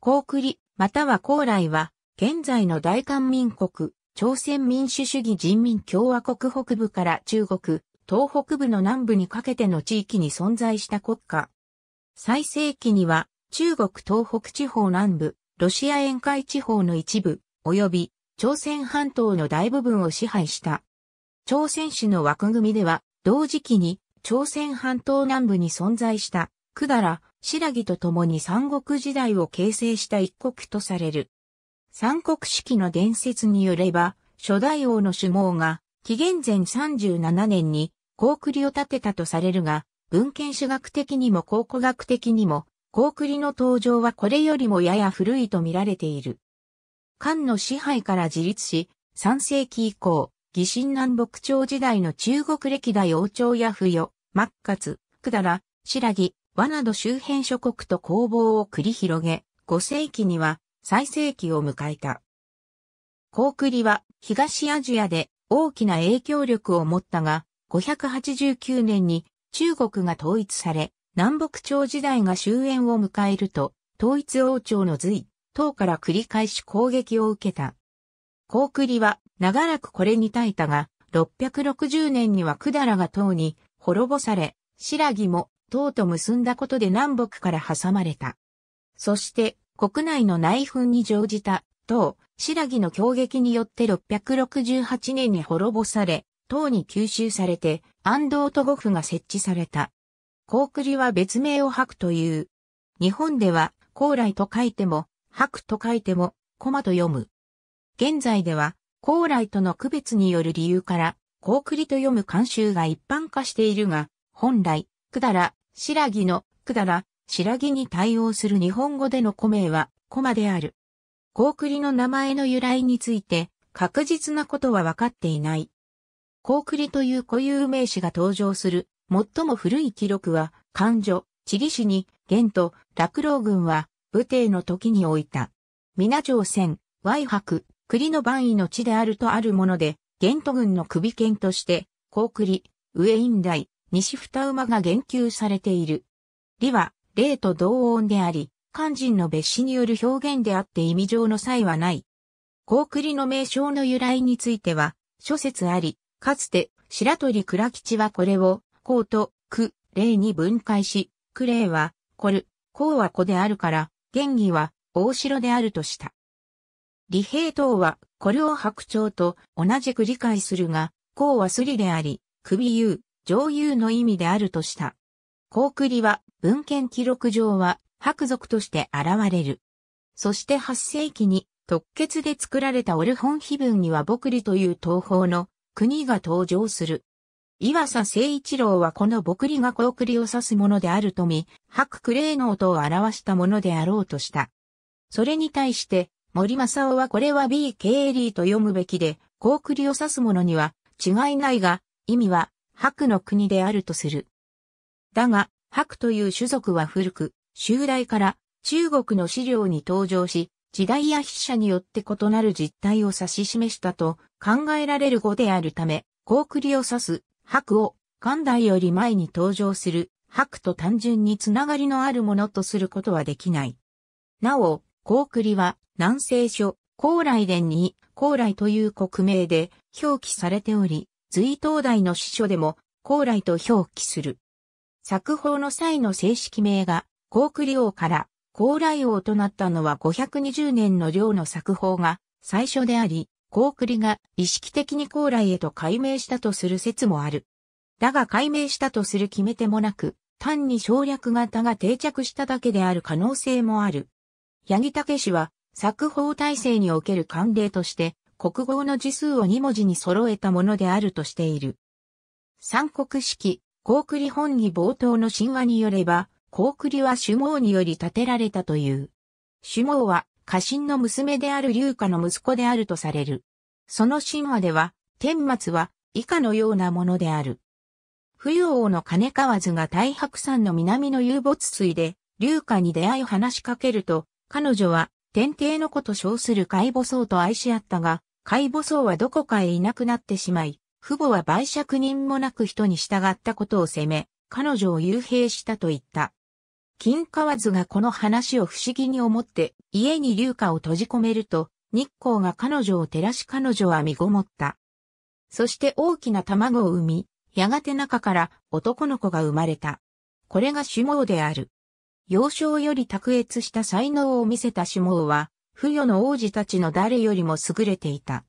高栗、または高麗は、現在の大韓民国、朝鮮民主主義人民共和国北部から中国、東北部の南部にかけての地域に存在した国家。最盛期には、中国東北地方南部、ロシア沿海地方の一部、及び朝鮮半島の大部分を支配した。朝鮮市の枠組みでは、同時期に朝鮮半島南部に存在した百済、白木と共に三国時代を形成した一国とされる。三国式の伝説によれば、初代王の首謀が、紀元前37年に、高栗を建てたとされるが、文献史学的にも考古学的にも、高栗の登場はこれよりもやや古いと見られている。漢の支配から自立し、3世紀以降、義晋南北朝時代の中国歴代王朝や不与、末活、百済、白木、和など周辺諸国と攻防を繰り広げ、5世紀には最盛期を迎えた。高栗は東アジアで大きな影響力を持ったが、589年に中国が統一され、南北朝時代が終焉を迎えると、統一王朝の隋、唐から繰り返し攻撃を受けた。高栗は長らくこれに耐えたが、660年には百済が唐に滅ぼされ、新羅も党と結んだことで南北から挟まれた。そして、国内の内紛に乗じた、党、白木の攻撃によって668年に滅ぼされ、党に吸収されて、安藤都護府が設置された。高栗は別名を白という。日本では、高麗と書いても、白と書いても、駒と読む。現在では、高麗との区別による理由から、高栗と読む慣習が一般化しているが、本来、くだら、白木の、くだら、白木に対応する日本語での古名は、コマである。高栗の名前の由来について、確実なことは分かっていない。高栗という固有名詞が登場する、最も古い記録は、漢女、地理市に、元と、落老軍は、武帝の時に置いた。皆朝鮮、Y 白、栗の万位の地であるとあるもので、元都軍の首剣として、高栗、上院代、西二馬が言及されている。理は、霊と同音であり、肝心の別詞による表現であって意味上の際はない。高栗の名称の由来については、諸説あり、かつて、白鳥倉吉はこれを、コうと、く、霊に分解し、く霊は、こる、こは子であるから、原義は、大城であるとした。李平等は、これを白鳥と同じく理解するが、こはすりであり、首優、上優の意味であるとした。高栗は文献記録上は白族として現れる。そして8世紀に特決で作られたオルホン碑文には牧里という東方の国が登場する。岩佐誠一郎はこの牧里が高栗を指すものであるとみ、白クレーの音を表したものであろうとした。それに対して、森正夫はこれは B. k l リーと読むべきで、高栗を指すものには違いないが、意味は白の国であるとする。だが、白という種族は古く、襲来から中国の資料に登場し、時代や筆者によって異なる実態を指し示したと考えられる語であるため、高栗を指す白を元代より前に登場する白と単純につながりのあるものとすることはできない。なお、高栗は南西書、高麗伝に高麗という国名で表記されており、隋東大の司書でも、高麗と表記する。作法の際の正式名が、高栗王から高麗王となったのは520年の領の作法が最初であり、高栗が意識的に高麗へと改名したとする説もある。だが改名したとする決め手もなく、単に省略型が定着しただけである可能性もある。八木武氏は、作法体制における慣例として、国語の字数を2文字に揃えたものであるとしている。三国式、高栗本義冒頭の神話によれば、高栗は首毛により建てられたという。首毛は家臣の娘である龍華の息子であるとされる。その神話では、天末は以下のようなものである。冬王の金川津が太白山の南の遊没水で、龍華に出会い話しかけると、彼女は、天帝の子と称する海母僧と愛し合ったが、海母僧はどこかへいなくなってしまい、父母は売借人もなく人に従ったことを責め、彼女を幽閉したと言った。金河津がこの話を不思議に思って、家に龍花を閉じ込めると、日光が彼女を照らし彼女は身ごもった。そして大きな卵を産み、やがて中から男の子が生まれた。これが主毛である。幼少より卓越した才能を見せた主毛は、不与の王子たちの誰よりも優れていた。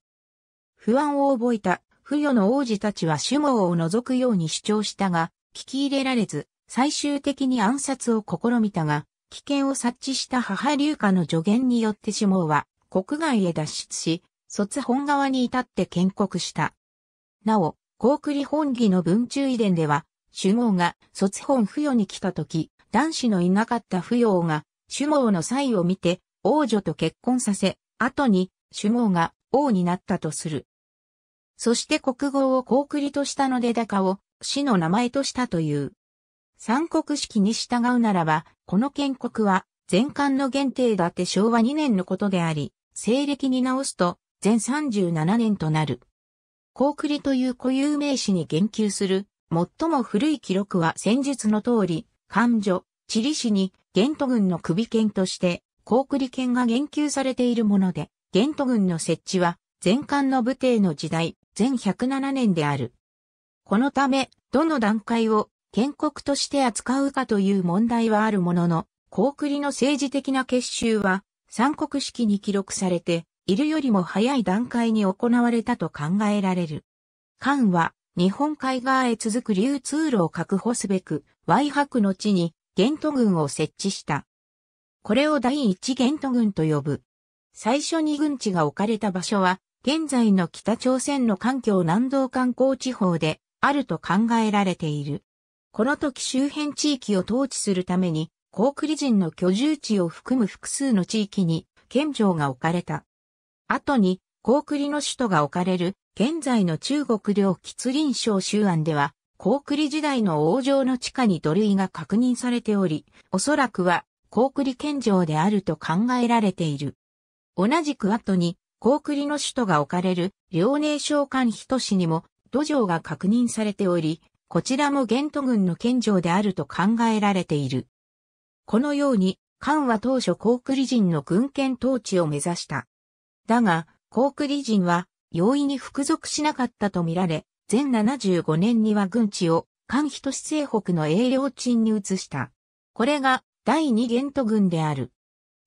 不安を覚えた不与の王子たちは主謀を除くように主張したが、聞き入れられず、最終的に暗殺を試みたが、危険を察知した母流下の助言によって主謀は国外へ脱出し、卒本側に至って建国した。なお、高栗本義の文中遺伝では、主謀が卒本不与に来た時、男子のいなかった不与が主謀の際を見て王女と結婚させ、後に主毛が王になったとする。そして国号を高栗としたのでだかを死の名前としたという。三国式に従うならば、この建国は全漢の限定だって昭和2年のことであり、西暦に直すと全37年となる。高栗という固有名詞に言及する、最も古い記録は戦術の通り、漢女、地理史に、玄都軍の首剣として、高句麗圏が言及されているもので、玄都軍の設置は、前漢の武帝の時代、全107年である。このため、どの段階を建国として扱うかという問題はあるものの、高句麗の政治的な結集は、三国式に記録されて、いるよりも早い段階に行われたと考えられる。漢は、日本海側へ続く流通路を確保すべく、Y 白の地に、玄都軍を設置した。これを第一元都軍と呼ぶ。最初に軍地が置かれた場所は、現在の北朝鮮の環境南道観光地方であると考えられている。この時周辺地域を統治するために、高栗人の居住地を含む複数の地域に県庁が置かれた。後に、高栗の首都が置かれる、現在の中国領吉林省州安では、高栗時代の王城の地下に土塁が確認されており、おそらくは高栗県城であると考えられている。同じく後に、高栗の首都が置かれる、遼寧省間人市にも、土壌が確認されており、こちらも玄都軍の県城であると考えられている。このように、漢は当初高栗人の軍権統治を目指した。だが、高栗人は容易に服属しなかったとみられ、全75年には軍地を漢人市西北の栄領鎮に移した。これが第二ゲント郡である。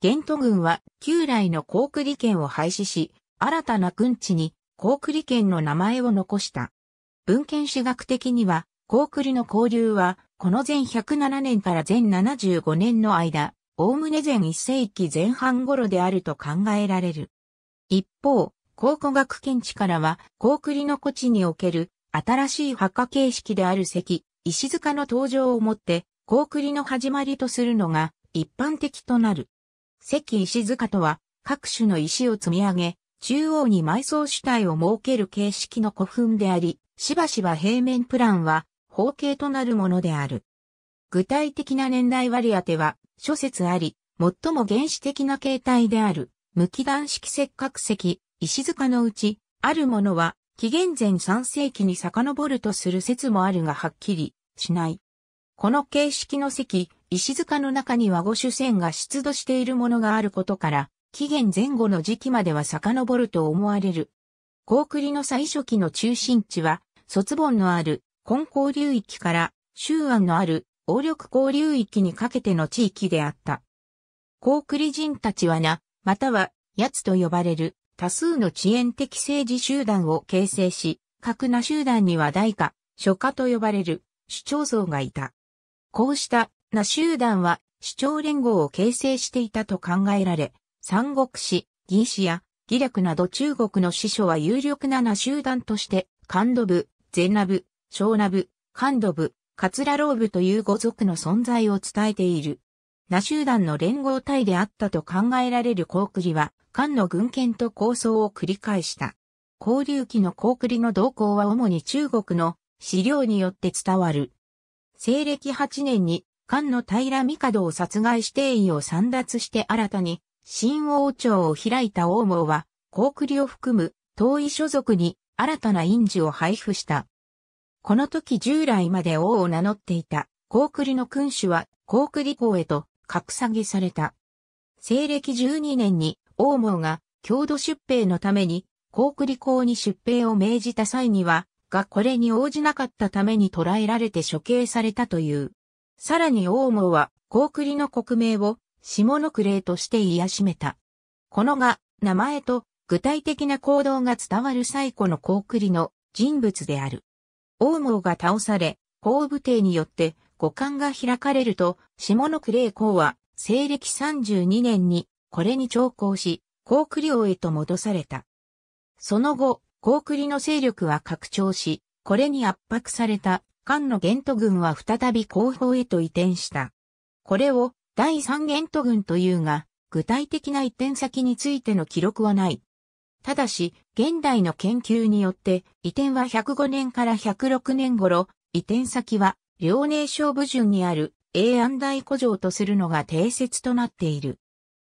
ゲント郡は旧来の高栗県を廃止し、新たな郡地に高栗県の名前を残した。文献史学的には、高栗の交流は、この前107年から前75年の間、おおむね前1世紀前半頃であると考えられる。一方、考古学検地からは、高栗の古地における新しい墓形式である石、石塚の登場をもって、高栗の始まりとするのが一般的となる。石石塚とは、各種の石を積み上げ、中央に埋葬主体を設ける形式の古墳であり、しばしば平面プランは、方形となるものである。具体的な年代割り当ては、諸説あり、最も原始的な形態である、無機断式石角石、石塚のうち、あるものは、紀元前3世紀に遡るとする説もあるがはっきりしない。この形式の石、石塚の中には五種線が出土しているものがあることから、紀元前後の時期までは遡ると思われる。高栗の最初期の中心地は、卒本のある根高流域から周安のある王緑高流域にかけての地域であった。高栗人たちはな、または、やつと呼ばれる多数の遅延的政治集団を形成し、核な集団には大家、諸家と呼ばれる主張層がいた。こうした那集団は主張連合を形成していたと考えられ、三国志、義史や義略など中国の司書は有力な那集団として、関土部、善那部、小那部、関土部、桂老部という五族の存在を伝えている。那集団の連合体であったと考えられる高栗は、漢の軍権と構想を繰り返した。交流期の高栗の動向は主に中国の資料によって伝わる。西暦8年に菅の平帝を殺害して位を散奪して新たに新王朝を開いた王毛は、高栗を含む遠い所属に新たな印字を配布した。この時従来まで王を名乗っていた高栗の君主は高栗公へと格下げされた。西暦12年に王毛が郷土出兵のために高栗公に出兵を命じた際には、がこれに応じなかったために捕らえられて処刑されたという。さらに王毛は、高栗の国名を、下の暮として癒しめた。このが、名前と、具体的な行動が伝わる最古の高栗の人物である。王毛が倒され、皇武帝によって五冠が開かれると、下のれ公は、西暦32年に、これに徴行し、高栗王へと戻された。その後、高栗の勢力は拡張し、これに圧迫された菅の玄都軍は再び後方へと移転した。これを第三玄都軍というが、具体的な移転先についての記録はない。ただし、現代の研究によって、移転は105年から106年頃、移転先は、遼寧省部順にある永安大古城とするのが定説となっている。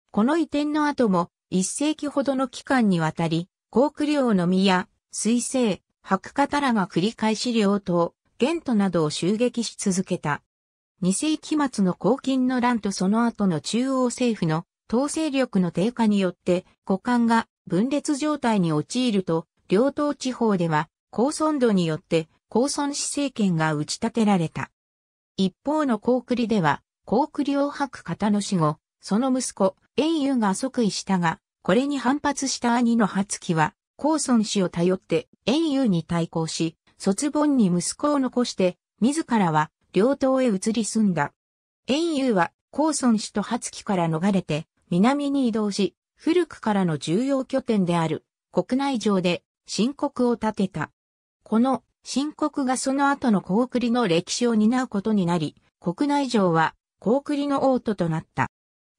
この移転の後も、一世紀ほどの期間にわたり、高句領の宮、水星、白方らが繰り返し両党、玄都などを襲撃し続けた。2世紀末の黄金の乱とその後の中央政府の統制力の低下によって股間が分裂状態に陥ると、両党地方では高村度によって高村市政権が打ち立てられた。一方の高栗では、高栗を吐く方の死後、その息子、遠雄が即位したが、これに反発した兄の初期は、高尊氏を頼って遠遊に対抗し、卒本に息子を残して、自らは両党へ移り住んだ。遠遊は高尊氏と初期から逃れて、南に移動し、古くからの重要拠点である国内上で新国を建てた。この新国がその後の高栗の歴史を担うことになり、国内城は高栗の王都となった。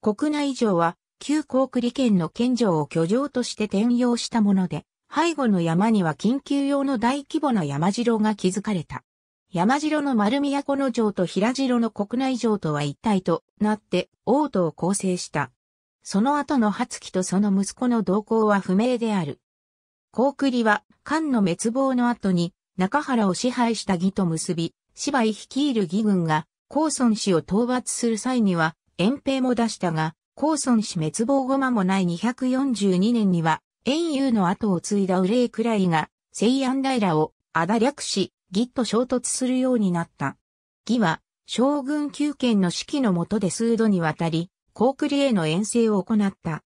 国内城は旧高句利県の県城を居城として転用したもので、背後の山には緊急用の大規模な山城が築かれた。山城の丸都の城と平城の国内城とは一体となって王都を構成した。その後の初期とその息子の動向は不明である。高句麗は漢の滅亡の後に中原を支配した義と結び、芝居率いる義軍が高孫氏を討伐する際には遠平も出したが、高孫氏滅亡後間もない242年には、遠遊の後を継いだ憂いくらいが、西安平を、あだ略し、義と衝突するようになった。義は、将軍宮権の指揮の下で数度にわたり、高栗への遠征を行った。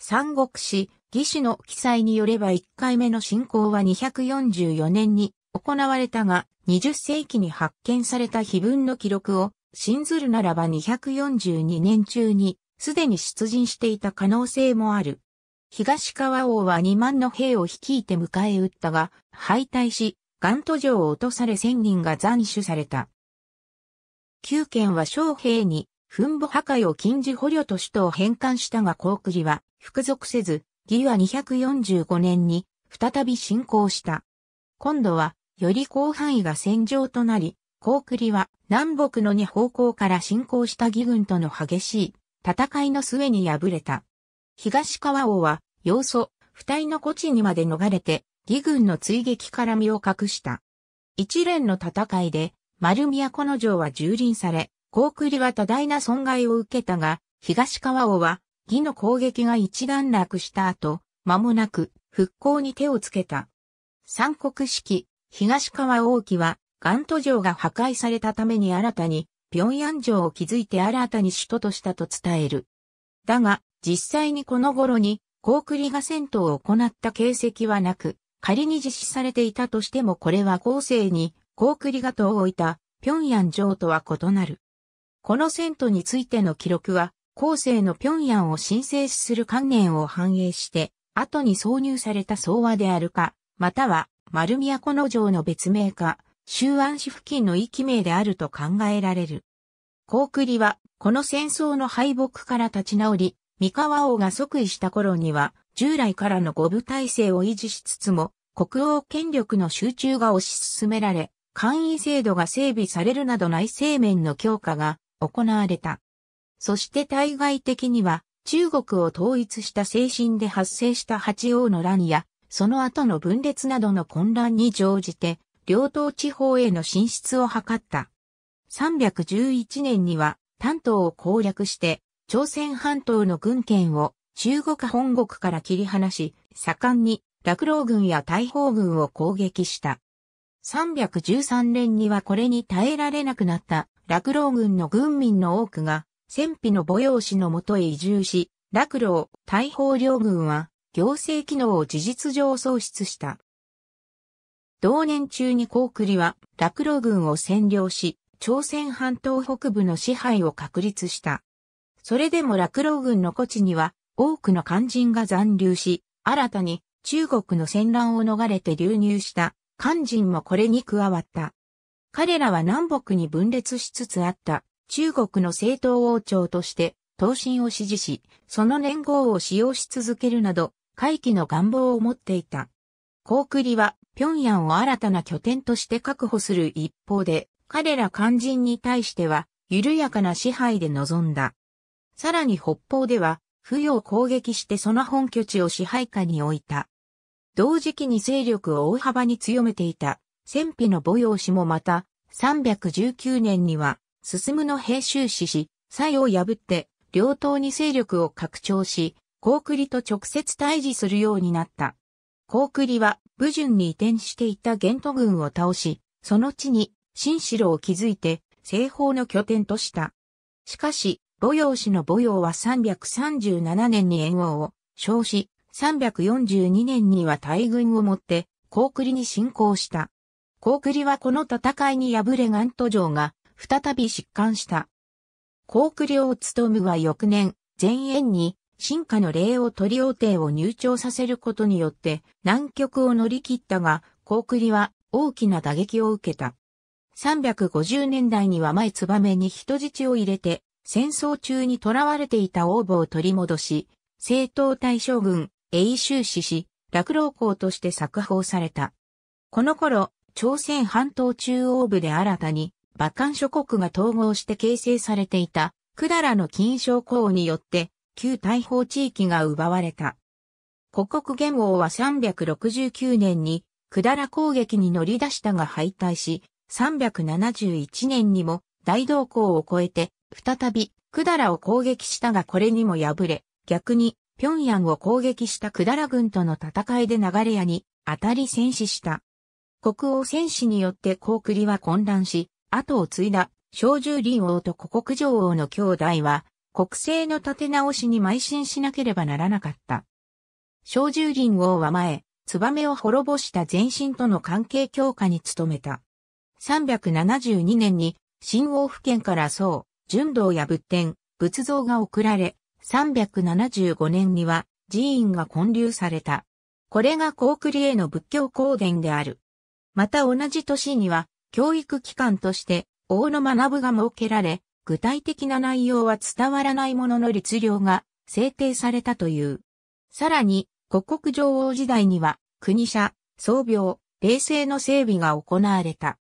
三国史、義氏の記載によれば一回目の侵攻は244年に行われたが、20世紀に発見された碑文の記録を、信ずるならば242年中にすでに出陣していた可能性もある。東川王は2万の兵を率いて迎え撃ったが、敗退し、ガント城を落とされ1000人が斬首された。九県は将兵に、墳墓破壊を禁じ捕虜と首都を返還したが高栗は、服属せず、義は245年に、再び侵攻した。今度は、より広範囲が戦場となり、高栗は南北の二方向から侵攻した義軍との激しい戦いの末に敗れた。東川王は、要素、二人の墓地にまで逃れて、義軍の追撃から身を隠した。一連の戦いで、丸都の城は蹂躙され、高栗は多大な損害を受けたが、東川王は、義の攻撃が一段落した後、間もなく、復興に手をつけた。三国式、東川王騎は、岩都城が破壊されたために新たに、平壌城を築いて新たに首都としたと伝える。だが、実際にこの頃に、高リが戦闘を行った形跡はなく、仮に実施されていたとしてもこれは後世に、高リが島を置いた、平壌城とは異なる。この戦闘についての記録は、後世の平壌を申請する観念を反映して、後に挿入された総和であるか、または、丸都の城の別名か、周安市付近の域名であると考えられる。高栗は、この戦争の敗北から立ち直り、三河王が即位した頃には、従来からの五部体制を維持しつつも、国王権力の集中が推し進められ、簡易制度が整備されるなど内政面の強化が行われた。そして対外的には、中国を統一した精神で発生した八王の乱や、その後の分裂などの混乱に乗じて、両党地方への進出を図った。311年には、丹東を攻略して、朝鮮半島の軍権を中国本国から切り離し、盛んに落老軍や大砲軍を攻撃した。313年にはこれに耐えられなくなった落老軍の軍民の多くが、戦費の母養紙のもとへ移住し、落老、大砲両軍は行政機能を事実上喪失した。同年中に高句麗は、落路軍を占領し、朝鮮半島北部の支配を確立した。それでも落路軍の墓地には、多くの肝心が残留し、新たに中国の戦乱を逃れて流入した肝心もこれに加わった。彼らは南北に分裂しつつあった中国の政党王朝として東進を支持し、その年号を使用し続けるなど、回帰の願望を持っていた。高句麗は平壌を新たな拠点として確保する一方で、彼ら肝心に対しては、緩やかな支配で臨んだ。さらに北方では、不を攻撃してその本拠地を支配下に置いた。同時期に勢力を大幅に強めていた、戦費の母用氏もまた、319年には、進むの兵州氏し、蔡を破って、両党に勢力を拡張し、高栗と直接対峙するようになった。高栗は武順に移転していた玄都軍を倒し、その地に新城を築いて西方の拠点とした。しかし、母陽氏の母陽は337年に炎王を称し、342年には大軍をもって、高栗に侵攻した。高栗はこの戦いに敗れ元都城が再び疾患した。高栗を務むは翌年、前縁に進化の霊を鳥王帝を入庁させることによって南極を乗り切ったが、コウクリは大きな打撃を受けた。350年代には前ツバメに人質を入れて、戦争中に囚われていた王母を取り戻し、正統大将軍、永州氏し、落老公として作法された。この頃、朝鮮半島中央部で新たに、馬漢諸国が統合して形成されていた、百済の金賞公によって、旧大砲地域が奪われた。古国元王は369年に、百済攻撃に乗り出したが敗退し、371年にも大動向を超えて、再び、百済を攻撃したがこれにも敗れ、逆に、平壌を攻撃した百済軍との戦いで流れ屋に当たり戦死した。国王戦死によって高栗は混乱し、後を継いだ小獣林王と古国城王の兄弟は国政の立て直しに邁進しなければならなかった。小獣林王は前、燕を滅ぼした前身との関係強化に努めた。372年に、新王府県から宋、純道や仏典、仏像が送られ、375年には寺院が建立された。これが高栗への仏教公伝である。また同じ年には、教育機関として、大野学が設けられ、具体的な内容は伝わらないものの律令が制定されたという。さらに、国国女王時代には、国社、装病、冷静の整備が行われた。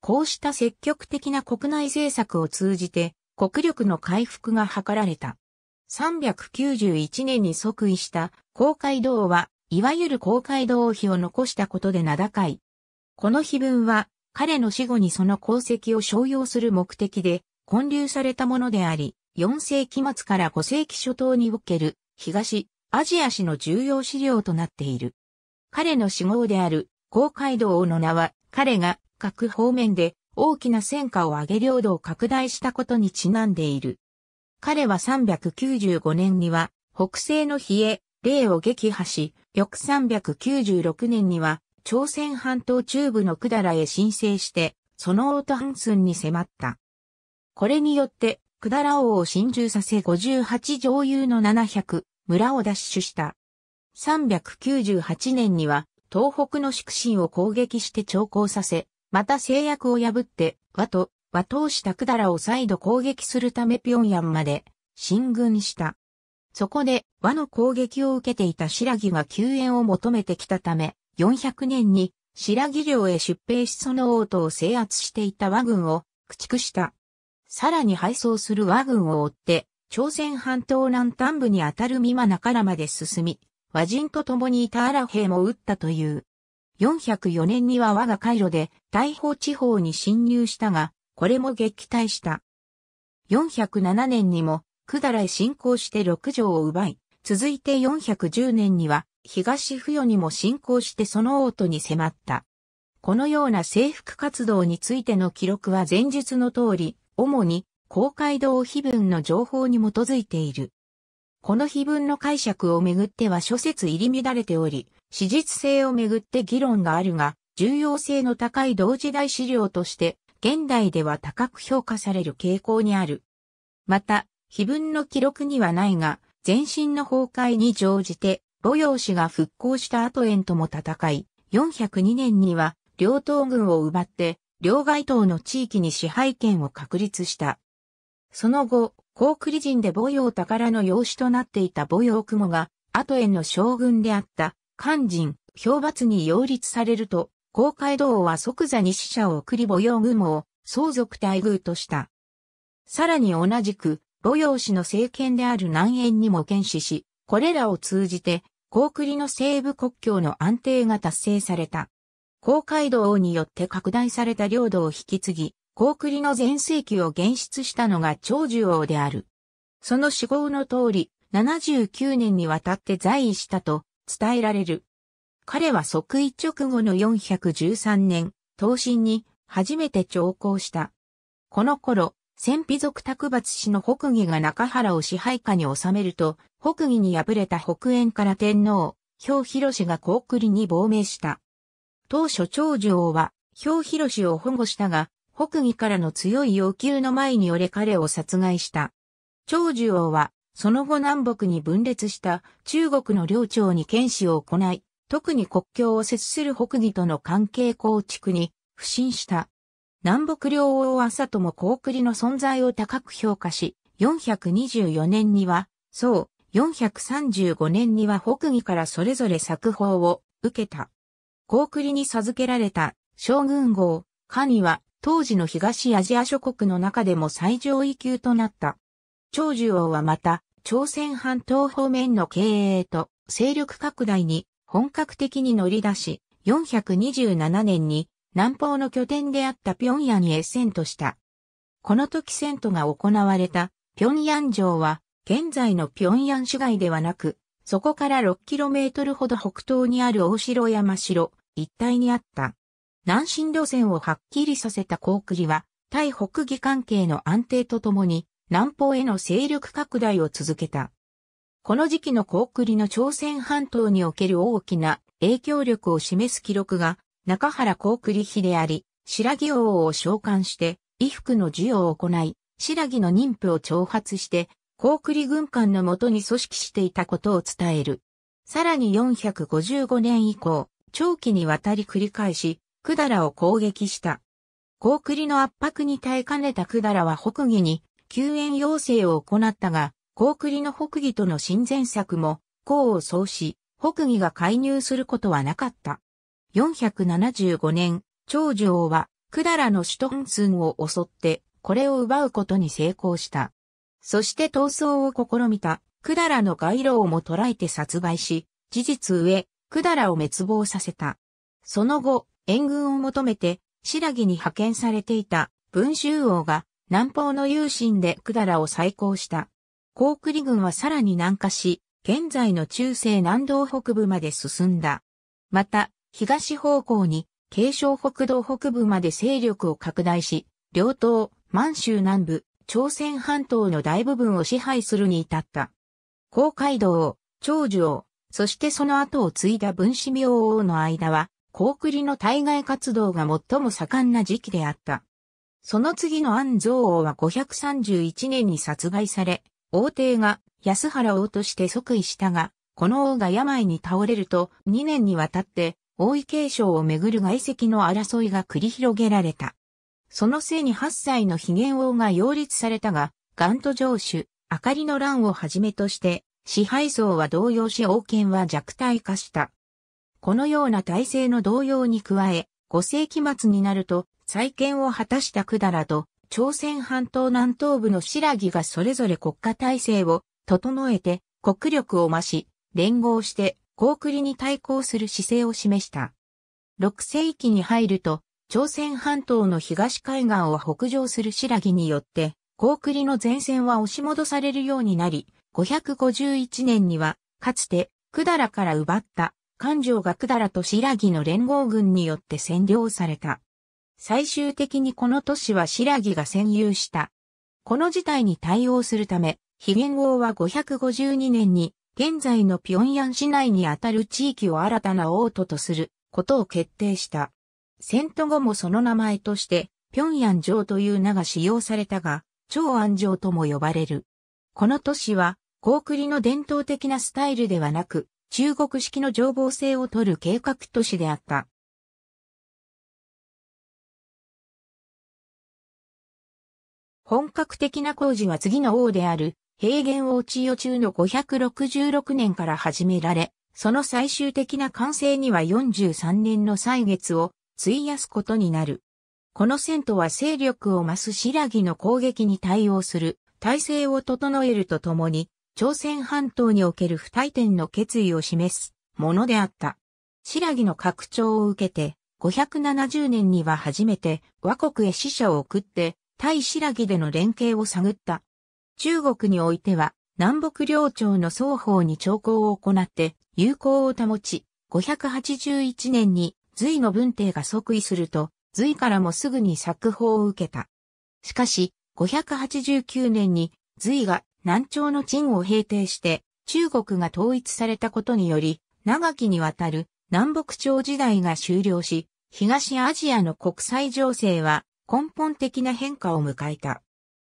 こうした積極的な国内政策を通じて、国力の回復が図られた。391年に即位した公会堂は、いわゆる公会堂碑を残したことで名高い。この碑文は、彼の死後にその功績を商用する目的で混流されたものであり、4世紀末から5世紀初頭における東アジア史の重要資料となっている。彼の死号である公海道の名は彼が各方面で大きな戦果を上げ領土を拡大したことにちなんでいる。彼は395年には北西の比叡、霊を撃破し、翌396年には朝鮮半島中部の百済へ申請して、そのオートハンスンに迫った。これによって、百済王を心中させ58上優の700村を奪取した。398年には、東北の宿心を攻撃して長考させ、また制約を破って、和と和通した百済を再度攻撃するため平壌まで進軍した。そこで和の攻撃を受けていた白木が救援を求めてきたため、400年に白木領へ出兵しその王都を制圧していた和軍を駆逐した。さらに敗走する和軍を追って、朝鮮半島南端部にあたる美馬中らまで進み、和人と共にいたアラ兵も撃ったという。404年には我が回路で大砲地方に侵入したが、これも撃退した。407年にも、だらへ侵攻して六条を奪い、続いて410年には、東不与にも侵攻してその王都に迫った。このような征服活動についての記録は前述の通り、主に公会堂碑文の情報に基づいている。この碑文の解釈をめぐっては諸説入り乱れており、史実性をめぐって議論があるが、重要性の高い同時代資料として、現代では高く評価される傾向にある。また、碑文の記録にはないが、前身の崩壊に乗じて、母用氏が復興した後縁とも戦い、402年には、両党軍を奪って、両外島の地域に支配権を確立した。その後、高栗人で母用宝の養子となっていた母用雲が、後への将軍であった漢人、氷罰に擁立されると、公海道は即座に死者を送り母用雲を相続待遇とした。さらに同じく、母用氏の政権である南縁にも検視し、これらを通じて、高栗の西部国境の安定が達成された。公海道王によって拡大された領土を引き継ぎ、高栗の全盛期を現出したのが長寿王である。その死亡の通り、79年にわたって在位したと伝えられる。彼は即位直後の413年、東進に初めて長考した。この頃、戦費族卓抜氏の北義が中原を支配下に収めると、北義に敗れた北縁から天皇、氷広氏が高栗に亡命した。当初長王は、氷広氏を保護したが、北義からの強い要求の前に俺彼を殺害した。長寿王は、その後南北に分裂した中国の領庁に剣士を行い、特に国境を接する北義との関係構築に不信した。南北両王は佐友高栗の存在を高く評価し、424年には、そう、435年には北義からそれぞれ作法を受けた。高栗に授けられた将軍号、神は当時の東アジア諸国の中でも最上位級となった。長寿王はまた、朝鮮半島方面の経営と勢力拡大に本格的に乗り出し、427年に南方の拠点であった平壌へ遷都した。この時遷都が行われた平壌城は現在の平壌市街ではなく、そこから6トルほど北東にある大城山城、一体にあった。南進路線をはっきりさせた高栗は、対北義関係の安定とともに、南方への勢力拡大を続けた。この時期の高栗の朝鮮半島における大きな影響力を示す記録が、中原高栗妃であり、白木王を召喚して、衣服の授与を行い、白木の妊婦を挑発して、高栗軍艦のもとに組織していたことを伝える。さらに455年以降、長期にわたり繰り返し、百済を攻撃した。高栗の圧迫に耐えかねた百済は北義に救援要請を行ったが、高栗の北義との親善策も、功を奏し、北義が介入することはなかった。475年、長寿王は、百済の首都本寸を襲って、これを奪うことに成功した。そして闘争を試みた、百済の街路をも捕らえて殺害し、事実上、百済を滅亡させた。その後、援軍を求めて、白木に派遣されていた文州王が南方の有心で百済を再興した。高句麗軍はさらに南下し、現在の中世南道北部まで進んだ。また、東方向に、継承北道北部まで勢力を拡大し、両党、満州南部、朝鮮半島の大部分を支配するに至った。高海道、長寿王、そしてその後を継いだ分子明王の間は、高栗の対外活動が最も盛んな時期であった。その次の安蔵王は531年に殺害され、王帝が安原王として即位したが、この王が病に倒れると2年にわたって王位継承をめぐる外籍の争いが繰り広げられた。そのせいに8歳の非元王が擁立されたが、ガント城主、明かりの乱をはじめとして、支配層は動揺し王権は弱体化した。このような体制の動揺に加え、5世紀末になると再建を果たした百済と朝鮮半島南東部の白木がそれぞれ国家体制を整えて国力を増し、連合して高句麗に対抗する姿勢を示した。6世紀に入ると、朝鮮半島の東海岸を北上する白木によって、高句麗の前線は押し戻されるようになり、551年には、かつて、だらから奪った、関城がだらと白木の連合軍によって占領された。最終的にこの都市は白木が占有した。この事態に対応するため、非元王は552年に、現在の平壌市内にあたる地域を新たな王都とすることを決定した。戦闘後もその名前として、平壌城という名が使用されたが、長安城とも呼ばれる。この都市は、高栗の伝統的なスタイルではなく、中国式の情報性を取る計画都市であった。本格的な工事は次の王である、平原王千代中の566年から始められ、その最終的な完成には43年の歳月を費やすことになる。この戦闘は勢力を増す新羅の攻撃に対応する体制を整えるとともに、朝鮮半島における不退転の決意を示すものであった。白木の拡張を受けて、570年には初めて和国へ使者を送って、対白木での連携を探った。中国においては、南北領朝の双方に調校を行って友好を保ち、581年に隋の文帝が即位すると、隋からもすぐに作法を受けた。しかし、589年に隋が南朝の陳を平定して中国が統一されたことにより長きにわたる南北朝時代が終了し東アジアの国際情勢は根本的な変化を迎えた。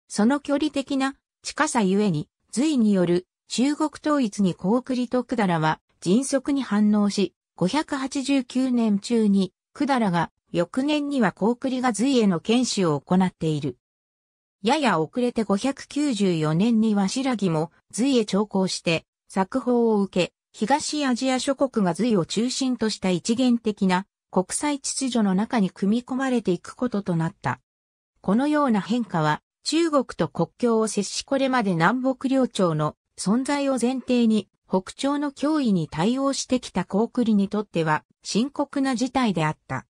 その距離的な近さゆえに隋による中国統一に高栗と百済は迅速に反応し、589年中に百済が翌年には高栗が隋への剣士を行っている。やや遅れて594年には白木も隋へ調校して作法を受け、東アジア諸国が隋を中心とした一元的な国際秩序の中に組み込まれていくこととなった。このような変化は中国と国境を接しこれまで南北領朝の存在を前提に北朝の脅威に対応してきた高句麗にとっては深刻な事態であった。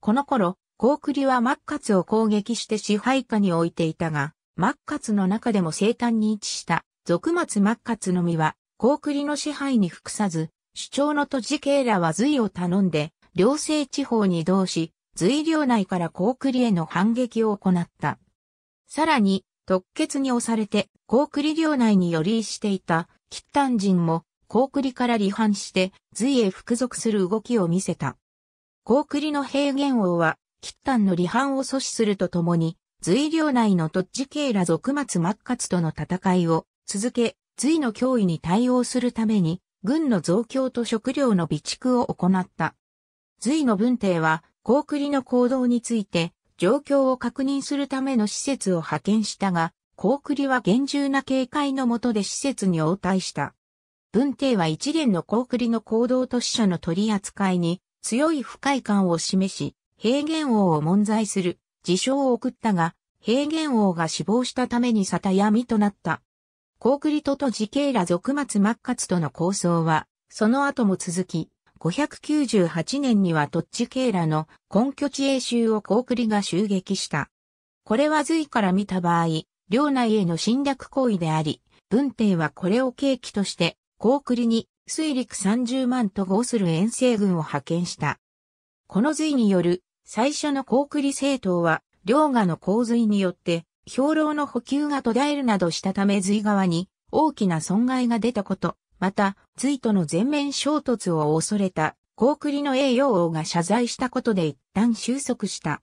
この頃、コークリはマッカツを攻撃して支配下に置いていたが、マッカツの中でも生誕に位置した、俗末マッカツのみは、コークリの支配に服さず、主張の都知慶らは隋を頼んで、両政地方に移動し、隋領内からコークリへの反撃を行った。さらに、特決に押されて、コークリ領内に寄りしていた、タン人も、コークリから離反して、隋へ服属する動きを見せた。コークリの平原王は、喫炭の離反を阻止するとともに、隋領内のトッジケーラ族末末活との戦いを続け、隋の脅威に対応するために、軍の増強と食料の備蓄を行った。隋の文帝は、高栗の行動について、状況を確認するための施設を派遣したが、高栗は厳重な警戒の下で施設に応対した。文帝は一連の高栗の行動と死者の取り扱いに強い不快感を示し、平原王を問罪する、自称を送ったが、平原王が死亡したために沙汰闇となった。コークリトと時系ら続末末活との構想は、その後も続き、598年にはトッチケーラの根拠地英州をコークリが襲撃した。これは隋から見た場合、領内への侵略行為であり、文帝はこれを契機として、コークリに水陸30万と合する遠征軍を派遣した。この隋による最初の高句麗政党は、両河の洪水によって、兵糧の補給が途絶えるなどしたため隋側に大きな損害が出たこと、また、隋との全面衝突を恐れた、高句麗の栄養王が謝罪したことで一旦収束した。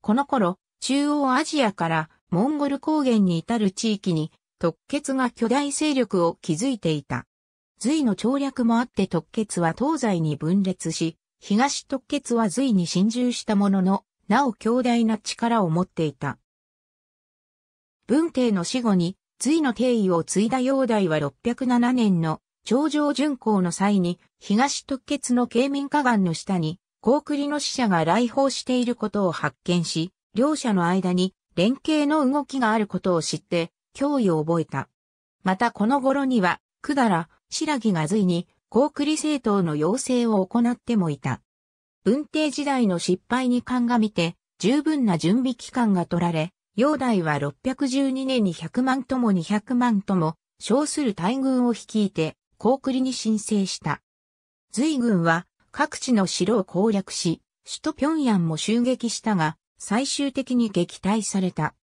この頃、中央アジアからモンゴル高原に至る地域に特決が巨大勢力を築いていた。隋の調略もあって特決は東西に分裂し、東特決は隋に侵入したものの、なお強大な力を持っていた。文帝の死後に、隋の帝位を継いだ煬帝は607年の頂上巡行の際に、東特決の慶民河岸の下に、高栗の使者が来訪していることを発見し、両者の間に連携の動きがあることを知って、脅威を覚えた。またこの頃には、百済、白木が隋に高栗政党の要請を行ってもいた。文帝時代の失敗に鑑みて、十分な準備期間が取られ、煬帝は612年に100万とも200万とも、称する大軍を率いて、高栗に申請した。隋軍は各地の城を攻略し、首都平壌も襲撃したが、最終的に撃退された。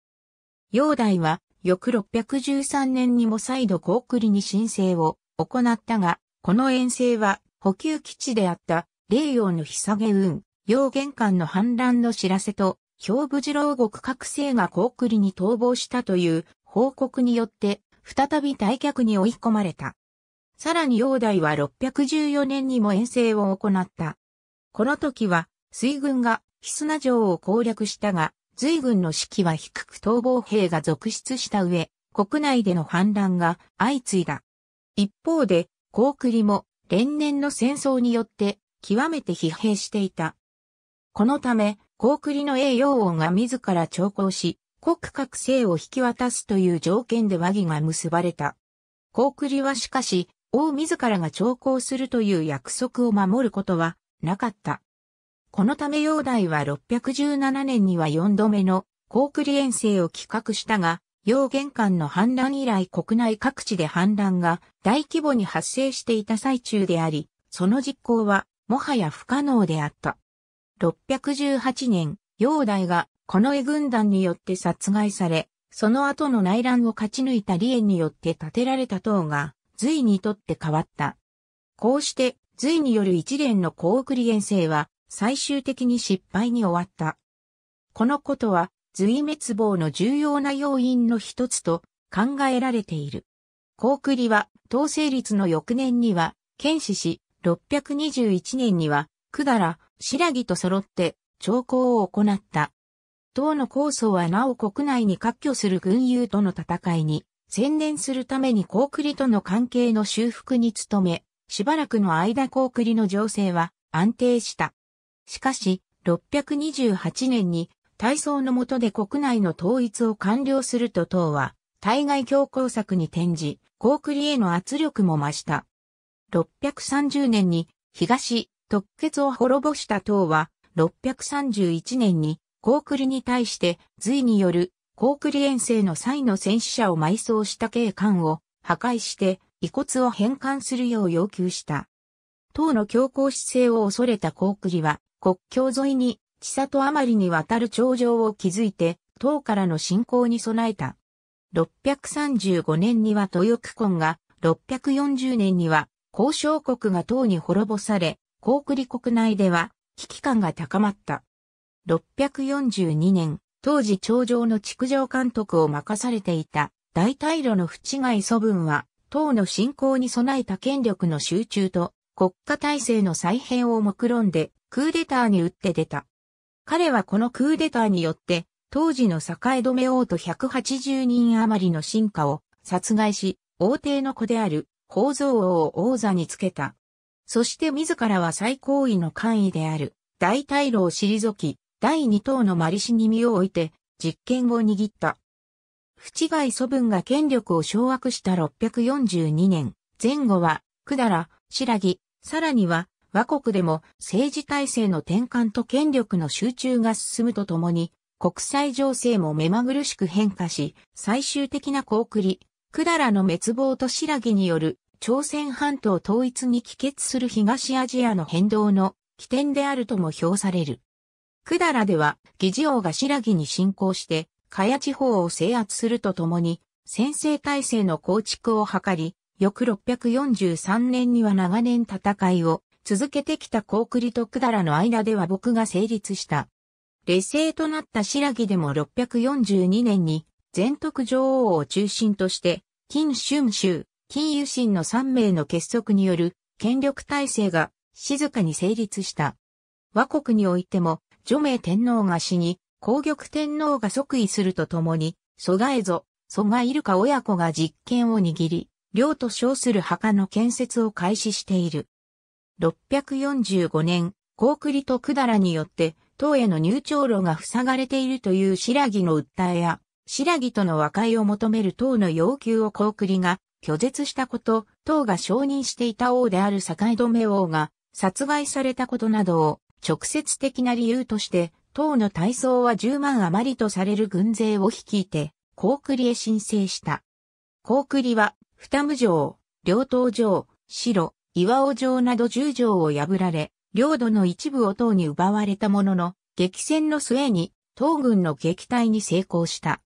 煬帝は翌613年にも再度高栗に申請を行ったが、この遠征は補給基地であった霊陽の日下運、陽玄関の反乱の知らせと、兵部次郎国各生が高句麗に逃亡したという報告によって、再び退却に追い込まれた。さらに陽代は614年にも遠征を行った。この時は、水軍がヒスナ城を攻略したが、随軍の士気は低く逃亡兵が続出した上、国内での反乱が相次いだ。一方で、高リも連年の戦争によって極めて疲弊していた。このため、高リの栄養王が自ら調校し、国各性を引き渡すという条件で和議が結ばれた。高リはしかし、王自らが調校するという約束を守ることはなかった。このため煬代は617年には4度目の高リ遠征を企画したが、要玄関の反乱以来国内各地で反乱が大規模に発生していた最中であり、その実行はもはや不可能であった。618年、陽大がこの絵軍団によって殺害され、その後の内乱を勝ち抜いた李園によって建てられた塔が、隋にとって変わった。こうして、隋による一連の高句麗遠征は、最終的に失敗に終わった。このことは、随滅亡の重要な要因の一つと考えられている。高句麗は、統制率の翌年には、剣士し、621年には、百済、白木と揃って、朝貢を行った。党の構想はなお国内に割拠する軍友との戦いに、専念するために高句麗との関係の修復に努め、しばらくの間高句麗の情勢は安定した。しかし、628年に大層の下で国内の統一を完了すると党は、対外強硬策に転じ、高栗への圧力も増した。630年に東、特決を滅ぼした党は、631年に高栗に対して隋による高栗遠征の際の戦死者を埋葬した警官を破壊して遺骨を返還するよう要求した。党の強硬姿勢を恐れた高栗は国境沿いに千里余りにわたる長城を築いて、唐からの侵攻に備えた。635年には豊久根が、640年には交渉国が唐に滅ぼされ、高句麗国内では危機感が高まった。642年、当時長城の築城監督を任されていた大大路の淵外祖分は、党の侵攻に備えた権力の集中と国家体制の再編を目論んでクーデターに打って出た。彼はこのクーデターによって、当時の栄止め王と180人余りの臣下を殺害し、王帝の子である宝蔵王を王座につけた。そして自らは最高位の官位である大大路を退き、第二党のマリシに身を置いて実権を握った。淵外祖文が権力を掌握した642年前後は、百済、白木、さらには和国でも政治体制の転換と権力の集中が進むとともに、国際情勢も目まぐるしく変化し、最終的な高句麗、百済の滅亡と白木による朝鮮半島統一に帰結する東アジアの変動の起点であるとも評される。百済では、議事王が白木に侵攻して、茅地方を制圧するとともに、先制体制の構築を図り、翌643年には長年戦いを続けてきた高栗と百済の間では僕が成立した。劣勢となった白木でも642年に、全徳女王を中心として、金春秋、金油神の3名の結束による権力体制が静かに成立した。和国においても、除名天皇が死に、皇玉天皇が即位するとともに、蘇我蝦ぞ、蘇我イルカ親子が実権を握り、領と称する墓の建設を開始している。6 4 5年、高栗と百済によって、唐への入庁路が塞がれているという白木の訴えや、白木との和解を求める唐の要求を高栗が拒絶したこと、唐が承認していた王である境止め王が殺害されたことなどを直接的な理由として、唐の体操は10万余りとされる軍勢を率いて、高栗へ申請した。高栗は、二無城、両党城、白、岩尾城など十条を破られ、領土の一部を党に奪われたものの、激戦の末に、東軍の撃退に成功した。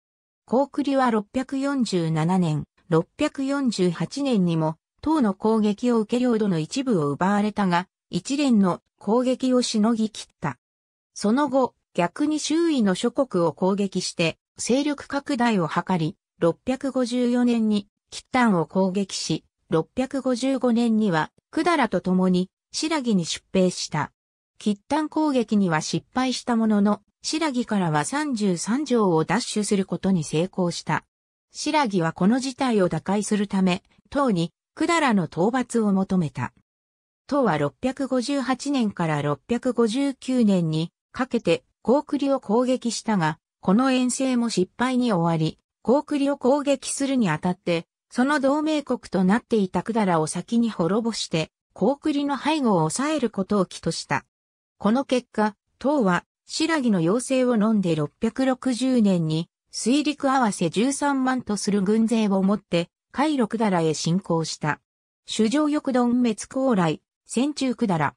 高栗は647年、648年にも、党の攻撃を受け領土の一部を奪われたが、一連の攻撃をしのぎ切った。その後、逆に周囲の諸国を攻撃して、勢力拡大を図り、654年に、吉丹を攻撃し、655年には、ダラと共に白木に出兵した。喫炭攻撃には失敗したものの、白木からは33条を奪取することに成功した。白木はこの事態を打開するため、唐に、ダラの討伐を求めた。唐は658年から659年にかけて、高栗を攻撃したが、この遠征も失敗に終わり、高栗を攻撃するにあたって、その同盟国となっていた百済を先に滅ぼして、高栗の背後を抑えることを起とした。この結果、唐は、白木の要請を飲んで660年に、水陸合わせ13万とする軍勢を持って、海六だらへ侵攻した。主上翼丼滅高来、戦中くだら。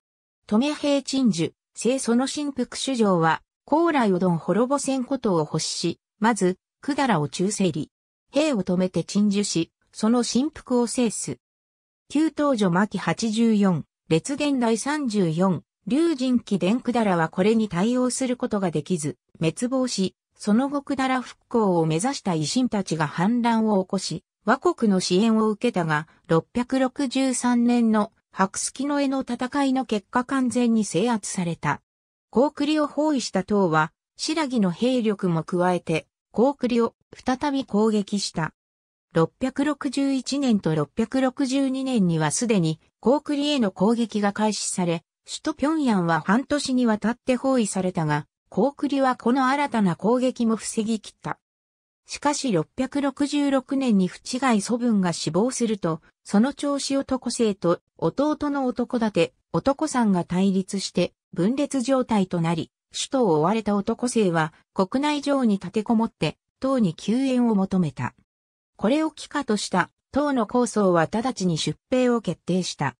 め平鎮守、清その神服主上は、高来をどん滅ぼせんことを欲し、まず、くだらを中整り。兵を止めて鎮守し、その振幅を制す。旧東女巻84、列現代34、竜神記伝だらはこれに対応することができず、滅亡し、その後だら復興を目指した維新たちが反乱を起こし、和国の支援を受けたが、663年の白月の絵の戦いの結果完全に制圧された。高栗を包囲した党は、白木の兵力も加えて、高栗を再び攻撃した。661年と662年にはすでに、高句麗への攻撃が開始され、首都平壌は半年にわたって包囲されたが、高句麗はこの新たな攻撃も防ぎ切った。しかし666年に不違い祖分が死亡すると、その調子男性と弟の男立て、男さんが対立して分裂状態となり、首都を追われた男性は国内上に立てこもって、党に救援を求めた。これを帰化とした党の構想は直ちに出兵を決定した。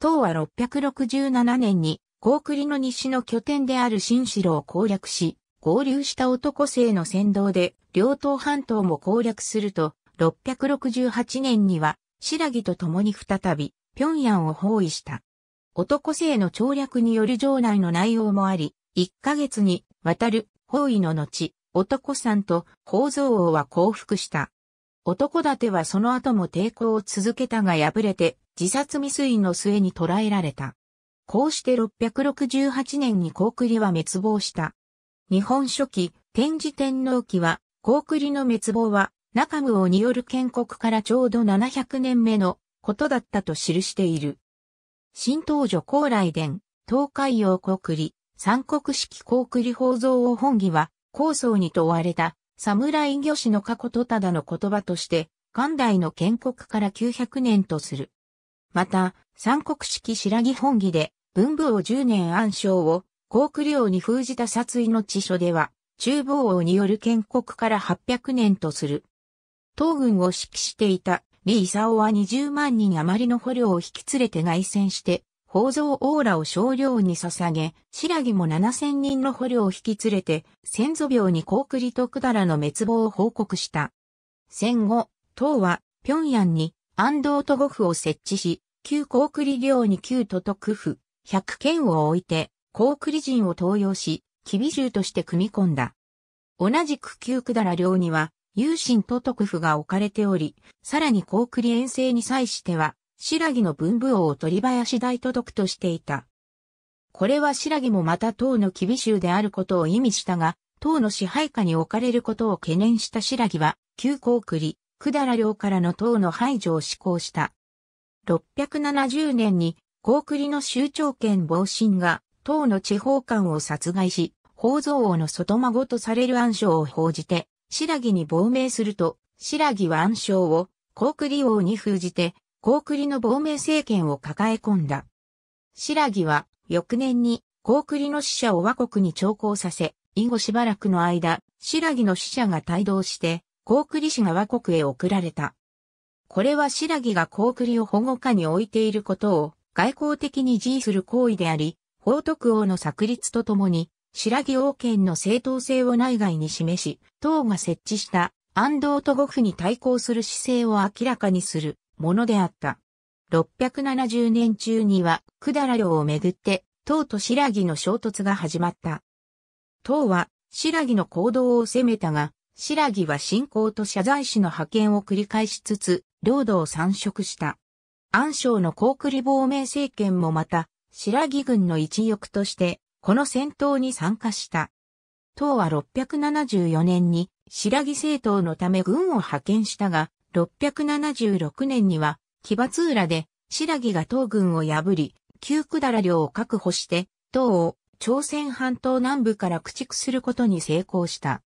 党は667年に、高栗の西の拠点である新城を攻略し、合流した男性の先導で、両党半島も攻略すると、668年には、白木と共に再び、平壌を包囲した。男性の調略による城内の内容もあり、1ヶ月に渡る包囲の後、男さんと宝蔵王は降伏した。男立はその後も抵抗を続けたが敗れて自殺未遂の末に捕らえられた。こうして668年に高栗は滅亡した。日本初期、天智天皇記は、高栗の滅亡は、中無王による建国からちょうど700年目のことだったと記している。新東女高来伝、東海洋高栗、三国式高栗宝蔵を本義は、高僧に問われた侍魚師の過去とただの言葉として、元代の建国から900年とする。また、三国式白木本義で、文武を10年暗唱を、航空領に封じた殺意の地書では、中房王による建国から800年とする。東軍を指揮していた李夫は20万人余りの捕虜を引き連れて外戦して、宝蔵オーラを少量に捧げ、白木も七千人の捕虜を引き連れて、先祖廟に高栗徳と百の滅亡を報告した。戦後、唐は、平壌に、安道都護府を設置し、旧高栗寮領に旧都督府、百県を置いて、高栗人を登用し、吉備州として組み込んだ。同じく旧百済領には、有心都督府が置かれており、さらに高栗遠征に際しては、白木の文武王を鳥林大都督としていた。これは白木もまた唐の厳州であることを意味したが、唐の支配下に置かれることを懸念した白木は、旧高栗、百済領からの唐の排除を施行した。670年に、高栗の州長権防震が、唐の地方官を殺害し、宝蔵王の外孫とされる暗証を報じて、白木に亡命すると、白木は暗証を、高栗王に封じて、高栗の亡命政権を抱え込んだ。白木は翌年に高栗の死者を倭国に徴行させ、以後しばらくの間、白木の死者が帯同して、高栗氏が倭国へ送られた。これは白木が高栗を保護下に置いていることを外交的に意する行為であり、法徳王の策立とともに、白木王権の正当性を内外に示し、党が設置した安藤と五府に対抗する姿勢を明らかにするものであった。670年中には、百済領をめぐって、唐と白木の衝突が始まった。唐は、白木の行動を責めたが、白木は信仰と謝罪士の派遣を繰り返しつつ、領土を参食した。安省の高栗亡命政権もまた、白木軍の一翼として、この戦闘に参加した。唐は674年に、白木政党のため軍を派遣したが、676年には、騎馬浦で、白木が東軍を破り、旧百済領を確保して、党を朝鮮半島南部から駆逐することに成功した。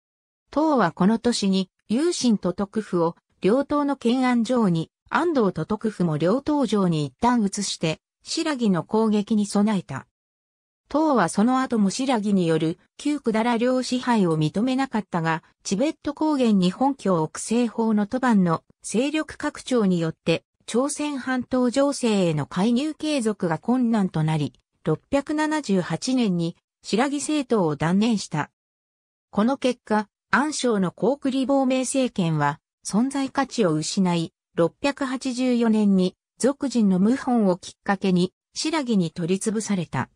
党はこの年に、有心と徳府を、両党の懸案上に、安藤と徳府も両党城に一旦移して、白木の攻撃に備えた。唐はその後も新羅による旧だら領支配を認めなかったが、チベット高原に本教北西方の都番の勢力拡張によって、朝鮮半島情勢への介入継続が困難となり、678年に白木政党を断念した。この結果、安省の高栗亡命政権は存在価値を失い、684年に俗人の謀反をきっかけに白木に取り潰された。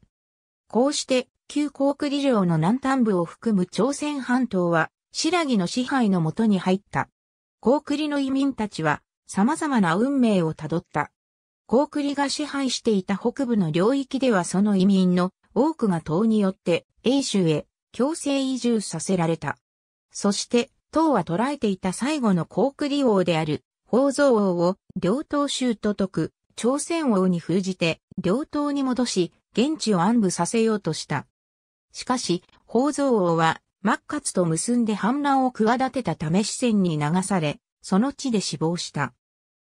こうして、旧コークリ領の南端部を含む朝鮮半島は、白木の支配のもとに入った。コークリの移民たちは、様々な運命をたどった。コークリが支配していた北部の領域ではその移民の多くが党によって英州へ強制移住させられた。そして党は捉えていた最後のコークリ王である宝蔵王を両党州と解く朝鮮王に封じて両党に戻し現地を暗部させようとした。しかし、宝蔵王は、末活と結んで反乱を企てたため四川に流され、その地で死亡した。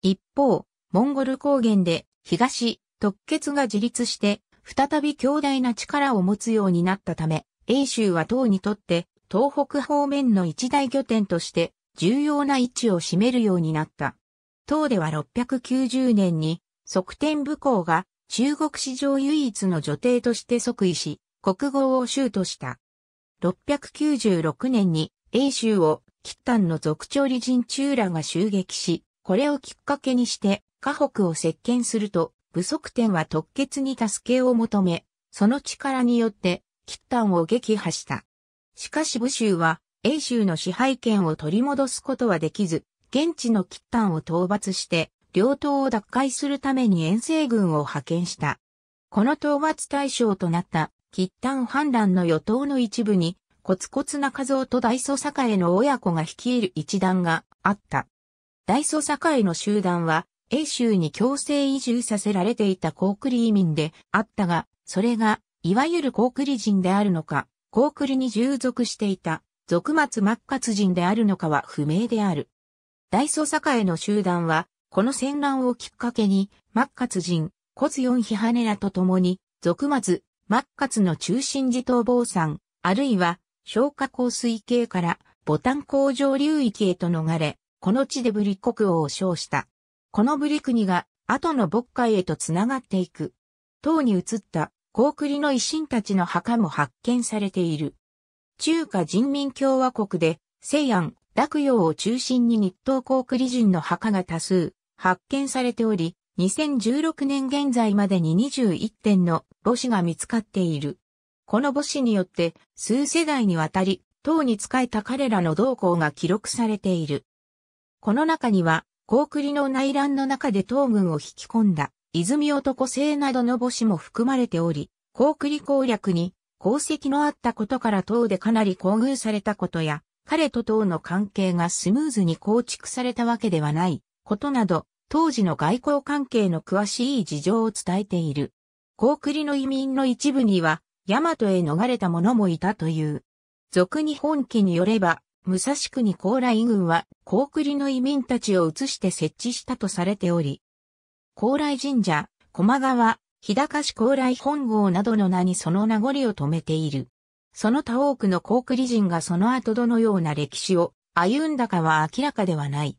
一方、モンゴル高原で東、突決が自立して、再び強大な力を持つようになったため、英州は唐にとって東北方面の一大拠点として重要な位置を占めるようになった。唐では690年に側天武功が中国史上唯一の女帝として即位し、国号を州とした。696年に英州を吉丹の族長理人中らが襲撃し、これをきっかけにして、河北を接見すると、武則天は特決に助けを求め、その力によって、吉丹を撃破した。しかし武州は、英州の支配権を取り戻すことはできず、現地の吉丹を討伐して、両党を奪回するために遠征軍を派遣した。この討伐対象となった、契丹反乱の与党の一部に、コツコツ中蔵と大祖栄の親子が率いる一団があった。大祖栄の集団は、英州に強制移住させられていた高句麗移民であったが、それが、いわゆる高句麗人であるのか、高句麗に従属していた、俗末末活人であるのかは不明である。大祖栄の集団は、この戦乱をきっかけに、マッカツ人、コズヨンヒハネラと共に、俗末、マッカツの中心地逃亡山、あるいは、消化降水系から、ボタン工場流域へと逃れ、この地でブリ国王を称した。このブリ国が、後の牧会へと繋がっていく。唐に移った、高栗の維新たちの墓も発見されている。中華人民共和国で、西安、洛陽を中心に日東高栗人の墓が多数、発見されており、2016年現在までに21点の母子が見つかっている。この母子によって数世代にわたり、党に仕えた彼らの動向が記録されている。この中には、高栗の内乱の中で唐軍を引き込んだ、泉男性などの母子も含まれており、高栗攻略に功績のあったことから党でかなり厚遇されたことや、彼と党の関係がスムーズに構築されたわけではないことなど、当時の外交関係の詳しい事情を伝えている。高リの移民の一部には、大和へ逃れた者もいたという。俗に本記によれば、武蔵国高麗軍は、高リの移民たちを移して設置したとされており、高麗神社、駒川、日高市高麗本郷などの名にその名残を止めている。その他多くの高リ人がその後どのような歴史を歩んだかは明らかではない。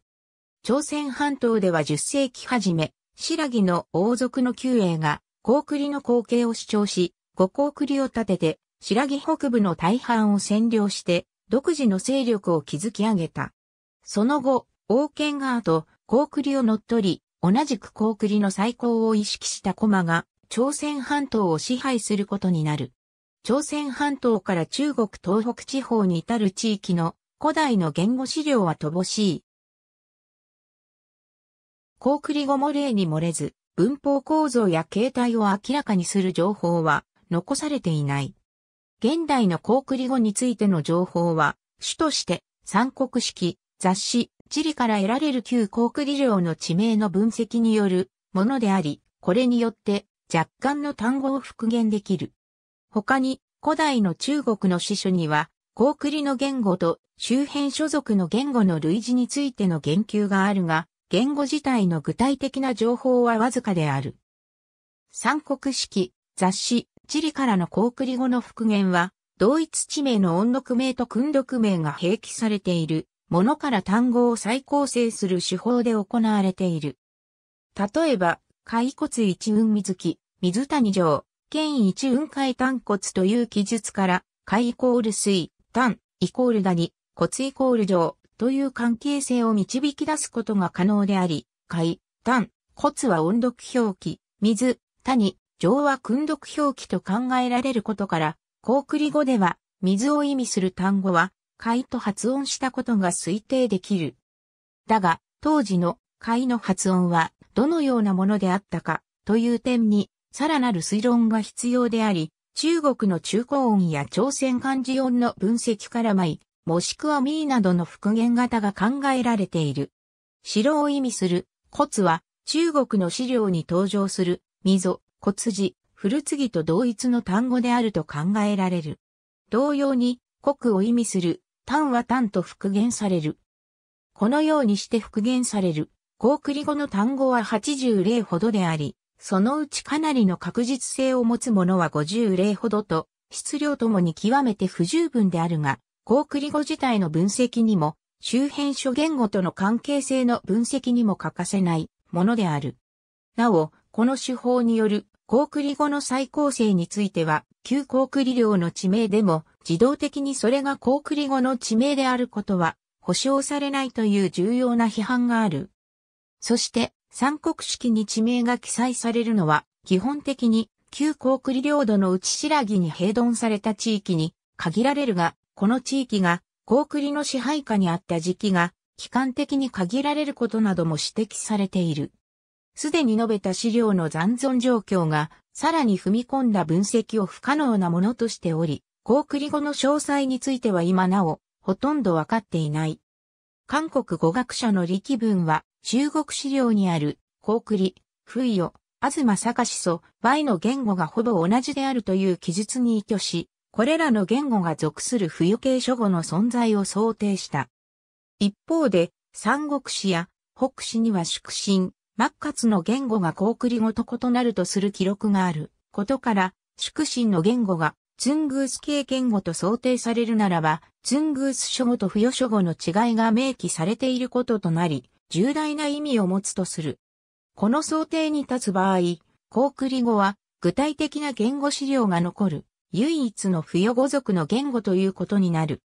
朝鮮半島では10世紀初め、白木の王族の旧栄が、高栗の光景を主張し、五高栗を建てて、白木北部の大半を占領して、独自の勢力を築き上げた。その後、王権側と高栗を乗っ取り、同じく高栗の再興を意識した駒が、朝鮮半島を支配することになる。朝鮮半島から中国東北地方に至る地域の古代の言語資料は乏しい。コークリゴも例に漏れず、文法構造や形態を明らかにする情報は残されていない。現代のコークリ語についての情報は、主として、三国式、雑誌、地理から得られる旧コークリ領の地名の分析によるものであり、これによって若干の単語を復元できる。他に、古代の中国の詩書には、コークリの言語と周辺所属の言語の類似についての言及があるが、言語自体の具体的な情報はわずかである。三国式、雑誌、地理からのコークリ語の復元は、同一地名の音読名と訓読名が併記されているものから単語を再構成する手法で行われている。例えば、海骨一雲水木、水谷城、県一雲海単骨という記述から、海イコール水、単、イコール谷、骨イコール城、という関係性を導き出すことが可能であり、解、単、骨は音読表記、水、谷、上は訓読表記と考えられることから、高リ語では、水を意味する単語は、解と発音したことが推定できる。だが、当時の解の発音は、どのようなものであったか、という点に、さらなる推論が必要であり、中国の中高音や朝鮮漢字音の分析からい、もしくはミーなどの復元型が考えられている。城を意味する、骨は、中国の資料に登場する、溝、骨字、古継と同一の単語であると考えられる。同様に、国を意味する、単は単と復元される。このようにして復元される、高クリ語の単語は80例ほどであり、そのうちかなりの確実性を持つものは50例ほどと、質量ともに極めて不十分であるが、高クリ語自体の分析にも、周辺諸言語との関係性の分析にも欠かせないものである。なお、この手法による高クリ語の再構成については、旧高クリ領の地名でも自動的にそれが高クリ語の地名であることは保証されないという重要な批判がある。そして、三国式に地名が記載されるのは、基本的に旧高クリ領土の内白木に併存された地域に限られるが、この地域が、高栗の支配下にあった時期が、期間的に限られることなども指摘されている。すでに述べた資料の残存状況が、さらに踏み込んだ分析を不可能なものとしており、高栗語の詳細については今なお、ほとんどわかっていない。韓国語学者の力文は、中国資料にある、高栗、不意を、東坂思想、Y の言語がほぼ同じであるという記述に依拠し、これらの言語が属する与形諸語の存在を想定した。一方で、三国史や北史には祝神、末活の言語が高栗語と異なるとする記録があることから、祝神の言語がツングース系言語と想定されるならば、ツングース諸語と付与諸語の違いが明記されていることとなり、重大な意味を持つとする。この想定に立つ場合、高栗語は具体的な言語資料が残る唯一の不ヨ語族の言語ということになる。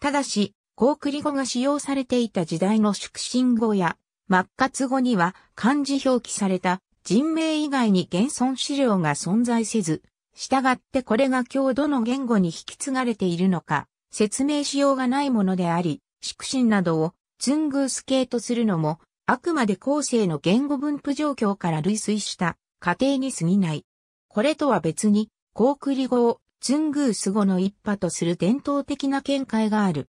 ただし、コークリ語が使用されていた時代の縮進語や、末活語には漢字表記された人名以外に現存資料が存在せず、従ってこれが今日どの言語に引き継がれているのか、説明しようがないものであり、縮進などをツングース系とするのも、あくまで後世の言語分布状況から類推した過程に過ぎない。これとは別に、コークリ語をツングース語の一派とする伝統的な見解がある。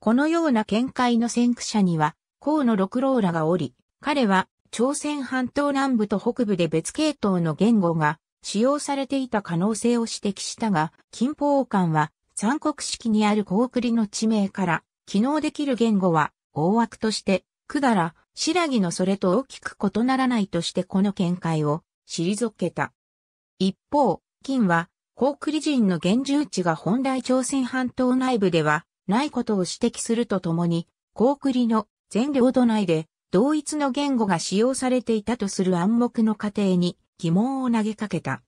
このような見解の先駆者には、河野六郎らがおり、彼は朝鮮半島南部と北部で別系統の言語が使用されていた可能性を指摘したが、金宝王冠は三国式にあるコークリの地名から、機能できる言語は大枠として、くだら、白木のそれと大きく異ならないとしてこの見解を退けた。一方、近は、高句麗人の現住地が本来朝鮮半島内部ではないことを指摘するとともに、高句麗の全領土内で同一の言語が使用されていたとする暗黙の過程に疑問を投げかけた。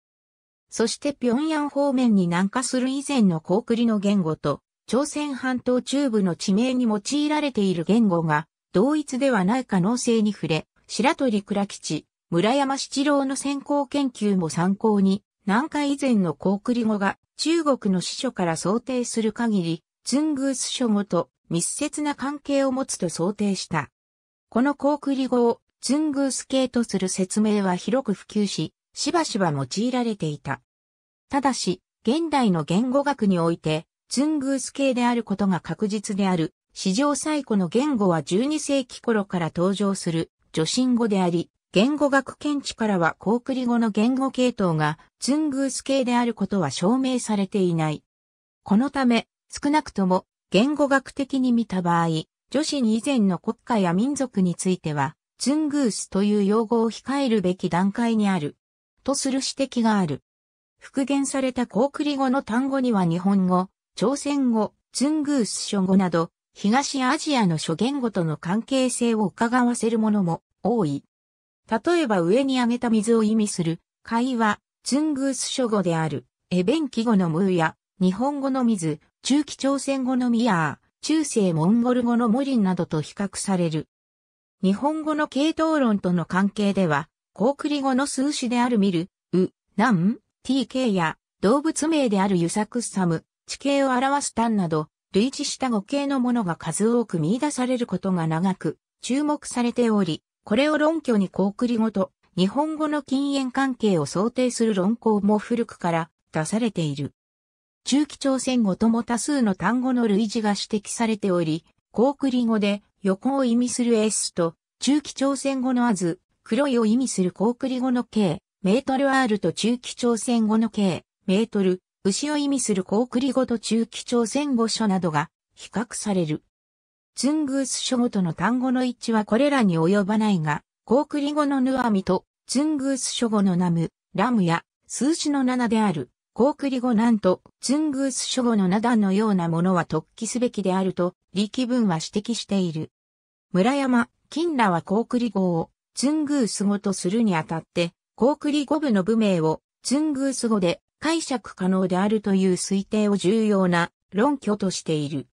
そして平壌方面に南下する以前の高句麗の言語と、朝鮮半島中部の地名に用いられている言語が同一ではない可能性に触れ、白鳥倉吉、村山七郎の先行研究も参考に南海以前の高句麗語が中国の司書から想定する限り、ツングース書語と密接な関係を持つと想定した。この高句麗語をツングース系とする説明は広く普及し、しばしば用いられていた。ただし、現代の言語学において、ツングース系であることが確実である、史上最古の言語は12世紀頃から登場する、女神語であり、言語学検知からはコークリ語の言語系統がツングース系であることは証明されていない。このため、少なくとも言語学的に見た場合、女子に以前の国家や民族については、ツングースという用語を控えるべき段階にある、とする指摘がある。復元されたコークリ語の単語には日本語、朝鮮語、ツングース諸語など、東アジアの諸言語との関係性を伺わせるものも多い。例えば上にあげた水を意味する、会は、ツングース諸語である、エベン記語のムーや、日本語の水、中期朝鮮語のミヤー、中世モンゴル語のモリンなどと比較される。日本語の系統論との関係では、コークリ語の数詞であるミル、ウ、ナン、tk や動物名であるユサクサム、地形を表すタンなど、類似した語形のものが数多く見出されることが長く注目されており、これを論拠にコークリ語と日本語の禁煙関係を想定する論考も古くから出されている。中期朝鮮語とも多数の単語の類似が指摘されており、コークリ語で横を意味する S と中期朝鮮語のあず、黒いを意味するコークリ語の K、メートル R と中期朝鮮語の K、メートル、牛を意味するコークリ語と中期朝鮮語書などが比較される。ツングース諸語との単語の一致はこれらに及ばないが、コークリ語のヌアミと、ツングース諸語のナム、ラムや、数字の7である、コークリ語なんと、ツングース諸語のナダンのようなものは突起すべきであると、力文は指摘している。村山、金羅はコークリ語を、ツングース語とするにあたって、コークリ語部の部名を、ツングース語で解釈可能であるという推定を重要な論拠としている。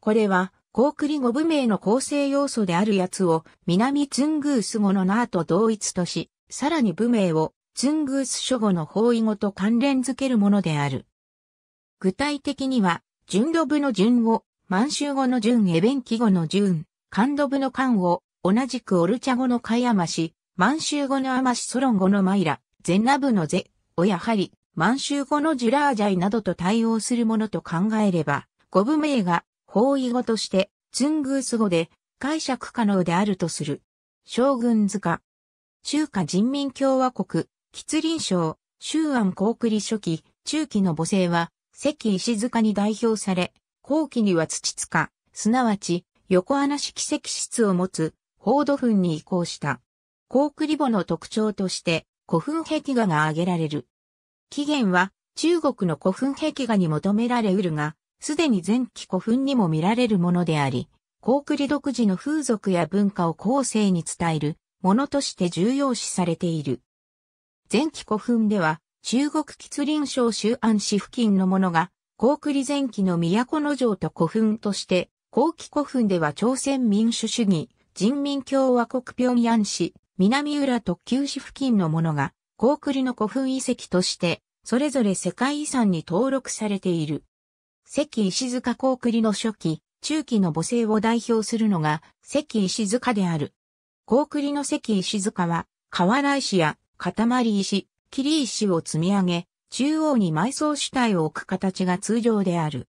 これは、高リ語部名の構成要素であるやつを南ツングース語の名と同一とし、さらに部名をツングース諸語の方位語と関連づけるものである。具体的には、純度部の純を、満州語の純エベンキ語の純、ン土部のンを、同じくオルチャ語のカヤマシ、満州語のアマシソロン語のマイラ、ゼンナ部のゼ、をやはり、満州語のジュラージャイなどと対応するものと考えれば、語部名が方位語として、ツングース語で解釈可能であるとする。将軍塚。中華人民共和国、吉林省、周安高栗初期、中期の母性は、関石塚に代表され、後期には土塚、すなわち、横穴式石室を持つ、報土墳に移行した。高栗墓の特徴として、古墳壁画が挙げられる。起源は、中国の古墳壁画に求められうるが、すでに前期古墳にも見られるものであり、高栗独自の風俗や文化を後世に伝えるものとして重要視されている。前期古墳では、中国吉林省周安市付近のものが、高栗前期の都の城と古墳として、後期古墳では朝鮮民主主義、人民共和国平壌市、南浦特急市付近のものが、高栗の古墳遺跡として、それぞれ世界遺産に登録されている。関石塚高栗の初期、中期の母性を代表するのが関石塚である。高栗の関石塚は、河原石や塊石、切石を積み上げ、中央に埋葬主体を置く形が通常である。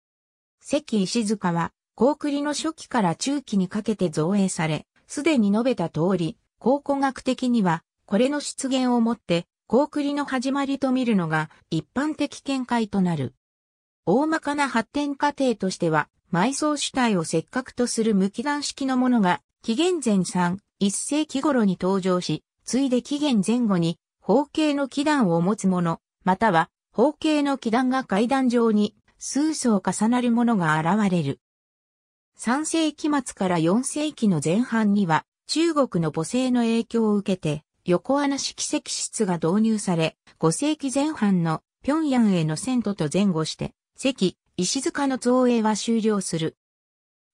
関石塚は、高栗の初期から中期にかけて造営され、すでに述べた通り、考古学的には、これの出現をもって、高栗の始まりと見るのが一般的見解となる。大まかな発展過程としては、埋葬主体をせっかくとする無機岩式のものが、紀元前3、1世紀頃に登場し、ついで紀元前後に、方形の基段を持つもの、または、方形の基段が階段上に、数層重なるものが現れる。3世紀末から4世紀の前半には、中国の母性の影響を受けて、横穴式石室が導入され、5世紀前半の平壌への遷都と前後して、関、石塚の造営は終了する。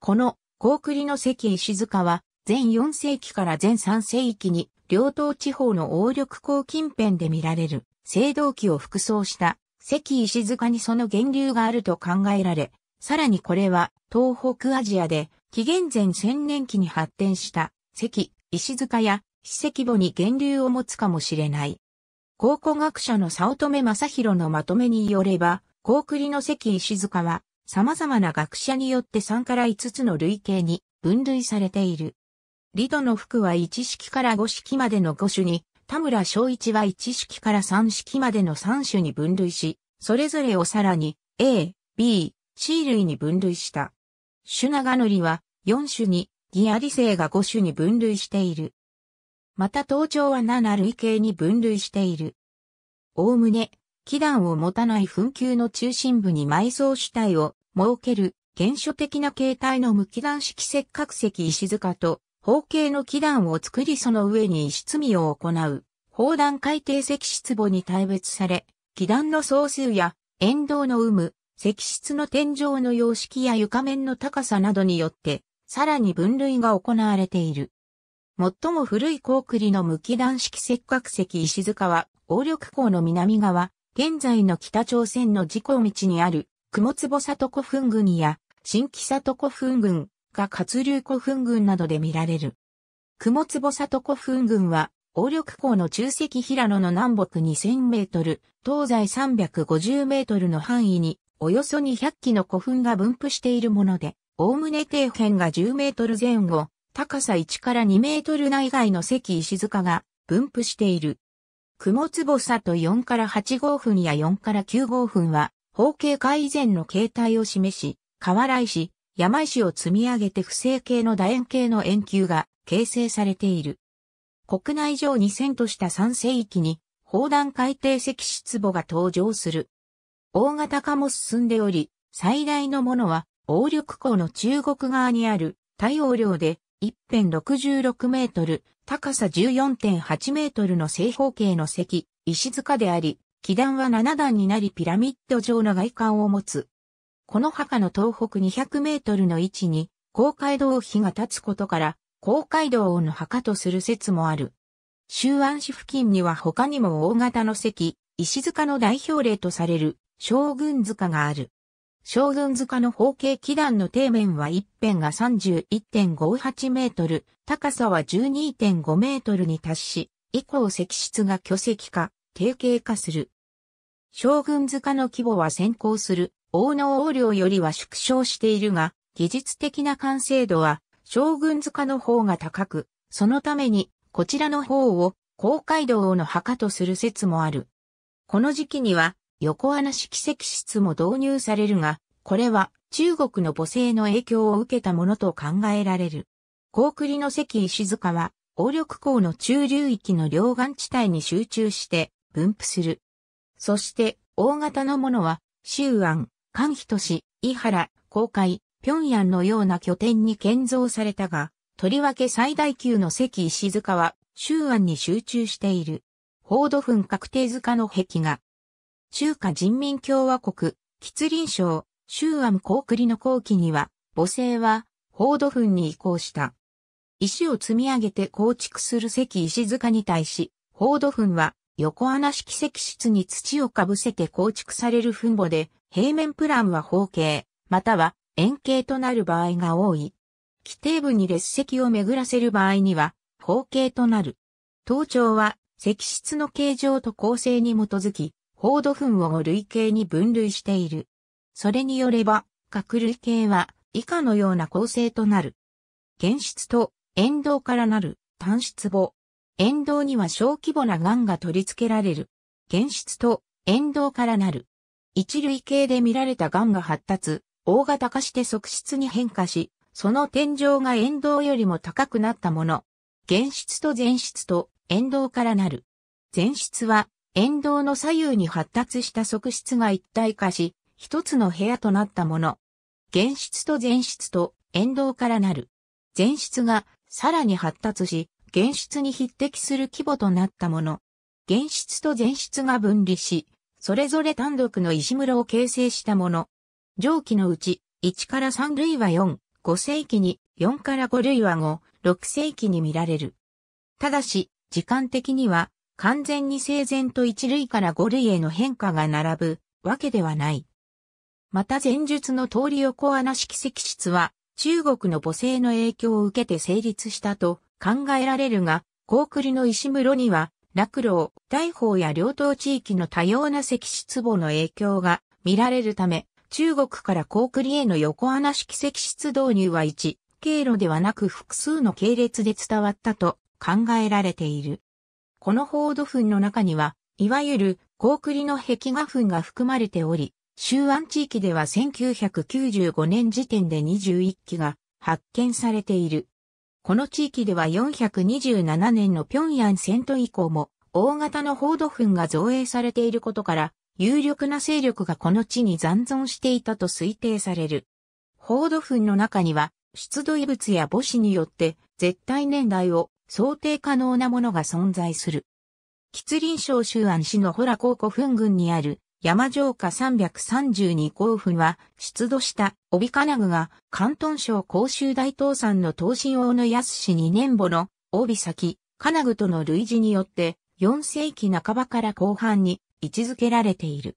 この、高栗の関石塚は、全4世紀から全3世紀に、両党地方の王緑港近辺で見られる、青銅器を服装した関石塚にその源流があると考えられ、さらにこれは東北アジアで紀元前1000年期に発展した関石塚や史跡母に源流を持つかもしれない。考古学者の早乙女正宏のまとめによれば、高栗の関石塚は、様々な学者によって3から5つの類型に分類されている。リドの服は1式から5式までの5種に、田村昭一は1式から3式までの3種に分類し、それぞれをさらに A、B、C 類に分類した。ガ長則は4種に、ギアセイが5種に分類している。また頭頂は7類型に分類している。おおむね、気団を持たない墳丘の中心部に埋葬主体を設ける、原初的な形態の無気団式石角石石塚と、方形の気団を作りその上に石積みを行う、砲弾海底石室墓に大別され、気団の総数や、沿道の有無、石室の天井の様式や床面の高さなどによって、さらに分類が行われている。最も古い高栗の無気団式石角石石塚は、王緑港の南側、現在の北朝鮮の事故道にある、雲坪里古墳群や、新木里古墳群が活流古墳群などで見られる。雲坪里古墳群は、王緑港の中石平野の南北2000メートル、東西350メートルの範囲に、およそ200基の古墳が分布しているもので、おおむね底辺が10メートル前後、高さ1から2メートル内外の石石塚が分布している。雲坪里4から8号分や4から9号分は、法形化以前の形態を示し、河原石、山石を積み上げて不正形の楕円形の円球が形成されている。国内上2000とした3世域に、砲弾海底石室墓が登場する。大型化も進んでおり、最大のものは、王力港の中国側にある太陽量で一辺66メートル、高さ14.8メートルの正方形の石、石塚であり、基段は7段になりピラミッド状の外観を持つ。この墓の東北200メートルの位置に、公会堂碑が立つことから、公会堂の墓とする説もある。周安市付近には他にも大型の石、石塚の代表例とされる、将軍塚がある。将軍塚の方形基壇の底面は一辺が31.58メートル、高さは12.5メートルに達し、以降石室が巨石化、定型化する。将軍塚の規模は先行する、王の王領よりは縮小しているが、技術的な完成度は将軍塚の方が高く、そのためにこちらの方を公会堂の墓とする説もある。この時期には横穴式石室も導入されるが、これは中国の母性の影響を受けたものと考えられる。高栗の石石塚は、王緑港の中流域の両岸地帯に集中して分布する。そして、大型のものは、周安、関比都市、伊原、公海、平壌のような拠点に建造されたが、とりわけ最大級の石石塚は、周安に集中している。報道墳確定塚の壁画、中華人民共和国、吉林省、周安高栗の後期には、母性は、報土墳に移行した。石を積み上げて構築する石石塚に対し、報土墳は、横穴式石室に土をかぶせて構築される墳墓で、平面プランは方形、または円形となる場合が多い。規定部に列石を巡らせる場合には、方形となる。頭頂は、石室の形状と構成に基づき、高土墳を類型に分類している。それによれば、各類型は以下のような構成となる。原質と沿道からなる単質母。沿道には小規模な癌が取り付けられる。原質と沿道からなる。一類型で見られた癌が発達、大型化して側質に変化し、その天井が沿道よりも高くなったもの。原質と前質と沿道からなる。前質は沿道の左右に発達した側室が一体化し、一つの部屋となったもの。現室と前室と沿道からなる。前室がさらに発達し、現室に匹敵する規模となったもの。現室と前室が分離し、それぞれ単独の石室を形成したもの。上記のうち、1から3類は4、5世紀に、4から5類は5、6世紀に見られる。ただし、時間的には、完全に整然と一類から五類への変化が並ぶわけではない。また前述の通り横穴式石室は中国の母性の影響を受けて成立したと考えられるが、高栗の石室には、落老、大砲や両党地域の多様な石室墓の影響が見られるため、中国から高栗への横穴式石室導入は1、経路ではなく複数の系列で伝わったと考えられている。この報土墳の中には、いわゆる、高栗の壁画墳が含まれており、周安地域では1995年時点で21基が発見されている。この地域では427年の平壌戦闘以降も大型の報道墳が造営されていることから、有力な勢力がこの地に残存していたと推定される。報道墳の中には、出土遺物や母子によって絶対年代を想定可能なものが存在する。吉林省周安市のホラ高古墳群にある山城下332甲府は出土した帯金具が関東省甲州大東山の東進王の安氏2年母の帯先金具との類似によって4世紀半ばから後半に位置づけられている。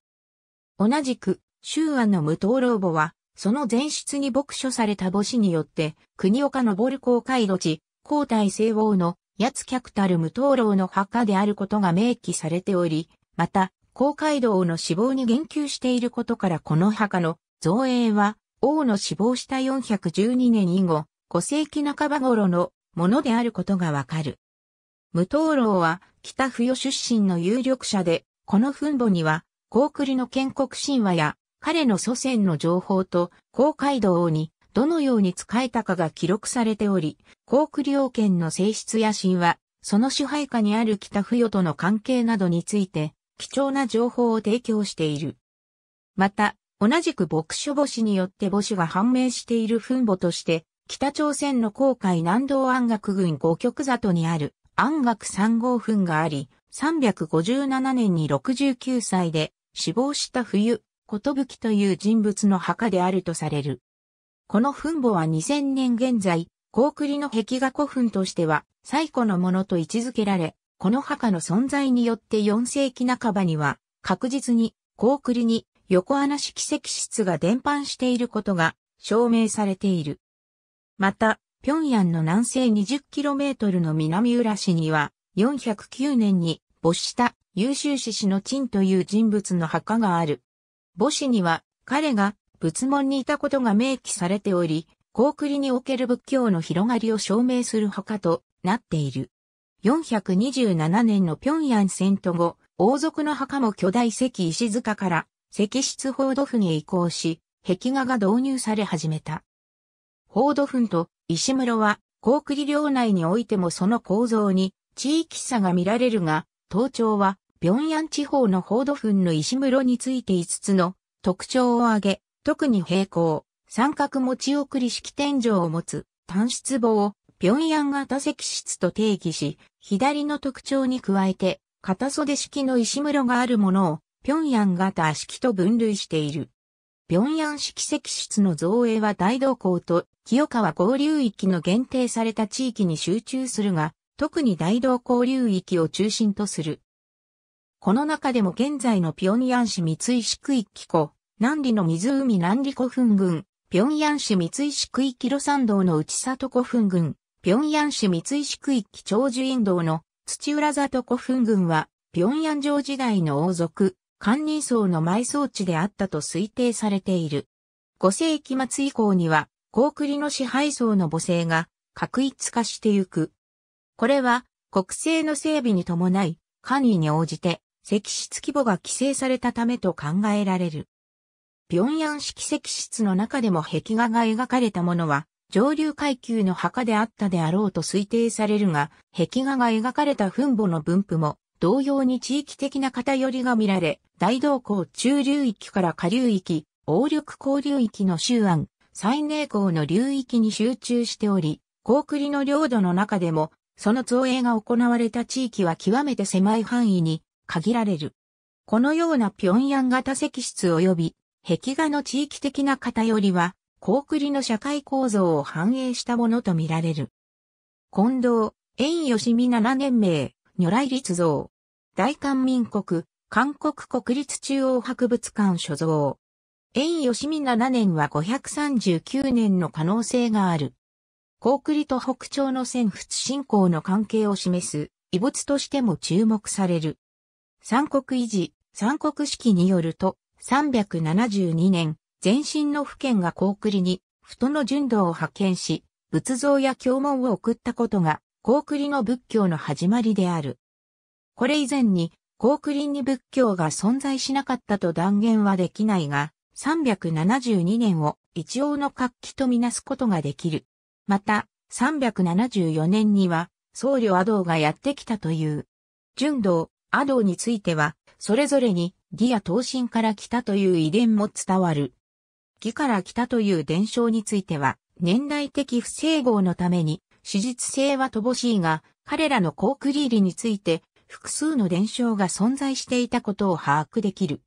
同じく周安の無灯老母はその前室に牧書された母子によって国岡の昇る公開土地皇太西王の、八つ客たる無灯籠の墓であることが明記されており、また、公会堂の死亡に言及していることからこの墓の造営は、王の死亡した412年以後、5世紀半ば頃のものであることがわかる。無灯籠は北不与出身の有力者で、この墳墓には、高栗の建国神話や彼の祖先の情報と公会堂にどのように使えたかが記録されており、航空領権の性質や神話、その支配下にある北付与との関係などについて、貴重な情報を提供している。また、同じく牧書母子によって母子が判明している墳墓として、北朝鮮の航海南道安岳郡五極里にある安岳3号墳があり、357年に69歳で死亡した冬、ことぶきという人物の墓であるとされる。この墳墓は2000年現在、高栗の壁画古墳としては最古のものと位置づけられ、この墓の存在によって4世紀半ばには確実に高栗に横穴式石室が伝播していることが証明されている。また、平壌の南西 20km の南浦市には409年に没した優秀志士の陳という人物の墓がある。墓誌には彼が仏門にいたことが明記されており、高栗における仏教の広がりを証明する墓となっている。427年の平壌戦闘後、王族の墓も巨大石石塚から石室報土墳へ移行し、壁画が導入され始めた。報土墳と石室は、高栗領内においてもその構造に地域差が見られるが、東庁は平壌地方の報土墳の石室について5つの特徴を挙げ、特に平行、三角持ち送り式天井を持つ単室房を平壌型石室と定義し、左の特徴に加えて、片袖式の石室があるものを平壌型式と分類している。平壌式石室の造営は大道港と清川合流域の限定された地域に集中するが、特に大道交流域を中心とする。この中でも現在の平壌市三井市区一気庫、南里の湖南里古墳群、平壌市三石区域路山道の内里古墳群、平壌市三石区域長寿院道の土浦里古墳群は、平壌城時代の王族、官人層の埋葬地であったと推定されている。5世紀末以降には、高栗の支配層の母性が、確一化してゆく。これは、国政の整備に伴い、官位に応じて、石室規模が規制されたためと考えられる。平壌式石室の中でも壁画が描かれたものは、上流階級の墓であったであろうと推定されるが、壁画が描かれた墳墓の分布も、同様に地域的な偏りが見られ、大道港中流域から下流域、王緑交流域の周安、最寧港の流域に集中しており、高栗の領土の中でも、その造営が行われた地域は極めて狭い範囲に限られる。このような平壌型石室及び壁画の地域的な偏りは、高栗の社会構造を反映したものとみられる。近藤、縁吉見七年名、如来立像。大韓民国、韓国国立中央博物館所蔵。縁吉見七年は539年の可能性がある。高栗と北朝の戦仏信仰の関係を示す遺物としても注目される。三国維持、三国式によると、372年、前身の府県が高栗に、太の純道を派遣し、仏像や経文を送ったことが、高栗の仏教の始まりである。これ以前に、高栗に仏教が存在しなかったと断言はできないが、372年を一応の活気とみなすことができる。また、374年には、僧侶阿道がやってきたという。純道、阿道については、それぞれに義や東進から来たという遺伝も伝わる。義から来たという伝承については、年代的不整合のために、史実性は乏しいが、彼らのコークリーリについて、複数の伝承が存在していたことを把握できる。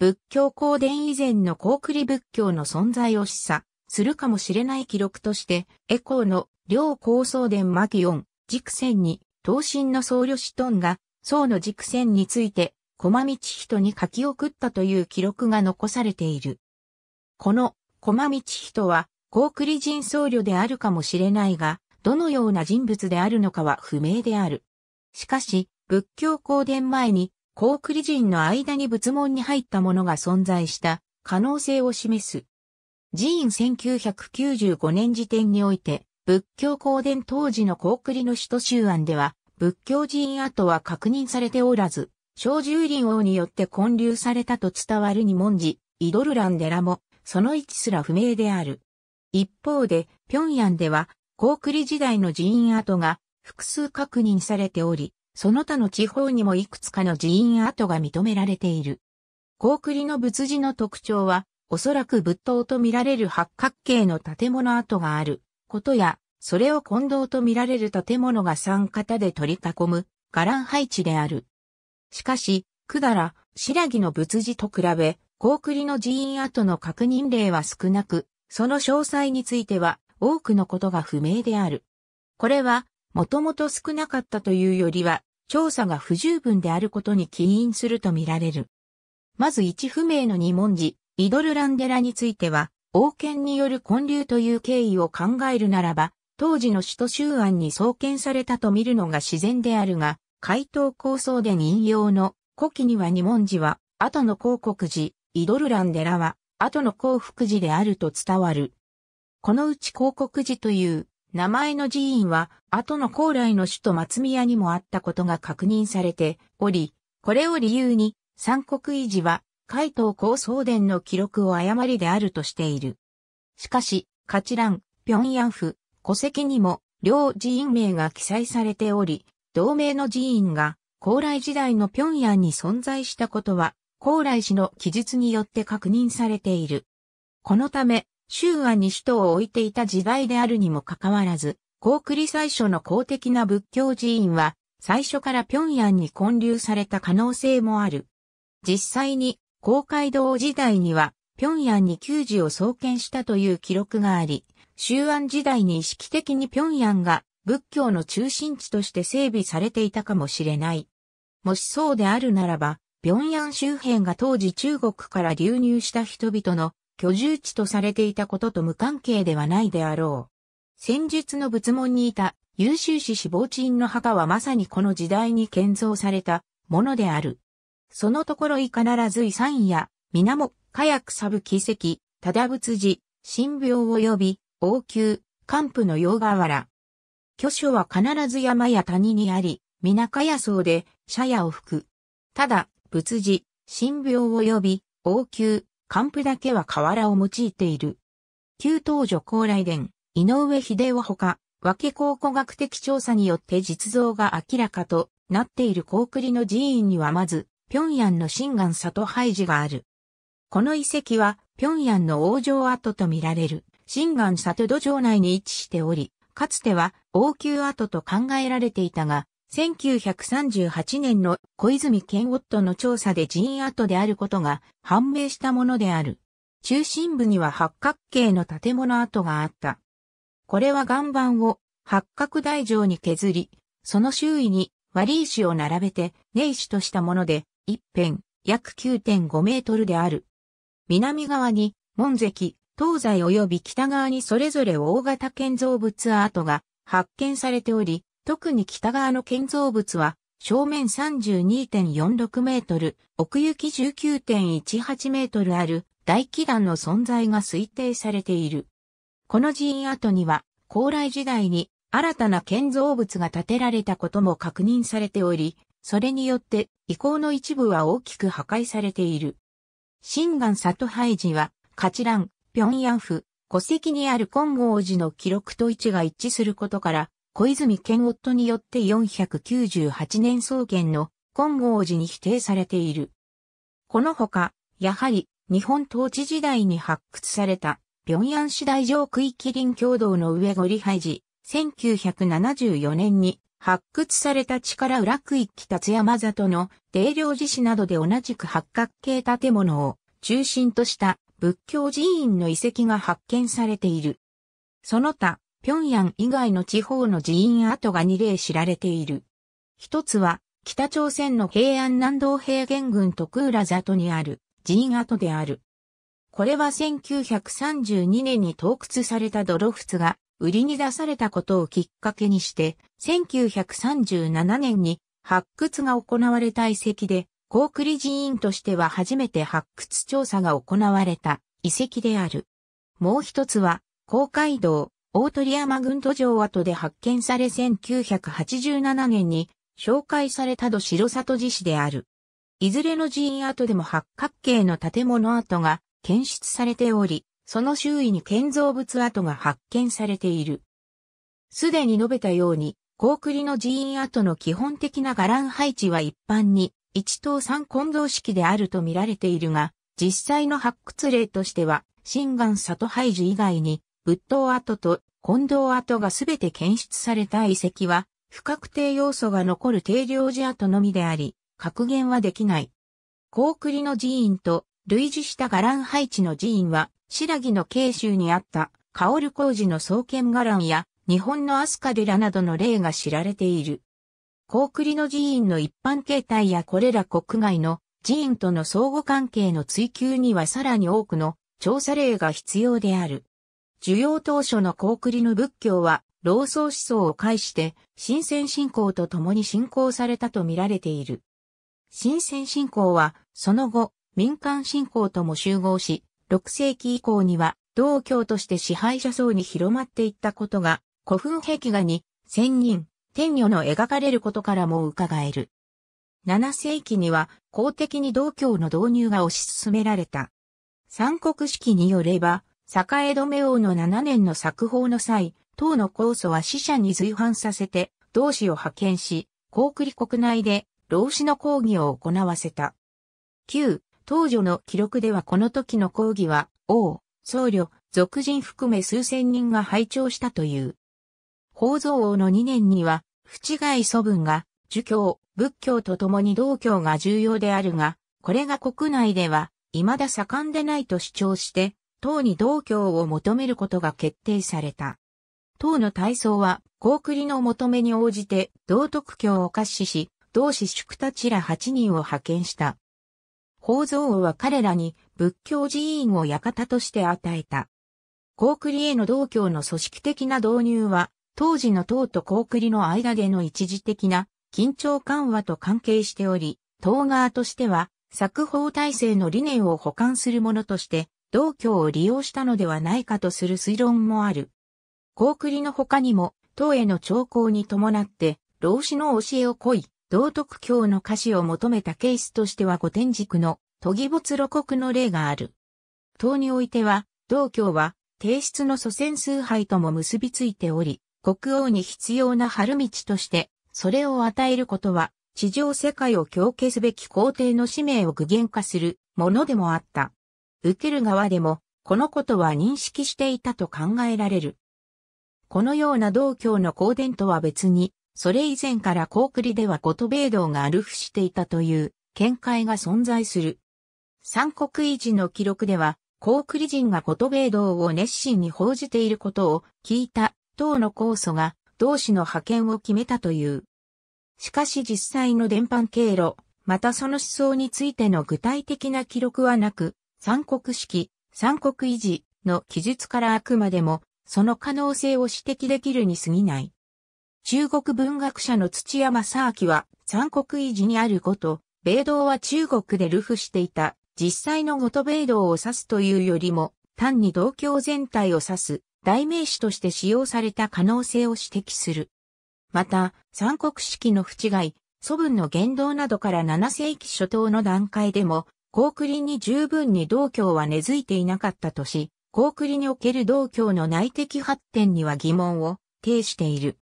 仏教公伝以前のコークリ仏教の存在を示唆するかもしれない記録として、エコーの両高僧伝マギオン、軸線に、東進の僧侶子トンが、僧の軸線について、駒道人に書き送ったという記録が残されている。この駒道人は、高クリ人僧侶であるかもしれないが、どのような人物であるのかは不明である。しかし、仏教公伝前に、高クリ人の間に仏門に入ったものが存在した可能性を示す。寺院1995年時点において、仏教公伝当時の高クリの首都集案では、仏教寺院跡は確認されておらず、小十輪王によって建立されたと伝わる二文字、イドルラン寺も、その位置すら不明である。一方で、平壌では、高句麗時代の寺院跡が複数確認されており、その他の地方にもいくつかの寺院跡が認められている。高句麗の仏寺の特徴は、おそらく仏塔と見られる八角形の建物跡があることや、それを混同と見られる建物が三型で取り囲む伽藍配置である。しかし、百済、白木の仏事と比べ、高栗の寺院跡の確認例は少なく、その詳細については多くのことが不明である。これは、もともと少なかったというよりは、調査が不十分であることに起因するとみられる。まず一不明の二文字、イドルランデラについては、王権による建立という経緯を考えるならば、当時の首都周安に創建されたと見るのが自然であるが、回答構想で引用の古希には二文字は、後の広告寺、イドルラン寺は、後の幸福寺であると伝わる。このうち広告寺という名前の寺院は、後の高麗の首都松宮にもあったことが確認されており、これを理由に、三国維持は、海東高僧伝の記録を誤りであるとしている。しかし、カチラン、平壌府、戸籍にも、両寺院名が記載されており、同盟の寺院が、高麗時代の平壌に存在したことは、高麗氏の記述によって確認されている。このため、周安に首都を置いていた時代であるにもかかわらず、高栗最初の公的な仏教寺院は、最初から平壌に建立された可能性もある。実際に、高海道時代には、平壌に宮寺を創建したという記録があり、周安時代に意識的に平壌が仏教の中心地として整備されていたかもしれない。もしそうであるならば、平壌周辺が当時中国から流入した人々の居住地とされていたことと無関係ではないであろう。戦術の仏門にいた優秀士死亡鎮の墓はまさにこの時代に建造されたものである。そのところい必ず遺産や、皆も、火薬サブ奇跡、ただ仏寺、神廟及び、王宮、幹府の洋河原、巨所は必ず山や谷にあり、皆かや層で、社屋を吹く。ただ、仏事、神病及び、王宮、寒布だけは瓦を用いている。旧東女高来殿、井上秀夫ほか、和考古学的調査によって実像が明らかとなっている高栗の寺院にはまず、平壌の新岩里廃寺がある。この遺跡は、平壌の王城跡とみられる、新岩里土城内に位置しており、かつては王宮跡と考えられていたが、1938年の小泉健夫の調査で寺院跡であることが判明したものである。中心部には八角形の建物跡があった。これは岩盤を八角台状に削り、その周囲に割石を並べて根石としたもので、一辺約9.5メートルである。南側に門跡、東西及び北側にそれぞれ大型建造物跡が発見されており、特に北側の建造物は正面32.46メートル、奥行き19.18メートルある大気団の存在が推定されている。この寺院跡には、高麗時代に新たな建造物が建てられたことも確認されており、それによって遺構の一部は大きく破壊されている。新岩里廃寺は、カチラン、平安府、戸籍にある金剛寺の記録と位置が一致することから、小泉健夫によって498年創建の金剛寺に否定されている。このほか、やはり日本統治時代に発掘された、平壌市大城区域林共同の上五里廃寺、1974年に発掘された力浦区域達山里の定量寺市などで同じく八角形建物を中心とした仏教寺院の遺跡が発見されている。その他、平壌以外の地方の寺院跡が2例知られている。一つは、北朝鮮の平安南道平原郡徳浦里にある寺院跡である。これは1932年に盗掘された泥仏が売りに出されたことをきっかけにして、1937年に発掘が行われた遺跡で、高栗寺院としては初めて発掘調査が行われた遺跡である。もう一つは、高街道、大鳥山群都城跡で発見され1987年に紹介された土城里寺市である。いずれの寺院跡でも八角形の建物跡が検出されており、その周囲に建造物跡が発見されている。すでに述べたように、高栗の寺院跡の基本的な伽藍配置は一般に一等三混同式であると見られているが、実際の発掘例としては、新岩里廃樹以外に、仏塔跡と混同跡がすべて検出された遺跡は、不確定要素が残る定量寺跡のみであり、格言はできない。高栗の寺院と類似した伽藍配置の寺院は、白木の慶州にあった、薫工事の創建伽藍や、日本の飛鳥寺などの例が知られている。高栗の寺院の一般形態やこれら国外の寺院との相互関係の追求にはさらに多くの調査例が必要である。需要当初の高栗の仏教は、老僧思想を介して、新鮮信仰と共に信仰されたと見られている。新鮮信仰は、その後、民間信仰とも集合し、6世紀以降には、道教として支配者層に広まっていったことが、古墳壁画に、仙人、天女の描かれることからも伺える。7世紀には公的に道教の導入が推し進められた。三国式によれば、栄止め王の7年の作法の際、党の皇祖は死者に随伴させて、同志を派遣し、高栗国内で、老子の講義を行わせた。旧、当女の記録ではこの時の講義は、王、僧侶、俗人含め数千人が拝聴したという。宝蔵王の2年には、不違い祖分が、儒教、仏教とともに道教が重要であるが、これが国内では、未だ盛んでないと主張して、党に道教を求めることが決定された。党の体操は、高栗の求めに応じて、道徳教を滑使し、同志宿たちら8人を派遣した。宝蔵王は彼らに仏教寺院を館として与えた。高栗への道教の組織的な導入は、当時の党と高栗の間での一時的な緊張緩和と関係しており、党側としては、作法体制の理念を補完するものとして、同居を利用したのではないかとする推論もある。高栗の他にも、党への兆候に伴って、老子の教えを乞い、道徳教の歌詞を求めたケースとしては御点軸の、都議没露国の例がある。党においては、同教は、提出の祖先崇拝とも結びついており、国王に必要な春道として、それを与えることは、地上世界を強化すべき皇帝の使命を具現化するものでもあった。受ける側でも、このことは認識していたと考えられる。このような道教の公伝とは別に、それ以前から高栗ではゴトベイ道がアルフしていたという見解が存在する。三国維持の記録では、高栗人がゴトベイ道を熱心に報じていることを聞いた等の控訴が同氏の派遣を決めたという。しかし実際の伝播経路、またその思想についての具体的な記録はなく、三国式、三国維持の記述からあくまでも、その可能性を指摘できるに過ぎない。中国文学者の土山正明は、三国維持にあること、米道は中国で流布していた、実際のごと米道を指すというよりも、単に同郷全体を指す、代名詞として使用された可能性を指摘する。また、三国式の不違い、祖文の言動などから7世紀初頭の段階でも、高句麗に十分に道教は根付いていなかったとし、高句麗における道教の内的発展には疑問を呈している。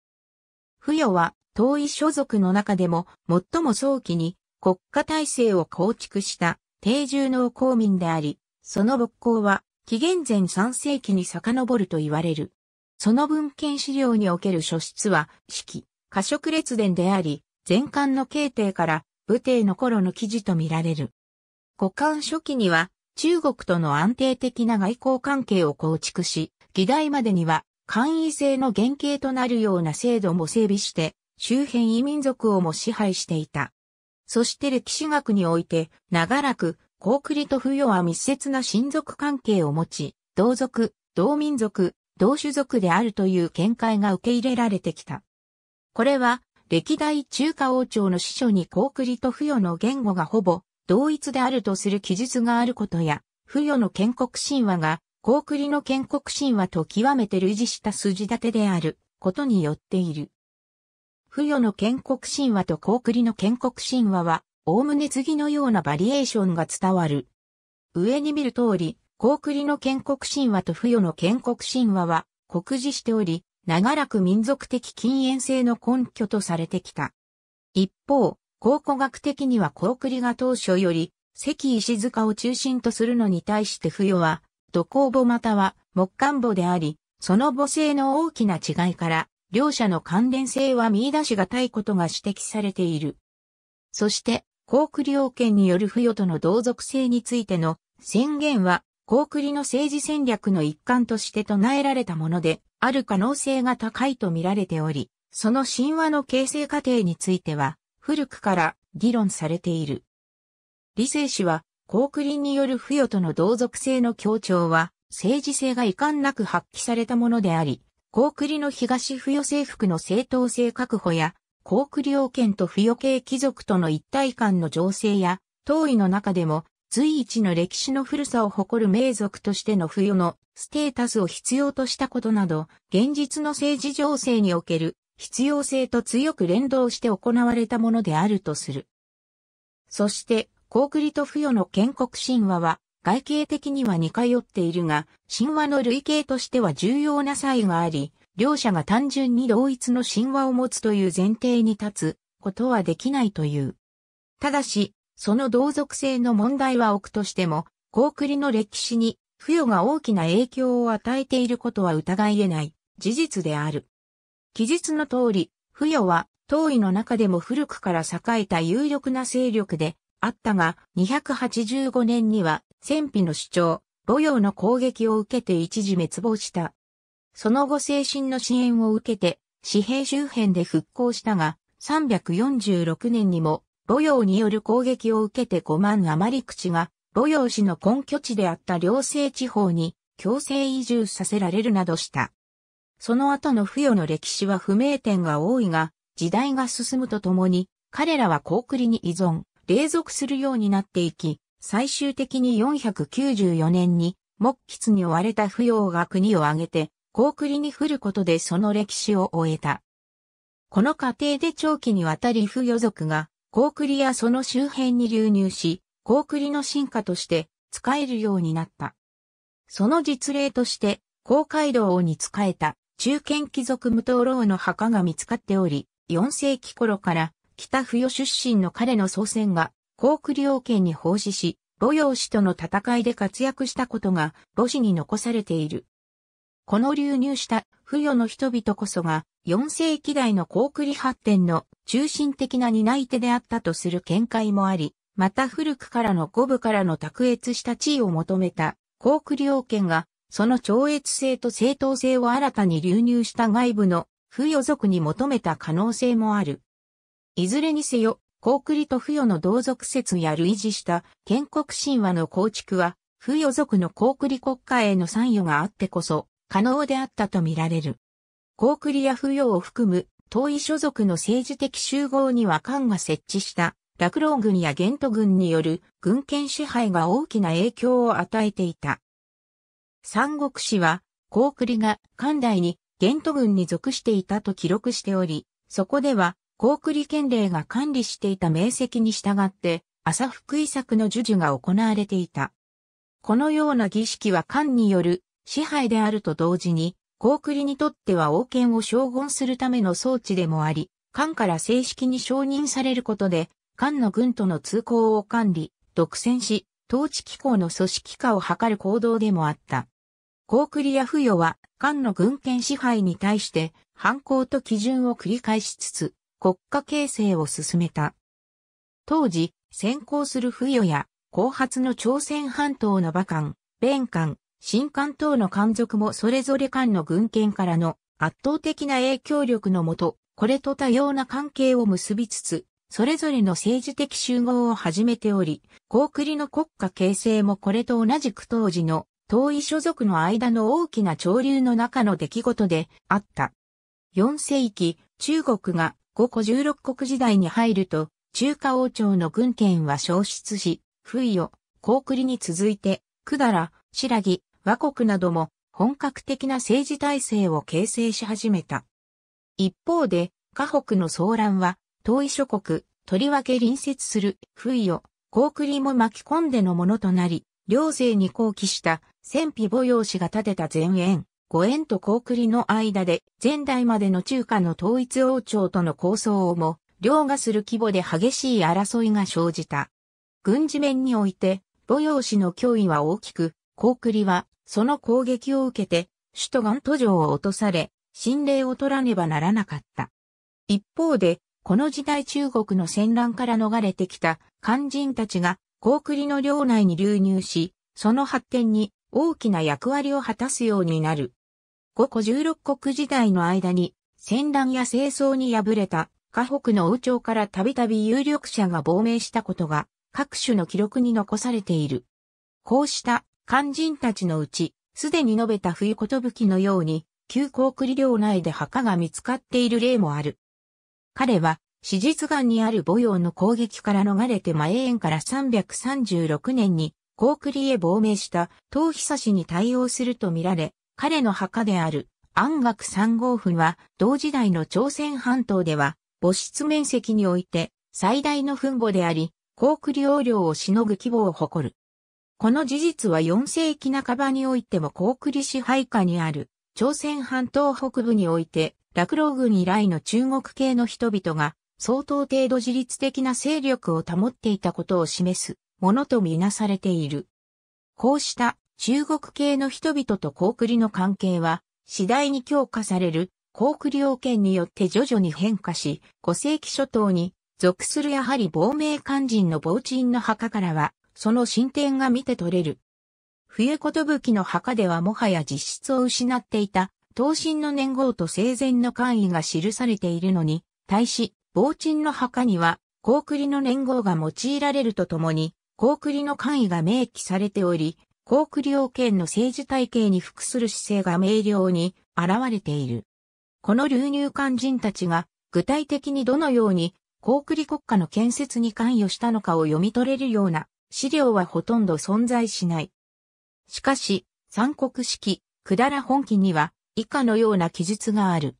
不与は、遠い所属の中でも最も早期に国家体制を構築した定住農公民であり、その勃興は紀元前3世紀に遡ると言われる。その文献資料における書室は、式、過食列伝であり、前漢の経帝から武帝の頃の記事と見られる。古漢初期には、中国との安定的な外交関係を構築し、議題までには、簡易性の原型となるような制度も整備して、周辺異民族をも支配していた。そして歴史学において、長らく、コークリとフヨは密接な親族関係を持ち、同族、同民族、同種族であるという見解が受け入れられてきた。これは、歴代中華王朝の司書にコークリとフヨの言語がほぼ同一であるとする記述があることや、フヨの建国神話がコークリの建国神話と極めて類似した筋立てであることによっている。フヨの建国神話とコークリの建国神話はおおむね次のようなバリエーションが伝わる。上に見る通り、高栗の建国神話と付与の建国神話は、酷似しており、長らく民族的禁煙性の根拠とされてきた。一方、考古学的には高栗が当初より、関石塚を中心とするのに対して付与は、土工母または木管母であり、その母性の大きな違いから、両者の関連性は見出しがたいことが指摘されている。そして、高句麗王権による付与との同族性についての宣言は、高句麗の政治戦略の一環として唱えられたもので、ある可能性が高いと見られており、その神話の形成過程については、古くから議論されている。李世氏は、高句麗による付与との同族性の強調は、政治性が遺憾なく発揮されたものであり、高句麗の東付与制服の正当性確保や、高句クリと付与系貴族との一体感の情勢や、当位の中でも随一の歴史の古さを誇る名族としての付与のステータスを必要としたことなど、現実の政治情勢における必要性と強く連動して行われたものであるとする。そして、コークリと付与の建国神話は、外形的には似通っているが、神話の類型としては重要な差異があり、両者が単純に同一の神話を持つという前提に立つことはできないという。ただし、その同族性の問題は置くとしても、高リの歴史に付与が大きな影響を与えていることは疑い得ない事実である。記述の通り、付与は当位の中でも古くから栄えた有力な勢力であったが、285年には戦費の主張、母用の攻撃を受けて一時滅亡した。その後精神の支援を受けて、紙幣周辺で復興したが、346年にも、母用による攻撃を受けて5万余り口が、母用氏の根拠地であった両西地方に強制移住させられるなどした。その後の不与の歴史は不明点が多いが、時代が進むとともに、彼らは高栗に依存、隷属するようになっていき、最終的に494年に、木吉に追われた不養が国を挙げて、高リに降ることでその歴史を終えた。この過程で長期にわたり不与族が、高リやその周辺に流入し、高リの進化として使えるようになった。その実例として、公海道王に仕えた中堅貴族無刀郎の墓が見つかっており、4世紀頃から北不与出身の彼の祖先が高リ王権に奉仕し、母養氏との戦いで活躍したことが母子に残されている。この流入した富与の人々こそが4世紀代の高句麗発展の中心的な担い手であったとする見解もあり、また古くからの五部からの卓越した地位を求めた高句王権が、その超越性と正当性を新たに流入した外部の富与族に求めた可能性もある。いずれにせよ、高句と富与の同族説や類似した建国神話の構築は、富与族の高句国家への参与があってこそ、可能であったとみられる。高クリア扶養を含む遠い所属の政治的集合には官が設置した落老軍や玄都軍による軍権支配が大きな影響を与えていた。三国志は、高栗が官代に玄都軍に属していたと記録しており、そこでは、高栗県令が管理していた名跡に従って、朝福遺作の授受が行われていた。このような儀式は官による支配であると同時に、高栗にとっては王権を称言するための装置でもあり、官から正式に承認されることで、官の軍との通行を管理、独占し、統治機構の組織化を図る行動でもあった。高栗や付与は、官の軍権支配に対して、反抗と基準を繰り返しつつ、国家形成を進めた。当時、先行する付与や、後発の朝鮮半島の馬艦、弁艦、新官等の官族もそれぞれ官の軍権からの圧倒的な影響力のもと、これと多様な関係を結びつつ、それぞれの政治的集合を始めており、高栗の国家形成もこれと同じく当時の遠い所属の間の大きな潮流の中の出来事であった。4世紀、中国が5個16国時代に入ると、中華王朝の軍権は消失し、不意を、高栗に続いて、だら、白木、和国なども本格的な政治体制を形成し始めた。一方で、河北の騒乱は、遠い諸国、とりわけ隣接する、不意を、高栗も巻き込んでのものとなり、両勢に抗議した、戦費母用氏が建てた前縁、五縁と高栗の間で、前代までの中華の統一王朝との抗争をも、凌駕する規模で激しい争いが生じた。軍事面において、母用氏の脅威は大きく、高栗は、その攻撃を受けて、首都ガント城を落とされ、神霊を取らねばならなかった。一方で、この時代中国の戦乱から逃れてきた漢人たちが、高栗の領内に流入し、その発展に大きな役割を果たすようになる。五個十六国時代の間に、戦乱や清掃に敗れた、河北の王朝からたびたび有力者が亡命したことが、各種の記録に残されている。こうした肝心たちのうち、すでに述べた冬器のように、旧高栗領内で墓が見つかっている例もある。彼は、史実岩にある母用の攻撃から逃れて前園から336年に、高栗へ亡命した東久氏に対応するとみられ、彼の墓である安岳三号墳は、同時代の朝鮮半島では、母室面積において最大の墳墓であり、高栗王領をしのぐ規模を誇る。この事実は4世紀半ばにおいても高句麗支配下にある朝鮮半島北部において、落老軍以来の中国系の人々が相当程度自律的な勢力を保っていたことを示すものとみなされている。こうした中国系の人々と高句麗の関係は次第に強化される高句麗王権によって徐々に変化し、5世紀初頭に属するやはり亡命肝心の傍鎮の墓からはその進展が見て取れる。冬寿の墓ではもはや実質を失っていた、東身の年号と生前の簡易が記されているのに、対し、防鎮の墓には、高栗の年号が用いられるとともに、高栗の簡易が明記されており、高栗王権の政治体系に服する姿勢が明瞭に現れている。この流入官人たちが、具体的にどのように、高栗国家の建設に関与したのかを読み取れるような資料はほとんど存在しない。しかし、三国式、くだら本記には、以下のような記述がある。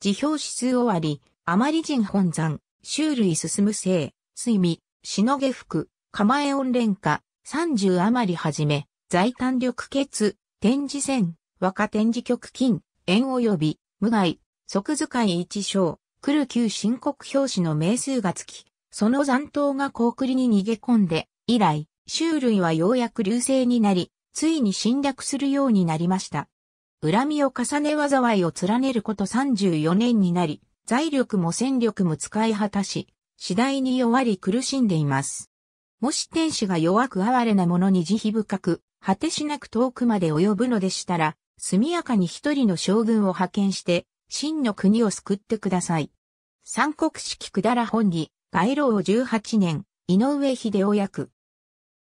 辞表指数終わり、あまり人本山、周類進む性、睡味、しのげ服、構え音連歌、三十余りはじめ、財単力欠、展示線、若展示局金、縁及び、無害、即図い一章、来る旧申告表紙の名数がつき、その残党が高栗に逃げ込んで、以来、周類はようやく流星になり、ついに侵略するようになりました。恨みを重ね災いを連ねること34年になり、財力も戦力も使い果たし、次第に弱り苦しんでいます。もし天使が弱く哀れな者に慈悲深く、果てしなく遠くまで及ぶのでしたら、速やかに一人の将軍を派遣して、真の国を救ってください。三国式くだら本に、外老18年、井上秀夫役。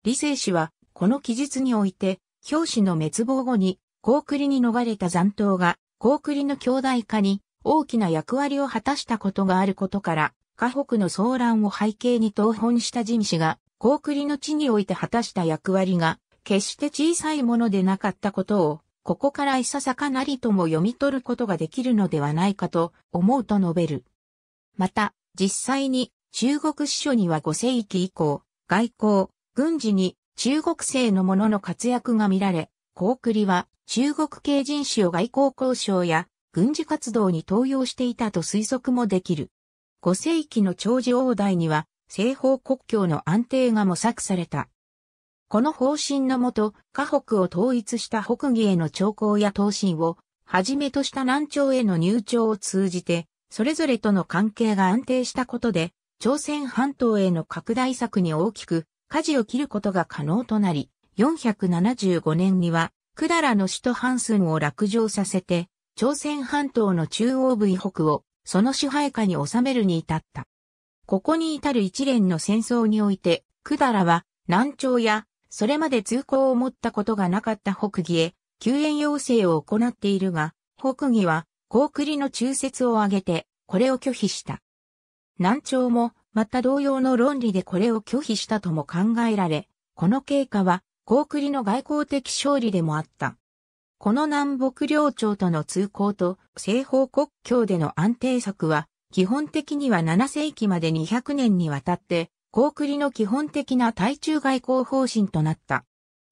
李世氏は、この記述において、表紙の滅亡後に、高栗に逃れた残党が、高栗の兄弟化に大きな役割を果たしたことがあることから、河北の騒乱を背景に投本した人氏が、高栗の地において果たした役割が、決して小さいものでなかったことを、ここからいささかなりとも読み取ることができるのではないかと思うと述べる。また、実際に中国司書には五世紀以降、外交、軍事に中国製のものの活躍が見られ、高栗は中国系人種を外交交渉や軍事活動に登用していたと推測もできる。5世紀の長寿王代には西方国境の安定が模索された。この方針のもと、河北を統一した北義への徴工や東進を、はじめとした南朝への入朝を通じて、それぞれとの関係が安定したことで、朝鮮半島への拡大策に大きく舵を切ることが可能となり、475年には、百ラの首都ハンスンを落城させて、朝鮮半島の中央部以北を、その支配下に収めるに至った。ここに至る一連の戦争において、百ラは、南朝や、それまで通行を持ったことがなかった北義へ、救援要請を行っているが、北義は、高栗の中説を挙げて、これを拒否した。南朝も、また同様の論理でこれを拒否したとも考えられ、この経過は、高栗の外交的勝利でもあった。この南北領朝との通行と西方国境での安定策は、基本的には7世紀まで200年にわたって、高栗の基本的な対中外交方針となった。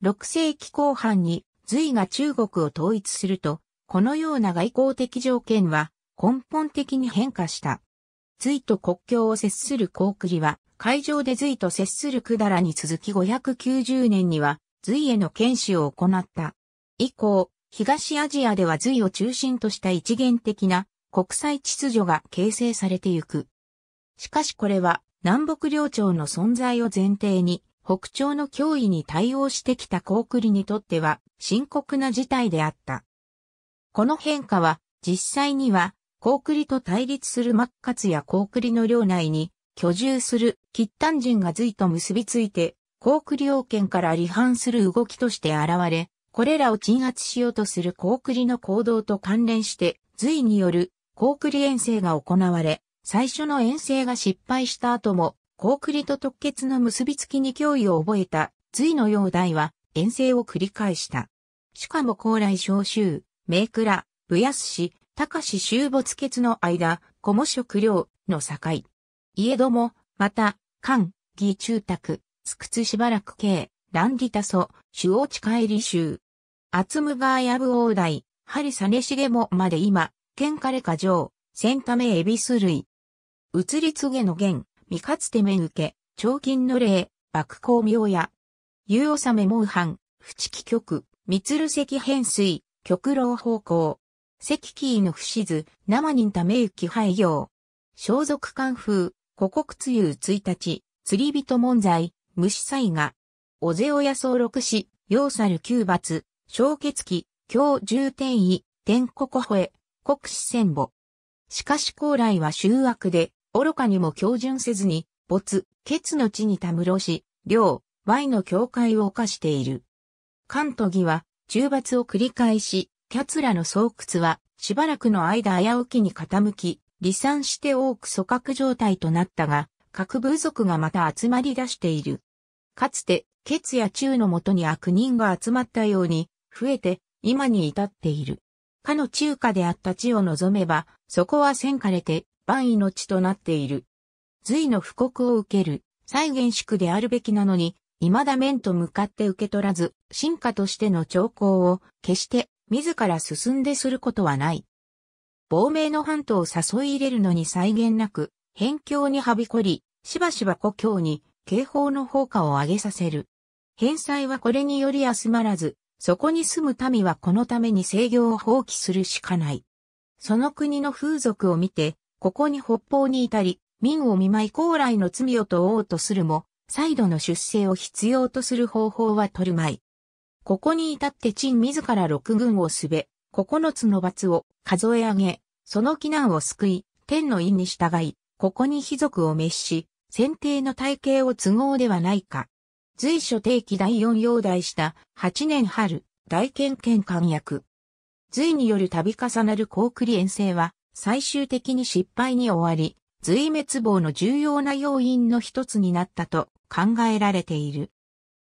6世紀後半に隋が中国を統一すると、このような外交的条件は根本的に変化した。隋と国境を接する高栗は、海上で隋と接する百済に続き590年には、隋への剣士を行った。以降、東アジアでは隋を中心とした一元的な国際秩序が形成されてゆく。しかしこれは南北領朝の存在を前提に北朝の脅威に対応してきた高栗にとっては深刻な事態であった。この変化は実際には高栗と対立するマッカツや高栗の領内に居住するキッタン人が隋と結びついて、高栗王権から離反する動きとして現れ、これらを鎮圧しようとする高栗の行動と関連して、隋による高栗遠征が行われ、最初の遠征が失敗した後も、高栗と特決の結びつきに脅威を覚えた隋の容帝は遠征を繰り返した。しかも高麗召集、名倉、ヤス氏、高し州没決の間、小も食料の境。家ども、また、官、義中宅、つくつしばらく系、乱利多祖、主王地帰り衆。厚むがやぶ王大、針さねしげもまで今、県枯れか城、千ためエビス類。移り継げの弦、未かつて目抜け、長金の霊、幕光明や。夕納め猛藩、淵木局、三る石変水、極老方向。石キーの不死図、生人ため行き廃業。装束官風、古国梅雨1日、釣り人門罪、虫災が。おぜおや総六死、要さる九罰、小血期、強重天位、天国吠え、国士千母。しかし高来は醜悪で、愚かにも標準せずに、没、血の地にたむろし、両、Y の境界を犯している。関都義は、中罰を繰り返し、キャツラの巣窟はしばらくの間うきに傾き、離散して多く組閣状態となったが、各部族がまた集まり出している。かつて、ケツや中のもとに悪人が集まったように、増えて、今に至っている。かの中華であった地を望めば、そこは戦かれて、万位の地となっている。隋の布告を受ける、再現宿であるべきなのに、未だ面と向かって受け取らず、進化としての兆候を、決して自ら進んですることはない。亡命の半島を誘い入れるのに際限なく、辺境にはびこり、しばしば故郷に警報の放火を上げさせる。返済はこれにより休まらず、そこに住む民はこのために制御を放棄するしかない。その国の風俗を見て、ここに北方に至り、民を見舞い高麗の罪を問おうとするも、再度の出世を必要とする方法は取るまい。ここに至って陳自ら六軍をすべ、九つの罰を数え上げ、その祈難を救い、天の意に従い、ここに貴族を滅し、先定の体系を都合ではないか。随所定期第四要題した八年春、大剣剣官役。隋による度重なる高栗遠征は、最終的に失敗に終わり、隋滅亡の重要な要因の一つになったと考えられている。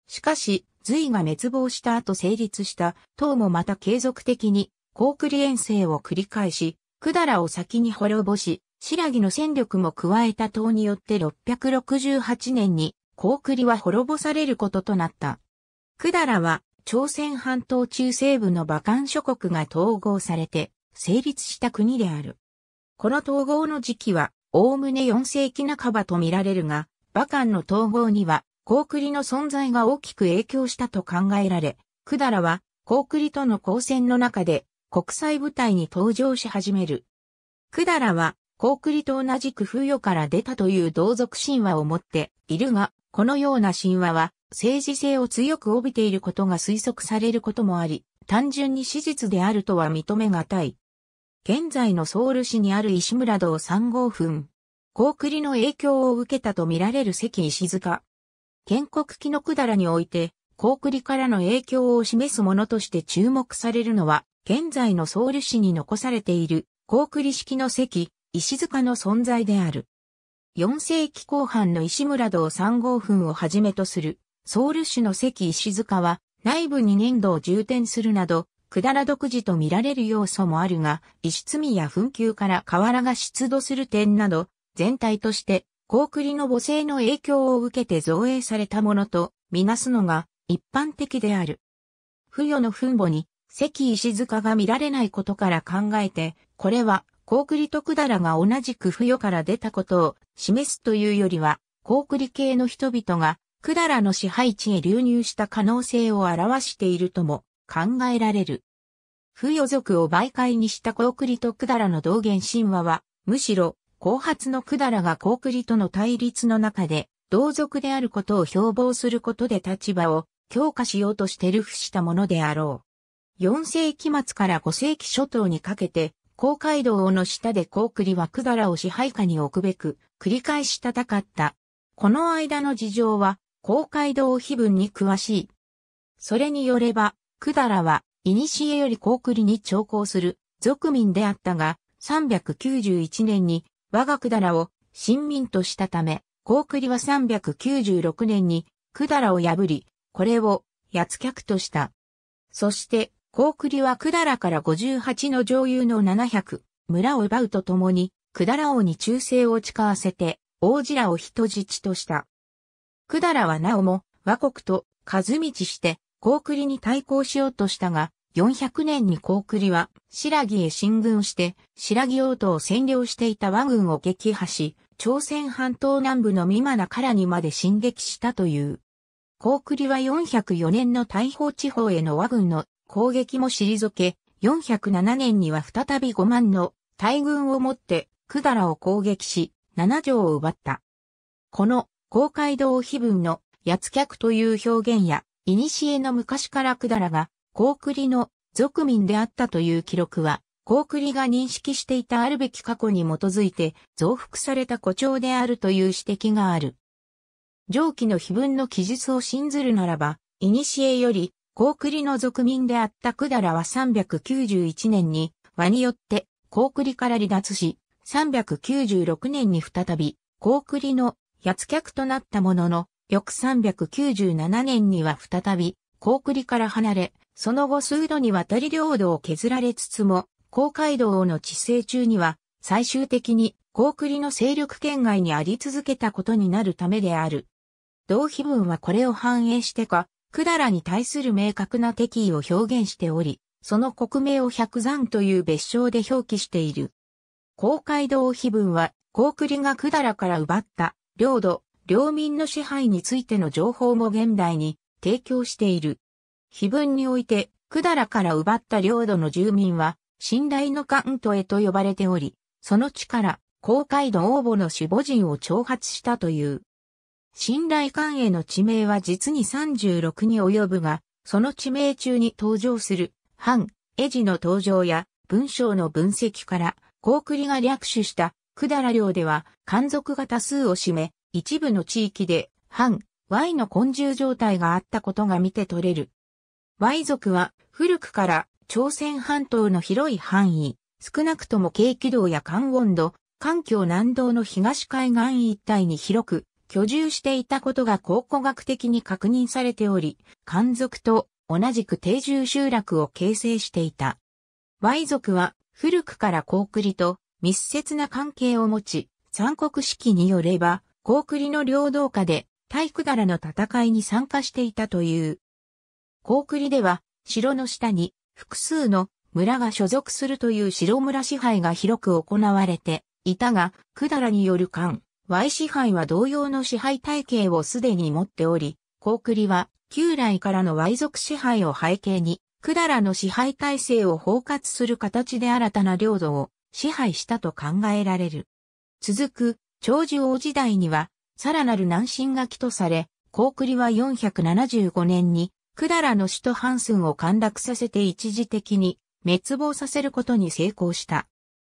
しかし、隋が滅亡した後成立した唐もまた継続的に、高句麗遠征を繰り返し、百済を先に滅ぼし、白木の戦力も加えた塔によって668年に、高句麗は滅ぼされることとなった。百済は、朝鮮半島中西部の馬漢諸国が統合されて、成立した国である。この統合の時期は、おおむね4世紀半ばと見られるが、馬漢の統合には、高栗の存在が大きく影響したと考えられ、百済は高栗との交戦の中で国際舞台に登場し始める。百済は高栗と同じく風与から出たという同族神話を持っているが、このような神話は政治性を強く帯びていることが推測されることもあり、単純に史実であるとは認めがたい。現在のソウル市にある石村堂3号墳。高栗の影響を受けたと見られる関石塚。建国記のくだらにおいて、高句麗からの影響を示すものとして注目されるのは、現在のソウル市に残されている、高句麗式の石、石塚の存在である。4世紀後半の石村堂3号墳をはじめとする、ソウル市の石石塚は、内部に粘土を充填するなど、くだら独自と見られる要素もあるが、石積みや紛糾から瓦が出土する点など、全体として高リの母性の影響を受けて造営されたものとみなすのが一般的である。不与の墳墓に関石塚が見られないことから考えて、これは高リと百済が同じく不与から出たことを示すというよりは、高リ系の人々が百済の支配地へ流入した可能性を表しているとも考えられる。不与族を媒介にした高リと百済の道元神話は、むしろ後発のだらが高栗との対立の中で、同族であることを標榜することで立場を強化しようとして流布したものであろう。4世紀末から5世紀初頭にかけて、高海道の下で高栗はだらを支配下に置くべく、繰り返し戦った。この間の事情は、高海道碑文に詳しい。それによれば、だらは、古より高栗に徴抗する、族民であったが、391年に我がだらを親民としたため、高栗は396年にだらを破り、これを八客とした。そして、高栗はだらから58の上流の700、村を奪うとともに、だら王に忠誠を誓わせて、王子らを人質とした。だらはなおも、和国と、数道して、高栗に対抗しようとしたが、400年に高栗は白木へ進軍して白木王都を占領していた和軍を撃破し、朝鮮半島南部の美馬名からにまで進撃したという。高栗は404年の大砲地方への和軍の攻撃も退け、407年には再び5万の大軍をもって百済を攻撃し、7条を奪った。この公海道碑文の八客という表現や、古の昔から百済が高栗の族民であったという記録は、高栗が認識していたあるべき過去に基づいて増幅された誇張であるという指摘がある。上記の碑文の記述を信ずるならば、古より、高栗の族民であったクダラは391年に、和によって高栗から離脱し、396年に再び、高栗の八客となったものの、翌397年には再び、高栗から離れ、その後数度にわたり領土を削られつつも、公海道の治世中には、最終的に、高栗の勢力圏外にあり続けたことになるためである。同碑文はこれを反映してか、だらに対する明確な敵意を表現しており、その国名を百山という別称で表記している。公海道碑文は、高栗がだらから奪った、領土、領民の支配についての情報も現代に提供している。碑文において、だらから奪った領土の住民は、信頼の関東へと呼ばれており、その地から、公海道応募の守護人を挑発したという。信頼関への地名は実に36に及ぶが、その地名中に登場する、藩、絵字の登場や、文章の分析から、高栗が略取した、だら領では、漢族が多数を占め、一部の地域で、藩、Y の根重状態があったことが見て取れる。ワイ族は古くから朝鮮半島の広い範囲、少なくとも軽軌道や関温度、環境南道の東海岸一帯に広く居住していたことが考古学的に確認されており、漢族と同じく定住集落を形成していた。ワイ族は古くから高リと密接な関係を持ち、三国式によれば、高リの領土下で、体育柄の戦いに参加していたという。高栗では、城の下に複数の村が所属するという城村支配が広く行われていたが、百らによる間、Y 支配は同様の支配体系をすでに持っており、高栗は旧来からの Y 族支配を背景に、百らの支配体制を包括する形で新たな領土を支配したと考えられる。続く、長寿王時代には、さらなる南進が起とされ、高栗は475年に百済の首都ハンスンを陥落させて一時的に滅亡させることに成功した。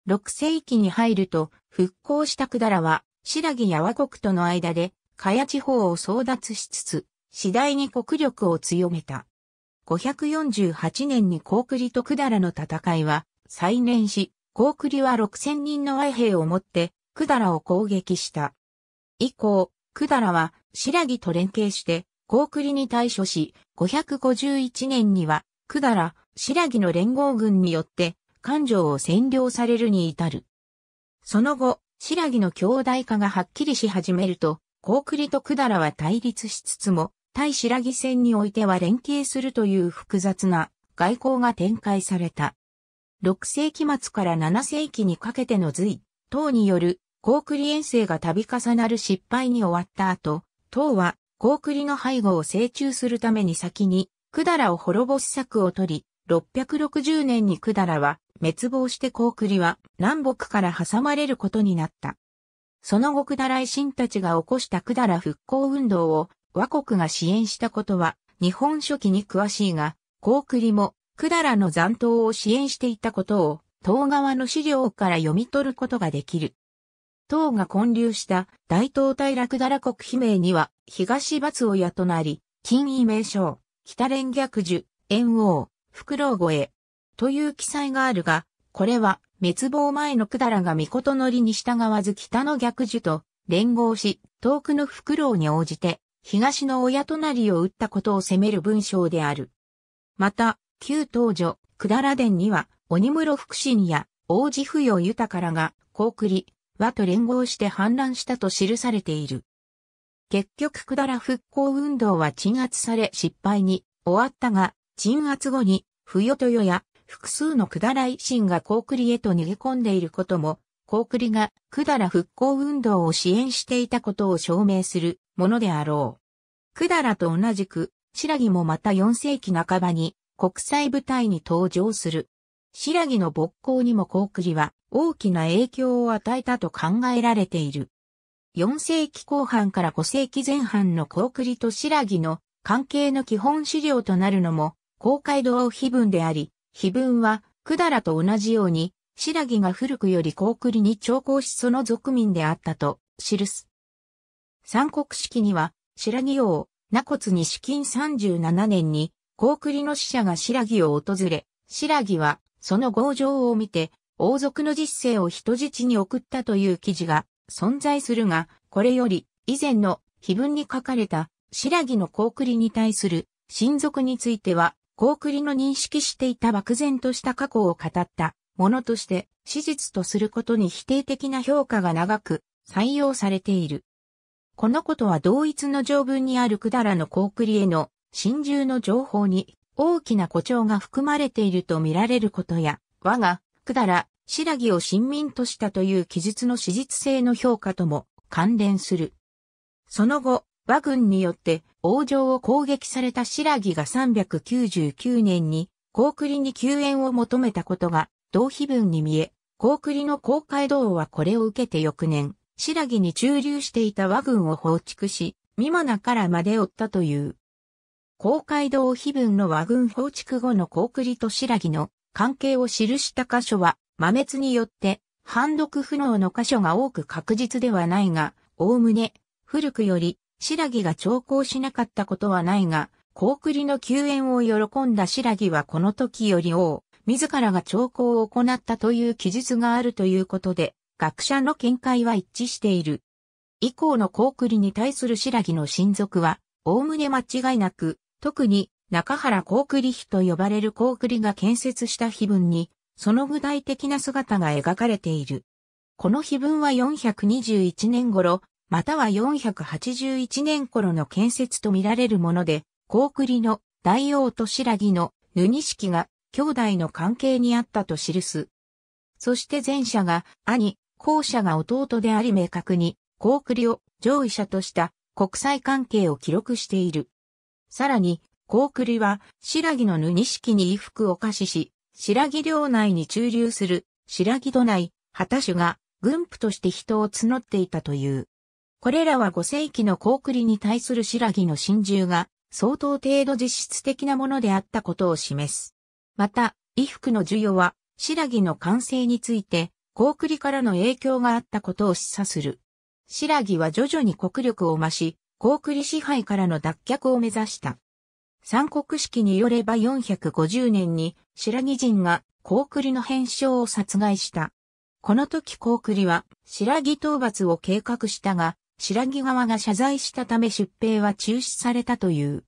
6世紀に入ると復興した百済は、白木や和国との間で、カヤ地方を争奪しつつ、次第に国力を強めた。548年にコークリと百済の戦いは再燃し、コークリは6000人の和兵を持って、百済を攻撃した。以降、百済は、白木と連携して、コークリに対処し、551年には、百済、白木の連合軍によって、官城を占領されるに至る。その後、白木の兄弟化がはっきりし始めると、高栗と百済は対立しつつも、対白木戦においては連携するという複雑な外交が展開された。6世紀末から7世紀にかけての隋、唐による高栗遠征が度重なる失敗に終わった後、唐は高栗の背後を成虫するために先に、百済を滅ぼす策を取り、660年に百済は滅亡して高栗は南北から挟まれることになった。その後百済維新たちが起こした百済復興運動を和国が支援したことは日本書紀に詳しいが、高栗も百済の残党を支援していたことを、東側の資料から読み取ることができる。唐が建立した大東大楽堕落国悲鳴には東伐親となり、金位名称、北連逆樹、炎王、福老越え、という記載があるが、これは滅亡前の百済が御事のりに従わず北の逆樹と連合し、遠くの福老に応じて、東の親となりを打ったことを責める文章である。また、旧東女、百済殿には、鬼室福神や、王子不要豊からが、高栗、和と連合して反乱したと記されている。結局くだら復興運動は鎮圧され失敗に終わったが、鎮圧後に、不与豊や複数のくだら維新が高栗へと逃げ込んでいることも、高栗がくだら復興運動を支援していたことを証明するものであろう。くだらと同じく、白木もまた4世紀半ばに国際部隊に登場する。白木の勃興にも高栗は大きな影響を与えたと考えられている。4世紀後半から5世紀前半の高栗と白木の関係の基本資料となるのも、公会堂碑文であり、碑文は、百済と同じように、白木が古くより高栗に調校しその族民であったと、記す。三国式には、白木王、名骨に資近37年に、高栗の使者が白木を訪れ、白木は、その強情を見て、王族の実勢を人質に送ったという記事が存在するが、これより以前の碑文に書かれた白木の高栗に対する親族については、高栗の認識していた漠然とした過去を語ったものとして史実とすることに否定的な評価が長く採用されている。このことは同一の条文にあるくだらの高栗への真獣の情報に大きな誇張が含まれていると見られることや、我が、くだら、白木を親民としたという記述の史実性の評価とも関連する。その後、和軍によって王城を攻撃された白木が399年に、高栗に救援を求めたことが、同碑文に見え、高栗の公会堂はこれを受けて翌年、白木に駐留していた和軍を放逐し、ミマナからまで追ったという。公会堂碑文の和軍放築後の高栗と白木の関係を記した箇所は、真滅によって、判読不能の箇所が多く確実ではないが、おおむね、古くより、白木が調校しなかったことはないが、高栗の救援を喜んだ白木はこの時より王、自らが調校を行ったという記述があるということで、学者の見解は一致している。以降の高栗に対する白木の親族は、おおむね間違いなく、特に中原高リヒと呼ばれる高リが建設した碑文に、その具体的な姿が描かれている。この碑文は421年頃、または481年頃の建設とみられるもので、高リの大王と白木のシキが兄弟の関係にあったと記す。そして前者が兄、後者が弟であり明確に、高リを上位者とした国際関係を記録している。さらに、高栗は、白木の布錦に衣服を貸しし、白木領内に駐留する、白木土内、旗手が、軍部として人を募っていたという。これらは5世紀の高栗に対する白木の真珠が、相当程度実質的なものであったことを示す。また、衣服の授与は、白木の完成について、高栗からの影響があったことを示唆する。白木は徐々に国力を増し、高栗支配からの脱却を目指した。三国式によれば450年に白木人が高栗の変相を殺害した。この時高栗は白木討伐を計画したが、白木側が謝罪したため出兵は中止されたという。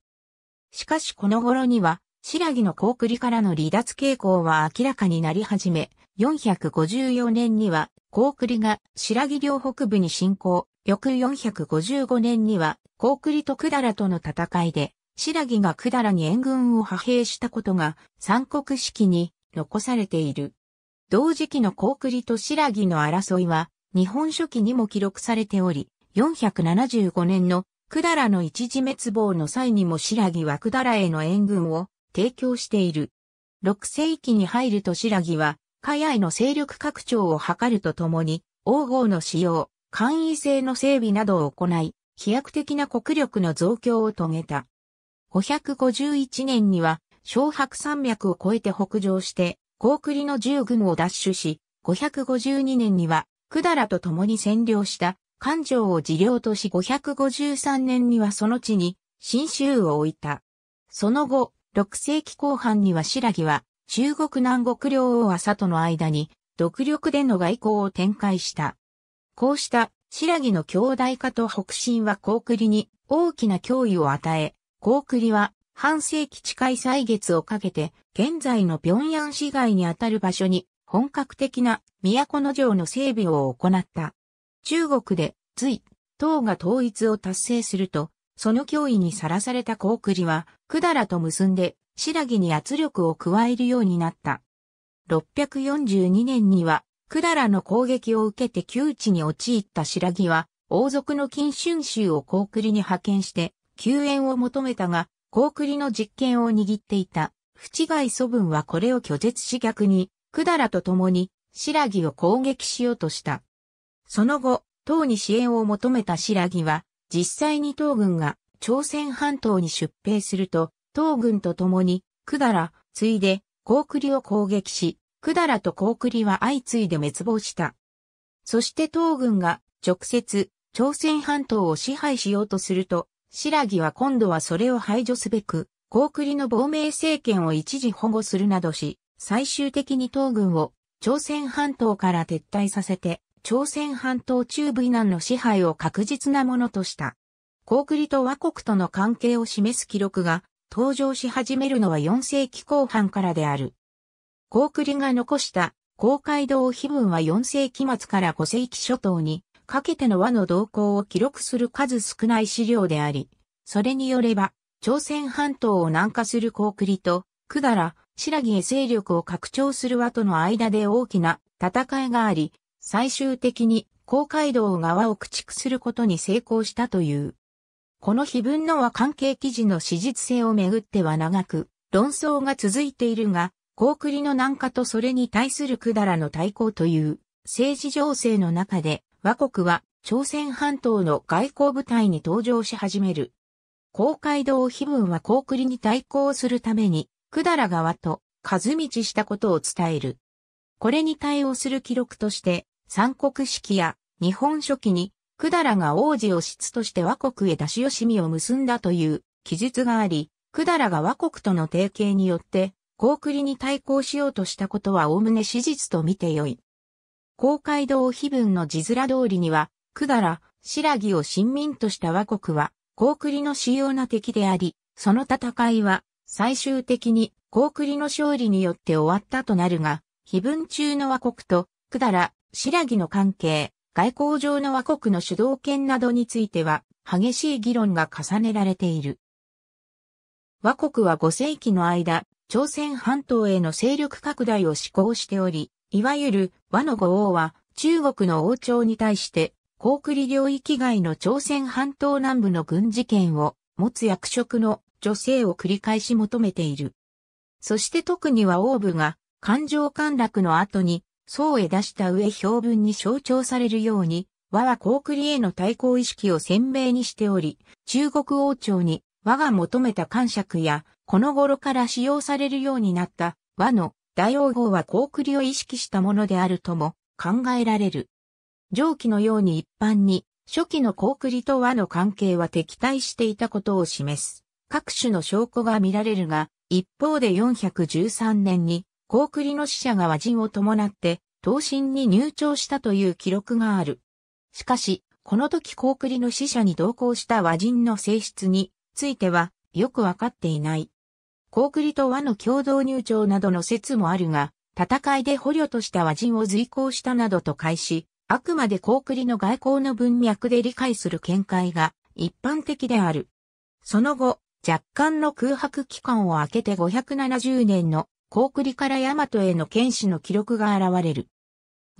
しかしこの頃には、白木の高栗からの離脱傾向は明らかになり始め、454年には高栗が白木領北部に侵攻、翌455年には、高栗と百済との戦いで、白木が百済に援軍を派兵したことが、三国式に残されている。同時期の高栗と白木の争いは、日本書紀にも記録されており、475年の百済の一時滅亡の際にも白木は百済への援軍を提供している。6世紀に入ると白木は、海外の勢力拡張を図るとともに、王号の使用、簡易性の整備などを行い、飛躍的な国力の増強を遂げた。551年には、小白山脈を越えて北上して、高栗の従軍を奪取し、552年には、だらと共に占領した官城を治領とし553年にはその地に新州を置いた。その後、6世紀後半には白木は中国南国領王朝との間に独力での外交を展開した。こうした白木の兄弟化と北進は高栗に大きな脅威を与え、高栗は半世紀近い歳月をかけて現在の平壌市街にあたる場所に本格的な都の城の整備を行った。中国で隋、唐が統一を達成すると、その脅威にさらされた高栗は、百済と結んで、白木に圧力を加えるようになった。642年には、百済の攻撃を受けて窮地に陥った白木は、王族の金春州を高栗に派遣して、救援を求めたが、高栗の実権を握っていた、淵外祖文はこれを拒絶し逆に、百済と共に、白木を攻撃しようとした。その後、党に支援を求めた白木は、実際に東軍が朝鮮半島に出兵すると、東軍と共に、百済、ついで、高栗を攻撃し、百らと高栗は相次いで滅亡した。そして東軍が直接朝鮮半島を支配しようとすると、白木は今度はそれを排除すべく、高栗の亡命政権を一時保護するなどし、最終的に東軍を朝鮮半島から撤退させて、朝鮮半島中部以南の支配を確実なものとした。高栗と和国との関係を示す記録が登場し始めるのは4世紀後半からである。高栗が残した高街道碑文は4世紀末から5世紀初頭にかけての和の動向を記録する数少ない資料であり、それによれば、朝鮮半島を南下する高栗と、百済、白木へ勢力を拡張する和との間で大きな戦いがあり、最終的に高街道側を駆逐することに成功したという。この碑文の和関係記事の史実性をめぐっては長く論争が続いているが、高栗の南下とそれに対する百済の対抗という政治情勢の中で和国は朝鮮半島の外交部隊に登場し始める。公海道碑文は高栗に対抗するために百済側と数道したことを伝える。これに対応する記録として三国式や日本書紀に百済が王子を質として和国へ出し惜しみを結んだという記述があり、百済が和国との提携によって高栗に対抗しようとしたことは概ね史実と見てよい。公会堂碑文の字面通りには、百済、白木を親民とした和国は、高栗の主要な敵であり、その戦いは、最終的に高栗の勝利によって終わったとなるが、碑文中の和国と、百済、白木の関係、外交上の和国の主導権などについては、激しい議論が重ねられている。和国は5世紀の間、朝鮮半島への勢力拡大を志向しており、いわゆる和の五王は中国の王朝に対して、高句麗領域外の朝鮮半島南部の軍事権を持つ役職の女性を繰り返し求めている。そして特には王部が感情陥落の後に宋へ出した上標文に象徴されるように、和は高句麗への対抗意識を鮮明にしており、中国王朝に和が求めた感触や、この頃から使用されるようになった和の大王号は高栗を意識したものであるとも考えられる。上記のように一般に初期の高栗と和の関係は敵対していたことを示す。各種の証拠が見られるが、一方で413年に高栗の死者が和人を伴って東進に入庁したという記録がある。しかし、この時高栗の死者に同行した和人の性質についてはよくわかっていない。高リと和の共同入庁などの説もあるが、戦いで捕虜とした和人を随行したなどと開始、あくまで高リの外交の文脈で理解する見解が一般的である。その後、若干の空白期間を空けて570年の高リから大和への剣士の記録が現れる。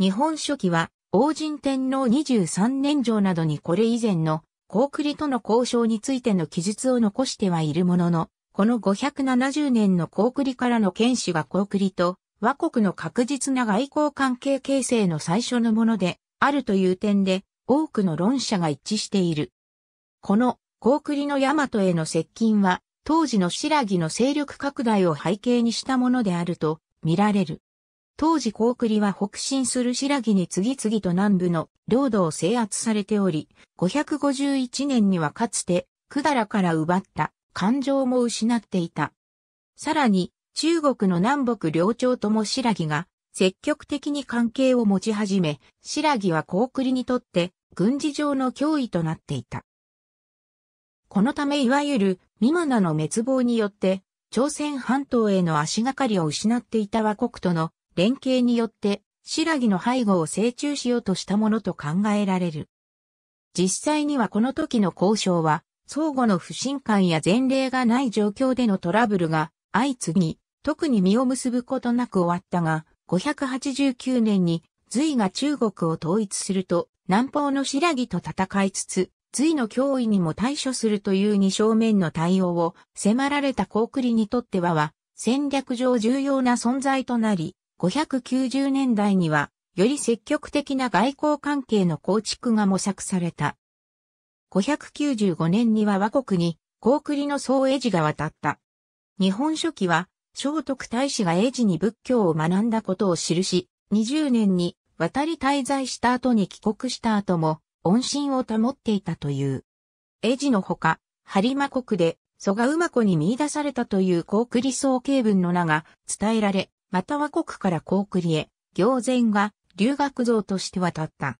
日本書紀は、王神天皇23年上などにこれ以前のコークリとの交渉についての記述を残してはいるものの、この570年のコークリからの剣士がコークリと和国の確実な外交関係形成の最初のものであるという点で多くの論者が一致している。このコークリの大和への接近は当時の新羅の勢力拡大を背景にしたものであると見られる。当時高栗は北進する白木に次々と南部の領土を制圧されており、551年にはかつて、百済から奪った感情も失っていた。さらに、中国の南北領朝とも白木が積極的に関係を持ち始め、白木は高栗にとって軍事上の脅威となっていた。このためいわゆるミマナの滅亡によって、朝鮮半島への足がかりを失っていた倭国との連携によって、白木の背後を成中しようとしたものと考えられる。実際にはこの時の交渉は、相互の不信感や前例がない状況でのトラブルが相次ぎ、特に実を結ぶことなく終わったが、589年に隋が中国を統一すると、南方の白木と戦いつつ、隋の脅威にも対処するという二正面の対応を迫られた高句麗にとってはは、戦略上重要な存在となり、590年代には、より積極的な外交関係の構築が模索された。595年には和国に、高栗の総英治が渡った。日本書紀は、聖徳太子が英治に仏教を学んだことを記し、20年に渡り滞在した後に帰国した後も、恩信を保っていたという。英治のほか、リマ国で、蘇我馬子に見出されたという高栗総経文の名が伝えられ、または国から高栗へ、行前が留学像として渡った。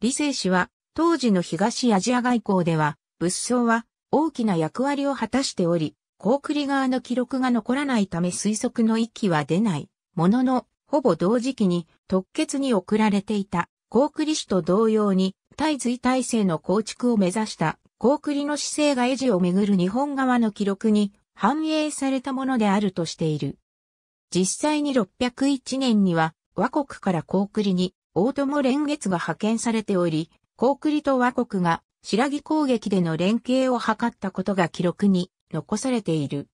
李成氏は、当時の東アジア外交では、仏像は大きな役割を果たしており、高栗側の記録が残らないため推測の域は出ない、ものの、ほぼ同時期に特決に送られていた高栗氏と同様に、対隋体制の構築を目指した高栗の姿勢がエジをめぐる日本側の記録に反映されたものであるとしている。実際に601年には和国から高栗に大友連月が派遣されており、高栗と和国が白木攻撃での連携を図ったことが記録に残されている。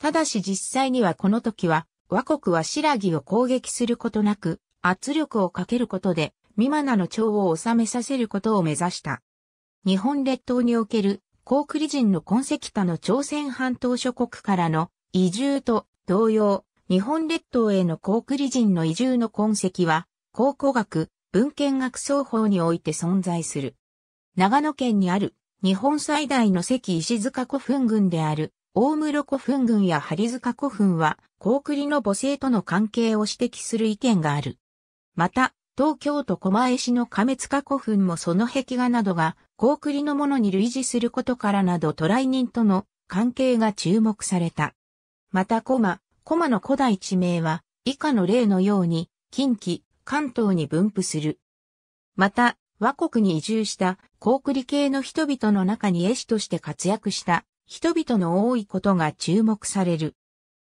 ただし実際にはこの時は和国は白木を攻撃することなく圧力をかけることでミマナの長を収めさせることを目指した。日本列島における高栗人の痕跡他の朝鮮半島諸国からの移住と同様、日本列島への高句麗人の移住の痕跡は、考古学、文献学双方において存在する。長野県にある日本最大の関石塚古墳群である大室古墳群や針塚古墳は、高句麗の母性との関係を指摘する意見がある。また、東京都狛江市の亀塚古墳もその壁画などが、高句麗のものに類似することからなど渡来人との関係が注目された。また、駒、駒の古代地名は、以下の例のように、近畿、関東に分布する。また、和国に移住した、高句麗系の人々の中に絵師として活躍した、人々の多いことが注目される。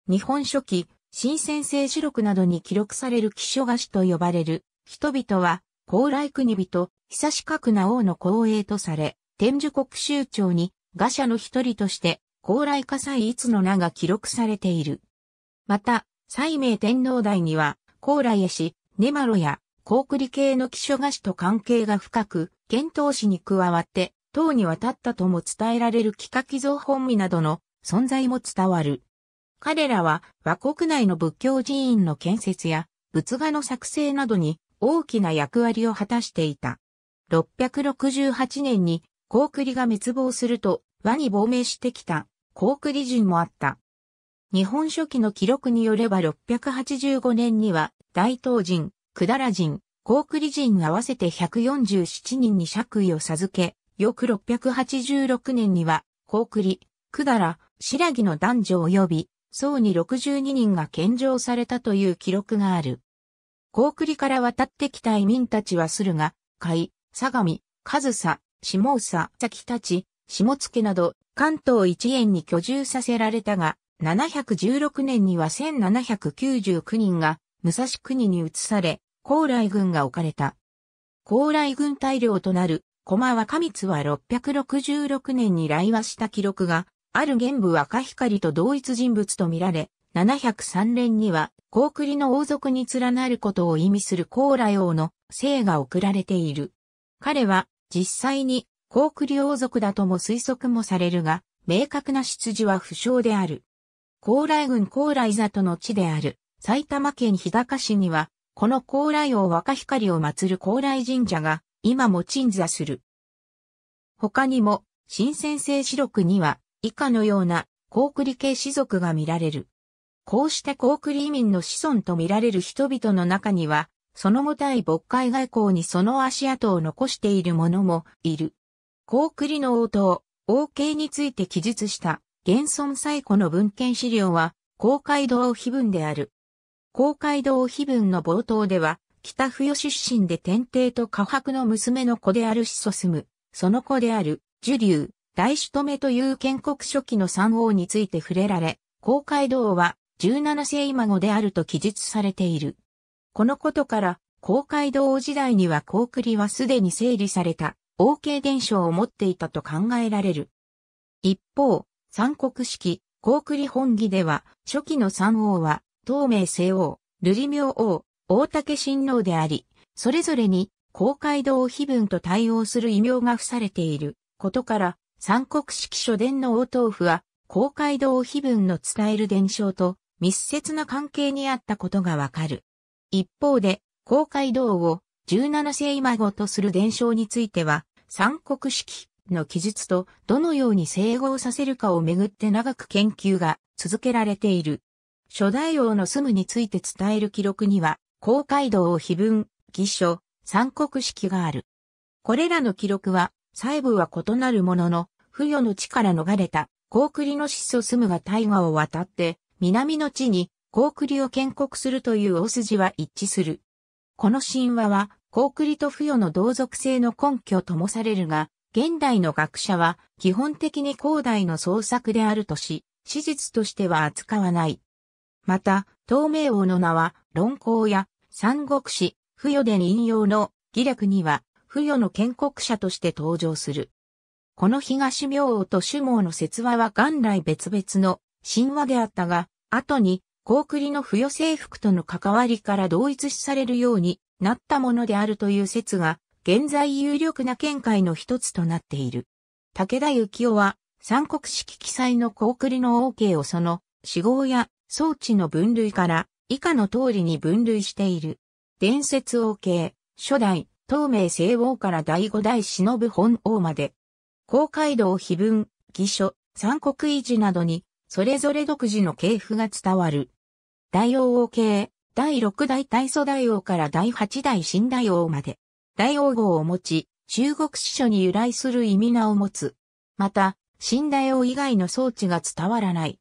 日本書紀、新鮮制志録などに記録される木書菓子と呼ばれる、人々は、高麗国人、久しかな王の後裔とされ、天寿国州長に、画者の一人として、高麗火災逸の名が記録されている。また、西明天皇代には、高麗絵師、根ロや、高栗系の貴書菓子と関係が深く、遣唐使に加わって、唐に渡ったとも伝えられる幾何寄贈本味などの存在も伝わる。彼らは和国内の仏教寺院の建設や仏画の作成などに大きな役割を果たしていた。668年に高栗が滅亡すると和に亡命してきた高栗人もあった。日本書紀の記録によれば685年には、大東人、百済人、高栗人合わせて147人に爵位を授け、翌686年には、高栗、百済、白木の男女及び、僧に62人が献上されたという記録がある。高栗から渡ってきた移民たちは駿河、海、相模、上総、下総、崎たち、下野など、関東一円に居住させられたが、716年には1799人が武蔵国に移され、高麗軍が置かれた。高麗軍大領となる駒若光は666年に来和した記録が、ある玄武若光と同一人物とみられ、703年には、高栗の王族に連なることを意味する高麗王の姓が送られている。彼は、実際に、高栗王族だとも推測もされるが、明確な出自は不詳である。高麗郡高麗里の地である埼玉県日高市には、この高麗王若光を祀る高麗神社が今も鎮座する。他にも、新鮮性四六には以下のような高栗系氏族が見られる。こうして高栗移民の子孫と見られる人々の中には、その後対渤海外交にその足跡を残している者もいる。高栗の応答、王系について記述した現存最古の文献資料は、公会堂碑文である。公会堂碑文の冒頭では、北与出身で天帝と下白の娘の子である子祖住む、その子である、樹竜、大主とめという建国初期の三王について触れられ、公会堂は17世今孫であると記述されている。このことから、公会堂時代には公栗はすでに整理された、王系伝承を持っていたと考えられる。一方、三国式、高栗本義では、初期の三王は、東明西王、瑠璃明王、大竹親王であり、それぞれに、公会堂碑文と対応する異名が付されていることから、三国式書伝の王豆腐は、公会堂碑文の伝える伝承と密接な関係にあったことがわかる。一方で、公会堂を17世今ごとする伝承については、三国式の記述とどのように整合させるかをめぐって長く研究が続けられている。初代王の住むについて伝える記録には、公会堂を碑文、偽書、三国式がある。これらの記録は、細部は異なるものの、不与の地から逃れた、高栗の質素住むが大河を渡って、南の地に高栗を建国するという大筋は一致する。この神話は、高栗と不与の同族性の根拠ともされるが、現代の学者は基本的に広大の創作であるとし、史実としては扱わない。また、東明王の名は、論考や、三国史、不与で引用の、義略には、不与の建国者として登場する。この東明王と主毛の説話は元来別々の神話であったが、後に、高栗の不与征服との関わりから同一視されるようになったものであるという説が現在有力な見解の一つとなっている。武田幸雄は、三国式記載の高栗の OK をその、死亡や装置の分類から、以下の通りに分類している。伝説 OK、初代、東明西王から第五代忍本王まで、公海道碑文、義書、三国維持などに、それぞれ独自の系譜が伝わる。大王王系、第六代大祖大王から第八代新大王まで。大王号を持ち、中国史書に由来する意味名を持つ。また、新大王以外の装置が伝わらない。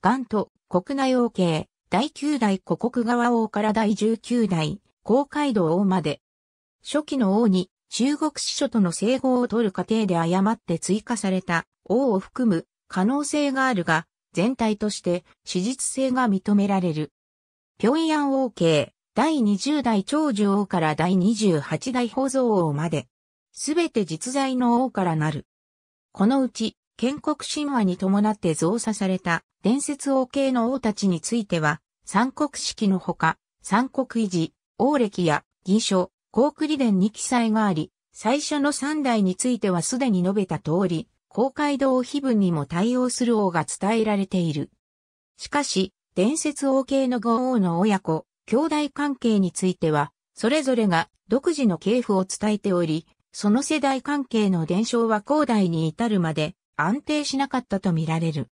元と国内王系、第九代古国側王から第十九代、公海道王まで。初期の王に中国史書との整合を取る過程で誤って追加された王を含む可能性があるが、全体として史実性が認められる。平壌王系、第20代長寿王から第28代宝蔵王まで、すべて実在の王からなる。このうち、建国神話に伴って増作された伝説王系の王たちについては、三国式のほか、三国維持、王歴や儀書、高栗伝に記載があり、最初の三代についてはすでに述べた通り、公会堂碑文にも対応する王が伝えられている。しかし、伝説王系の五王の親子、兄弟関係については、それぞれが独自の系譜を伝えており、その世代関係の伝承は後代に至るまで安定しなかったと見られる。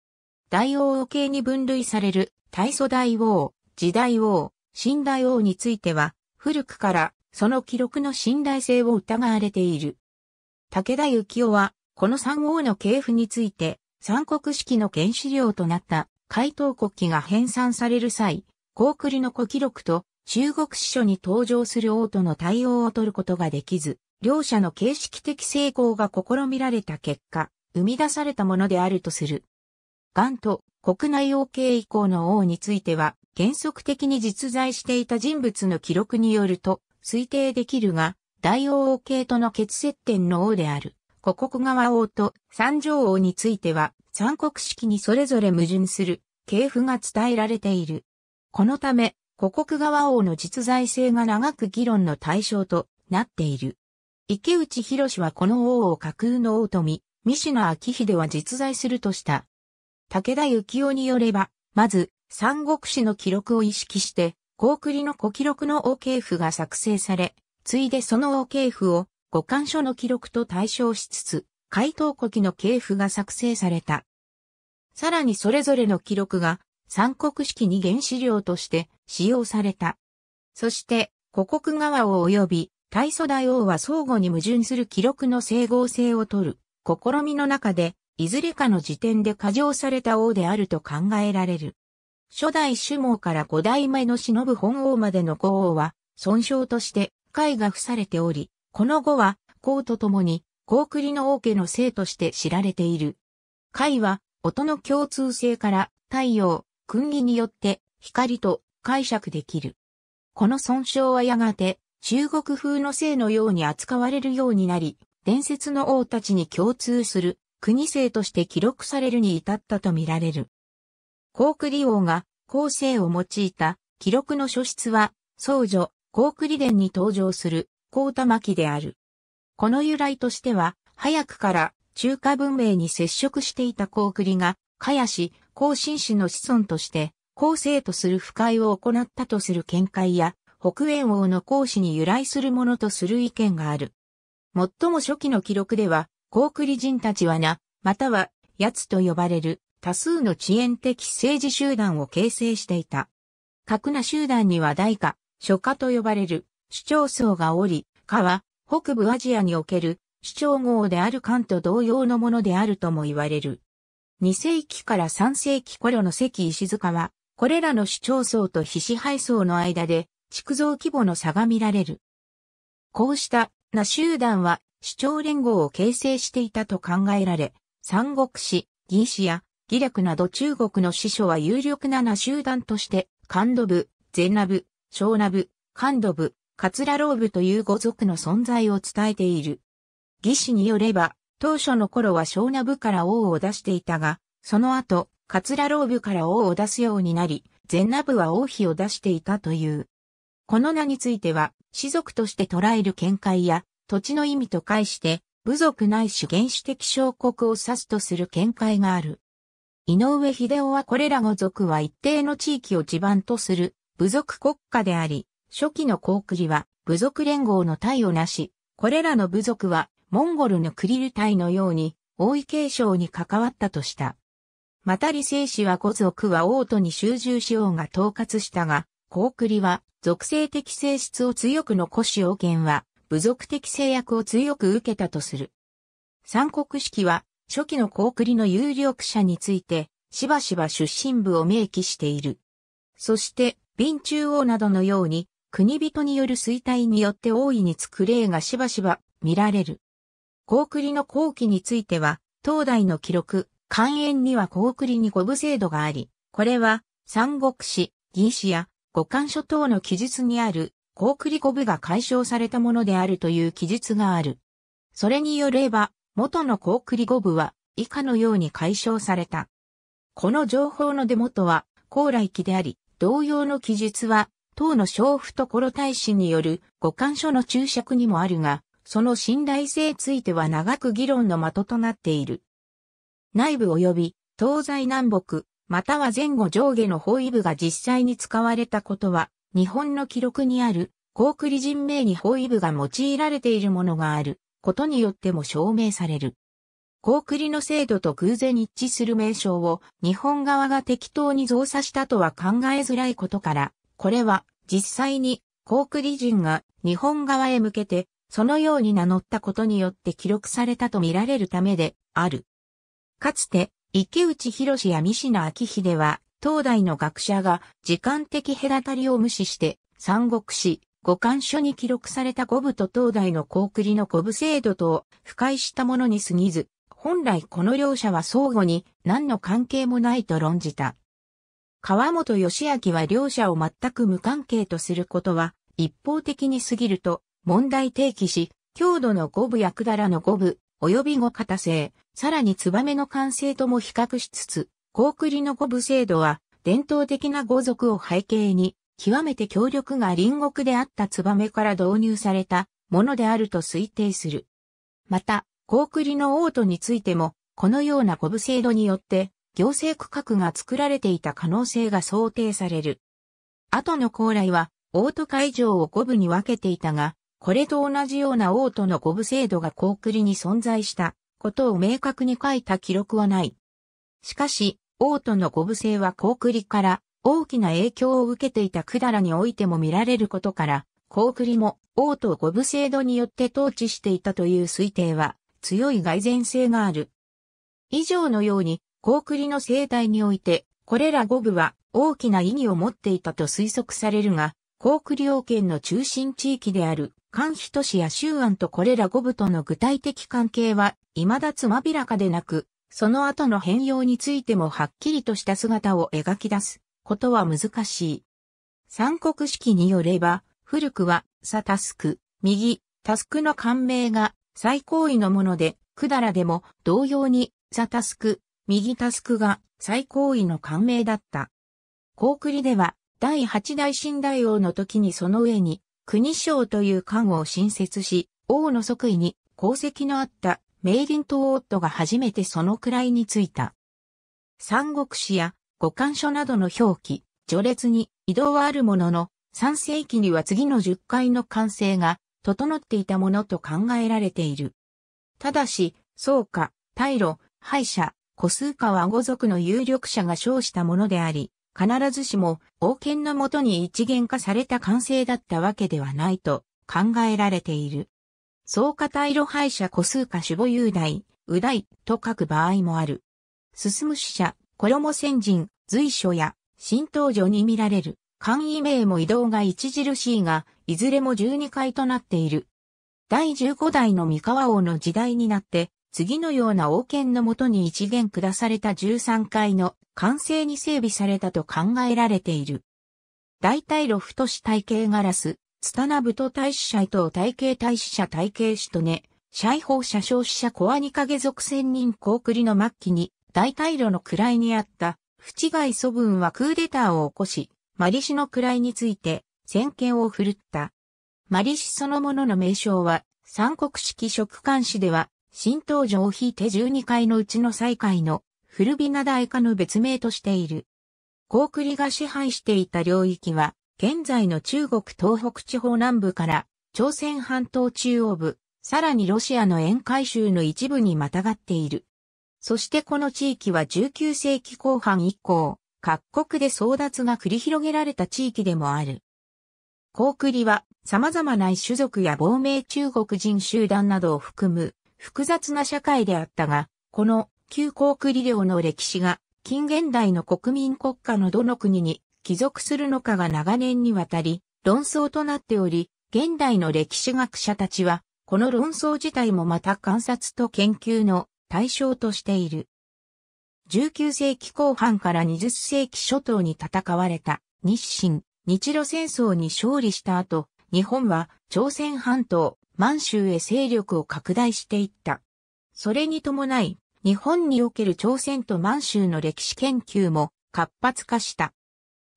大王系に分類される大祖大王、時代王、新大王については、古くからその記録の信頼性を疑われている。武田幸夫は、この三王の系譜について、三国式の原資料となった、回答国旗が編纂される際、高栗の古記録と中国史書に登場する王との対応を取ることができず、両者の形式的成功が試みられた結果、生み出されたものであるとする。元と国内王系以降の王については、原則的に実在していた人物の記録によると推定できるが、大王王系との決接点の王である、古国側王と三条王については、三国式にそれぞれ矛盾する、系譜が伝えられている。このため、古国側王の実在性が長く議論の対象となっている。池内博はこの王を架空の王と見、三品明秀は実在するとした。武田幸雄によれば、まず、三国志の記録を意識して、高栗の古記録の王系譜が作成され、ついでその王系譜を五感書の記録と対象しつつ、回答古記の系譜が作成された。さらにそれぞれの記録が三国式に原資料として使用された。そして、古国側を及び大祖大王は相互に矛盾する記録の整合性を取る試みの中で、いずれかの時点で過剰された王であると考えられる。初代主毛から五代目の忍ぶ本王までの五王は、損傷として、解が付されており、この後は、皇と共に、高栗の王家の姓として知られている。解は、音の共通性から、太陽、訓義によって光と解釈できる。この損傷はやがて中国風の性のように扱われるようになり、伝説の王たちに共通する国姓として記録されるに至ったとみられる。コークリ王が後世を用いた記録の書室は、僧女、コークリ伝に登場する、コータ巻である。この由来としては、早くから中華文明に接触していたコークリが、かやし、高新氏の子孫として、後世とする不快を行ったとする見解や、北燕王の孔子に由来するものとする意見がある。最も初期の記録では、高栗人たちはな、または、やつと呼ばれる多数の遅延的政治集団を形成していた。格な集団には大化、諸家と呼ばれる主張層がおり、化は北部アジアにおける主張号である漢と同様のものであるとも言われる。2世紀から3世紀頃の関石塚は、これらの市町層と非支配層の間で、築造規模の差が見られる。こうしたな集団は市町連合を形成していたと考えられ、三国史、義史や義略など中国の史書は有力なな集団として、関土部、善那部、小那部、関土部、桂老部という五族の存在を伝えている。義史によれば、当初の頃は小名部から王を出していたが、その後、桂老部から王を出すようになり、全名部は王妃を出していたという。この名については、士族として捉える見解や、土地の意味と解して、部族ないし原始的小国を指すとする見解がある。井上秀夫はこれらの族は一定の地域を地盤とする部族国家であり、初期の高句麗は部族連合の対をなし、これらの部族はモンゴルのクリル隊のように、王位継承に関わったとした。また李世氏は五族は王都に集中し王が統括したが、高リは属性的性質を強く残し王権は部族的制約を強く受けたとする。三国式は初期の高リの有力者についてしばしば出身部を明記している。そして、貧中王などのように国人による衰退によって大いにつく例がしばしば見られる。高栗の後期については、東大の記録、肝炎には高栗に五部制度があり、これは、三国志、義史や五漢書等の記述にある、高栗五部が解消されたものであるという記述がある。それによれば、元の高栗五部は、以下のように解消された。この情報の出元は、高来記であり、同様の記述は、唐の小不所大使による五漢書の注釈にもあるが、その信頼性については長く議論の的となっている。内部及び東西南北、または前後上下の方位部が実際に使われたことは、日本の記録にある、高句麗人名に方位部が用いられているものがある、ことによっても証明される。高句麗の制度と偶然一致する名称を日本側が適当に造作したとは考えづらいことから、これは実際に高句麗人が日本側へ向けてそのように名乗ったことによって記録されたと見られるためである。かつて、池内博や三品明秀は、東大の学者が時間的隔たりを無視して、三国史、五巻書に記録された五部と東大の高栗の五部制度とを不快したものに過ぎず、本来この両者は相互に何の関係もないと論じた。川本義明は両者を全く無関係とすることは一方的に過ぎると問題提起し、強度の五部やだらの五部、及び五型性、さらにツバメの完成とも比較しつつ、高栗の五部制度は、伝統的な五族を背景に、極めて強力が隣国であったツバメから導入されたものであると推定する。また、高栗の王都についても、このような五部制度によって、行政区画が作られていた可能性が想定される。後の高麗は、王都会場を五部に分けていたが、これと同じような王との五部制度が高栗に存在したことを明確に書いた記録はない。しかし、王との五部制は高栗から大きな影響を受けていた百済においても見られることから、高栗も王と五部制度によって統治していたという推定は強い蓋然性がある。以上のように、高栗の生態において、これら五部は大きな意義を持っていたと推測されるが、高栗王権の中心地域である関視都市や州案とこれら五部との具体的関係は、未だつまびらかでなく、その後の変容についてもはっきりとした姿を描き出すことは難しい。三国式によれば、古くは、サタスク、右、タスクの官名が最高位のもので、くだらでも同様に、サタスク、右タスクが最高位の官名だった。高栗では、第八代新大王の時にその上に、国省という官を新設し、王の即位に功績のあった明林と夫が初めてその位についた。三国史や五漢書などの表記、序列に移動はあるものの、三世紀には次の十回の完成が整っていたものと考えられている。ただし、宗家、大路、敗者、古数家は語族の有力者が称したものであり、必ずしも王権のもとに一元化された完成だったわけではないと考えられている。総う片色敗者個数か守護雄大、右大と書く場合もある。進む死者、衣先人、随所や新登場に見られる。簡易名も移動が著しいが、いずれも12回となっている。第15代の三河王の時代になって、次のような王権のもとに一元下された13階の完成に整備されたと考えられている。大体ロフト市体系ガラス、ツタナブト大使社伊体系大使者体系使とね、社位法社小使者コアニカゲ属仙人高栗の末期に、大体炉の位にあった、不違い祖分はクーデターを起こし、マリシの位について、先見を振るった。マリシそのものの名称は、三国式食官史では、新東上を引いて12階のうちの最下位の古ビナ大化の別名としている。高栗が支配していた領域は、現在の中国東北地方南部から朝鮮半島中央部、さらにロシアの沿海州の一部にまたがっている。そしてこの地域は19世紀後半以降、各国で争奪が繰り広げられた地域でもある。高栗は様々な種族や亡命中国人集団などを含む複雑な社会であったが、この旧航空ク理の歴史が近現代の国民国家のどの国に帰属するのかが長年にわたり論争となっており、現代の歴史学者たちは、この論争自体もまた観察と研究の対象としている。19世紀後半から20世紀初頭に戦われた日清、日露戦争に勝利した後、日本は朝鮮半島、満州へ勢力を拡大していった。それに伴い、日本における朝鮮と満州の歴史研究も活発化した。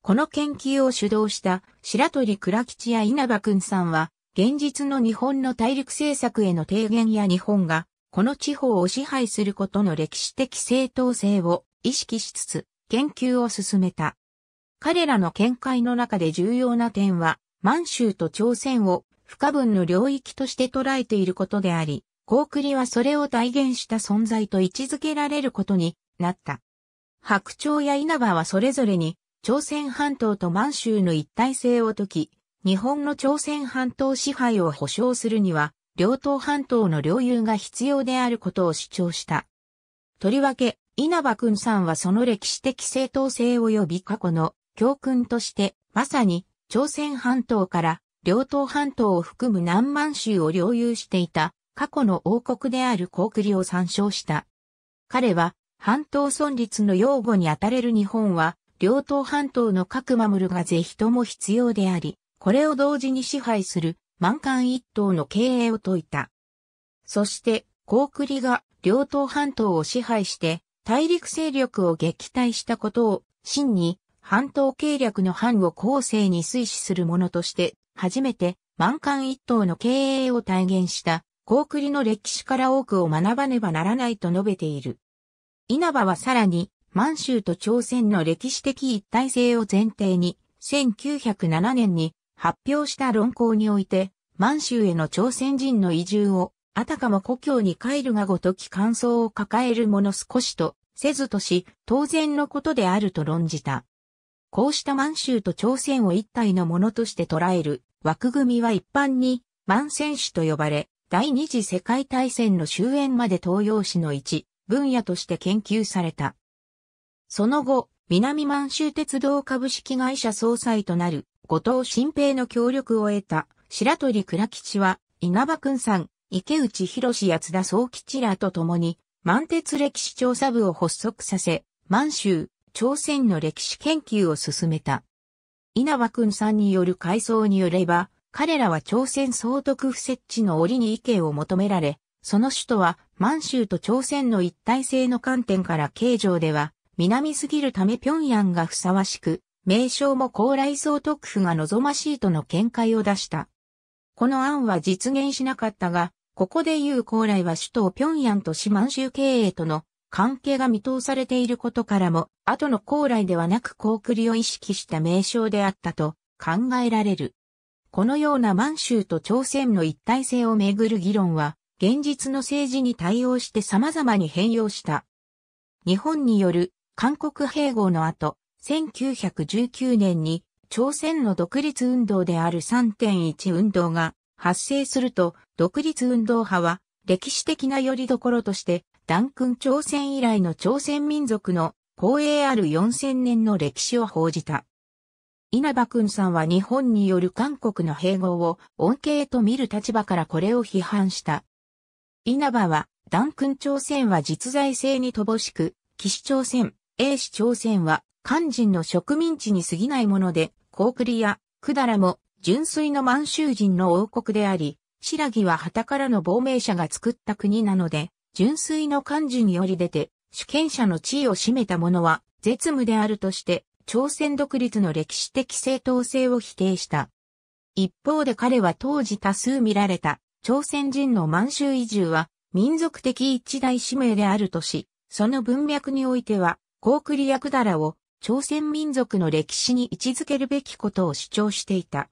この研究を主導した白鳥倉吉や稲葉君さんは、現実の日本の大陸政策への提言や日本が、この地方を支配することの歴史的正当性を意識しつつ、研究を進めた。彼らの見解の中で重要な点は、満州と朝鮮を不可分の領域として捉えていることであり、高句麗はそれを体現した存在と位置づけられることになった。白鳥や稲葉はそれぞれに、朝鮮半島と満州の一体性を解き、日本の朝鮮半島支配を保障するには、両党半島の領有が必要であることを主張した。とりわけ、稲葉くんさんはその歴史的正当性及び過去の教訓として、まさに朝鮮半島から両党半島を含む南満州を領有していた過去の王国である高句麗を参照した。彼は半島存立の擁護にあたれる日本は両党半島の各守るが是非とも必要であり、これを同時に支配する満艦一党の経営を説いた。そして高句麗が両党半島を支配して大陸勢力を撃退したことを真に半島計略の藩を後世に推進するものとして、初めて満館一党の経営を体現した、高栗の歴史から多くを学ばねばならないと述べている。稲葉はさらに、満州と朝鮮の歴史的一体性を前提に、1907年に発表した論考において、満州への朝鮮人の移住を、あたかも故郷に帰るがごとき感想を抱えるもの少しと、せずとし、当然のことであると論じた。こうした満州と朝鮮を一体のものとして捉える枠組みは一般に満戦史と呼ばれ、第二次世界大戦の終焉まで東洋史の一分野として研究された。その後、南満州鉄道株式会社総裁となる後藤新平の協力を得た白鳥倉吉は稲葉君さん、池内博や津田総吉らと共に満鉄歴史調査部を発足させ、満州、朝鮮の歴史研究を進めた。稲葉君さんによる回想によれば、彼らは朝鮮総督府設置の折に意見を求められ、その首都は満州と朝鮮の一体性の観点から形状では南すぎるため平壌がふさわしく、名称も高麗総督府が望ましいとの見解を出した。この案は実現しなかったが、ここで言う高麗は首都を平壌とし満州経営との関係が見通されていることからも、後の高麗ではなく高栗を意識した名称であったと考えられる。このような満州と朝鮮の一体性をめぐる議論は、現実の政治に対応して様々に変容した。日本による韓国併合の後、1919年に朝鮮の独立運動である3.1運動が発生すると、独立運動派は歴史的な拠り所としてダク君朝鮮以来の朝鮮民族の光栄ある4000年の歴史を報じた。稲葉君さんは日本による韓国の併合を恩恵と見る立場からこれを批判した。稲葉は、ダク君朝鮮は実在性に乏しく、岸朝鮮、英氏朝鮮は漢人の植民地に過ぎないもので、高リやダラも純粋の満州人の王国であり、白木は旗からの亡命者が作った国なので、純粋の漢字により出て、主権者の地位を占めた者は、絶無であるとして、朝鮮独立の歴史的正当性を否定した。一方で彼は当時多数見られた、朝鮮人の満州移住は、民族的一大使命であるとし、その文脈においては、高栗役だらを朝鮮民族の歴史に位置づけるべきことを主張していた。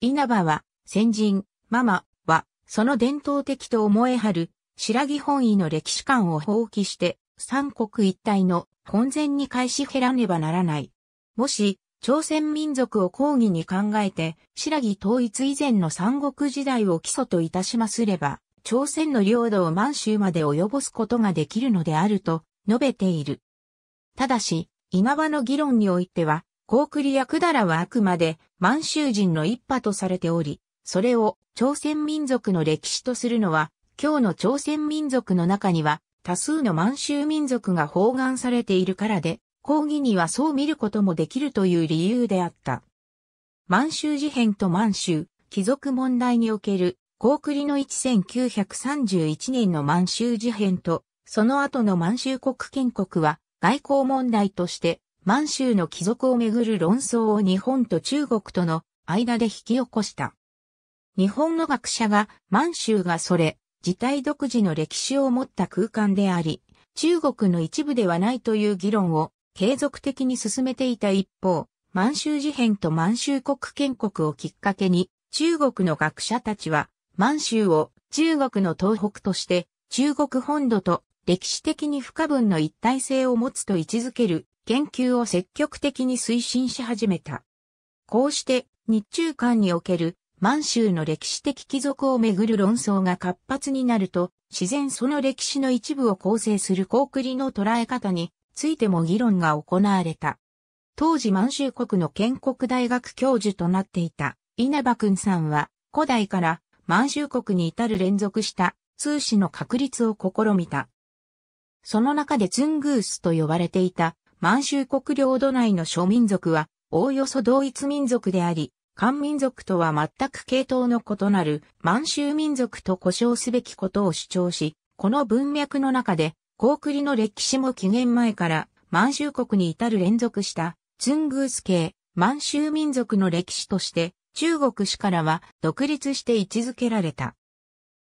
稲葉は、先人、ママは、その伝統的と思えはる白木本位の歴史観を放棄して、三国一体の混然に返し減らねばならない。もし、朝鮮民族を抗議に考えて、白木統一以前の三国時代を基礎といたしますれば、朝鮮の領土を満州まで及ぼすことができるのであると述べている。ただし、今場の議論においては、高栗や百済はあくまで満州人の一派とされており、それを朝鮮民族の歴史とするのは今日の朝鮮民族の中には多数の満州民族が包含されているからで、抗議にはそう見ることもできるという理由であった。満州事変と満州、貴族問題における、高栗の1931年の満州事変と、その後の満州国建国は、外交問題として、満州の貴族をめぐる論争を日本と中国との間で引き起こした。日本の学者が満州がそれ、自体独自の歴史を持った空間であり、中国の一部ではないという議論を継続的に進めていた一方、満州事変と満州国建国をきっかけに、中国の学者たちは、満州を中国の東北として、中国本土と歴史的に不可分の一体性を持つと位置づける研究を積極的に推進し始めた。こうして、日中間における満州の歴史的貴族をめぐる論争が活発になると、自然その歴史の一部を構成する高栗の捉え方についても議論が行われた。当時満州国の建国大学教授となっていた稲葉くんさんは古代から満州国に至る連続した通史の確立を試みた。その中でツングースと呼ばれていた満州国領土内の諸民族はおおよそ同一民族であり、漢民族とは全く系統の異なる満州民族と呼称すべきことを主張し、この文脈の中で、高栗の歴史も紀元前から満州国に至る連続したツングース系満州民族の歴史として中国史からは独立して位置づけられた。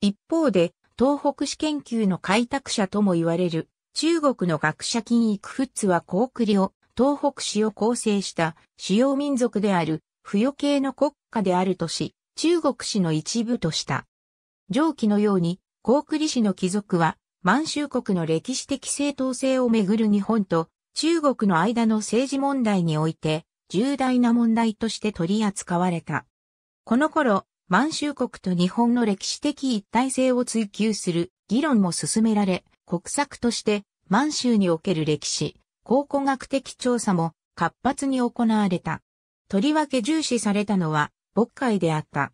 一方で東北史研究の開拓者とも言われる中国の学者金育フッツは高栗を東北史を構成した主要民族である不与系の国家であるとし、中国史の一部とした。上記のように、高句麗氏の貴族は、満州国の歴史的正当性をめぐる日本と中国の間の政治問題において重大な問題として取り扱われた。この頃、満州国と日本の歴史的一体性を追求する議論も進められ、国策として満州における歴史、考古学的調査も活発に行われた。とりわけ重視されたのは、牧会であった。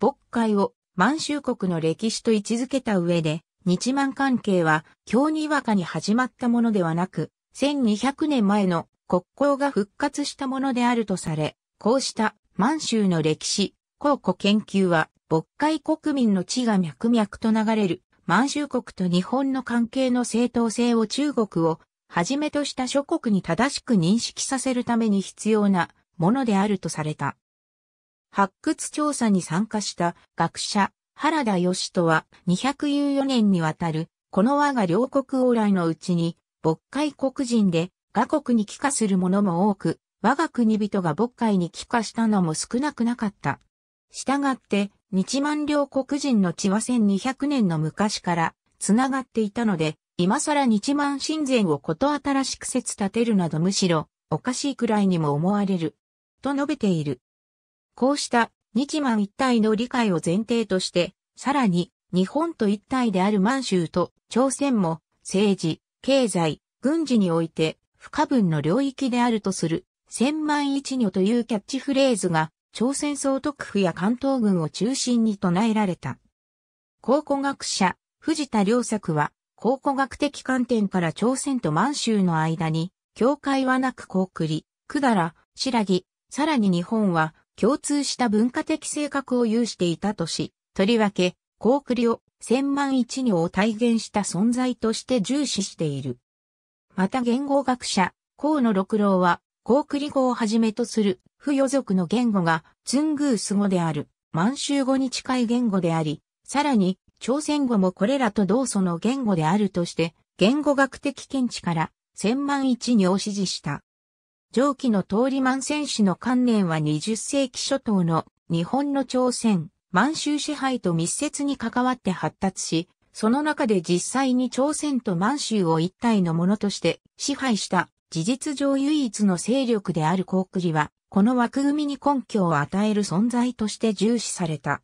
牧会を満州国の歴史と位置づけた上で、日満関係は、今日にわかに始まったものではなく、1200年前の国交が復活したものであるとされ、こうした満州の歴史、考古研究は、牧会国民の地が脈々と流れる、満州国と日本の関係の正当性を中国をはじめとした諸国に正しく認識させるために必要なものであるとされた。発掘調査に参加した学者、原田義人は204年にわたる、この我が両国往来のうちに、渤海黒人で、我国に帰化する者も多く、我が国人が渤海に帰化したのも少なくなかった。したがって、日万両国人の血は1200年の昔から繋がっていたので、今更日万神前をこと新しく説立てるなどむしろおかしいくらいにも思われる。と述べている。こうした日満一体の理解を前提として、さらに日本と一体である満州と朝鮮も政治、経済、軍事において不可分の領域であるとする千万一女というキャッチフレーズが朝鮮総督府や関東軍を中心に唱えられた。考古学者、藤田良作は考古学的観点から朝鮮と満州の間に境界はなくくだら、しらぎ、さらに日本は共通した文化的性格を有していたとし、とりわけ、高句麗を千万一尿を体現した存在として重視している。また言語学者、河野六郎は、高句麗語をはじめとする、不予族の言語が、ツングース語である、満州語に近い言語であり、さらに、朝鮮語もこれらと同祖の言語であるとして、言語学的見地から、千万一尿を支持した。上記の通り満戦士の観念は20世紀初頭の日本の朝鮮、満州支配と密接に関わって発達し、その中で実際に朝鮮と満州を一体のものとして支配した事実上唯一の勢力である高栗は、この枠組みに根拠を与える存在として重視された。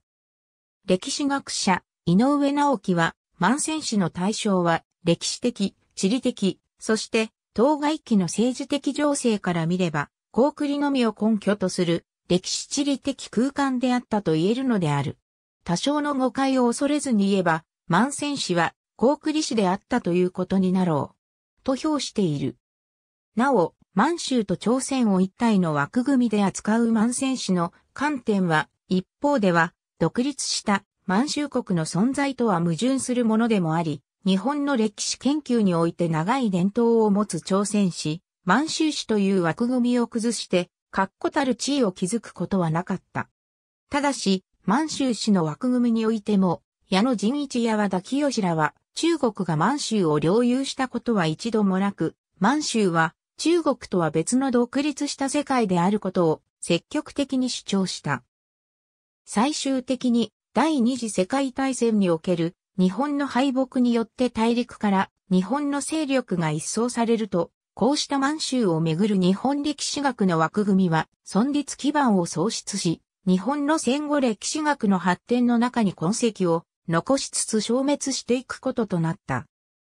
歴史学者、井上直樹は、満戦士の対象は、歴史的、地理的、そして当該期の政治的情勢から見れば、高栗のみを根拠とする歴史地理的空間であったと言えるのである。多少の誤解を恐れずに言えば、万戦氏は高栗氏であったということになろう。と評している。なお、満州と朝鮮を一体の枠組みで扱う満戦氏の観点は、一方では、独立した満州国の存在とは矛盾するものでもあり、日本の歴史研究において長い伝統を持つ朝鮮史、満州史という枠組みを崩して、確固たる地位を築くことはなかった。ただし、満州史の枠組みにおいても、矢野仁一や和田清らは、中国が満州を領有したことは一度もなく、満州は中国とは別の独立した世界であることを積極的に主張した。最終的に第二次世界大戦における日本の敗北によって大陸から日本の勢力が一掃されると、こうした満州をめぐる日本歴史学の枠組みは、存立基盤を創出し、日本の戦後歴史学の発展の中に痕跡を残しつつ消滅していくこととなった。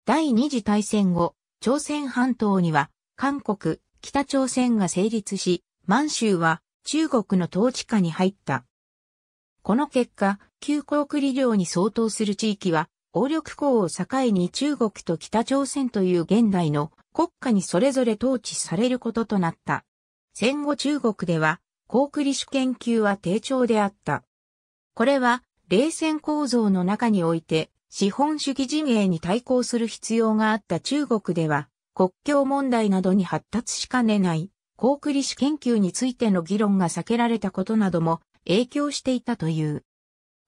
第二次大戦後、朝鮮半島には、韓国、北朝鮮が成立し、満州は中国の統治下に入った。この結果、旧高句麗領に相当する地域は、王力港を境に中国と北朝鮮という現代の国家にそれぞれ統治されることとなった。戦後中国では、高句麗主研究は低調であった。これは、冷戦構造の中において、資本主義陣営に対抗する必要があった中国では、国境問題などに発達しかねない高句麗史研究についての議論が避けられたことなども影響していたという。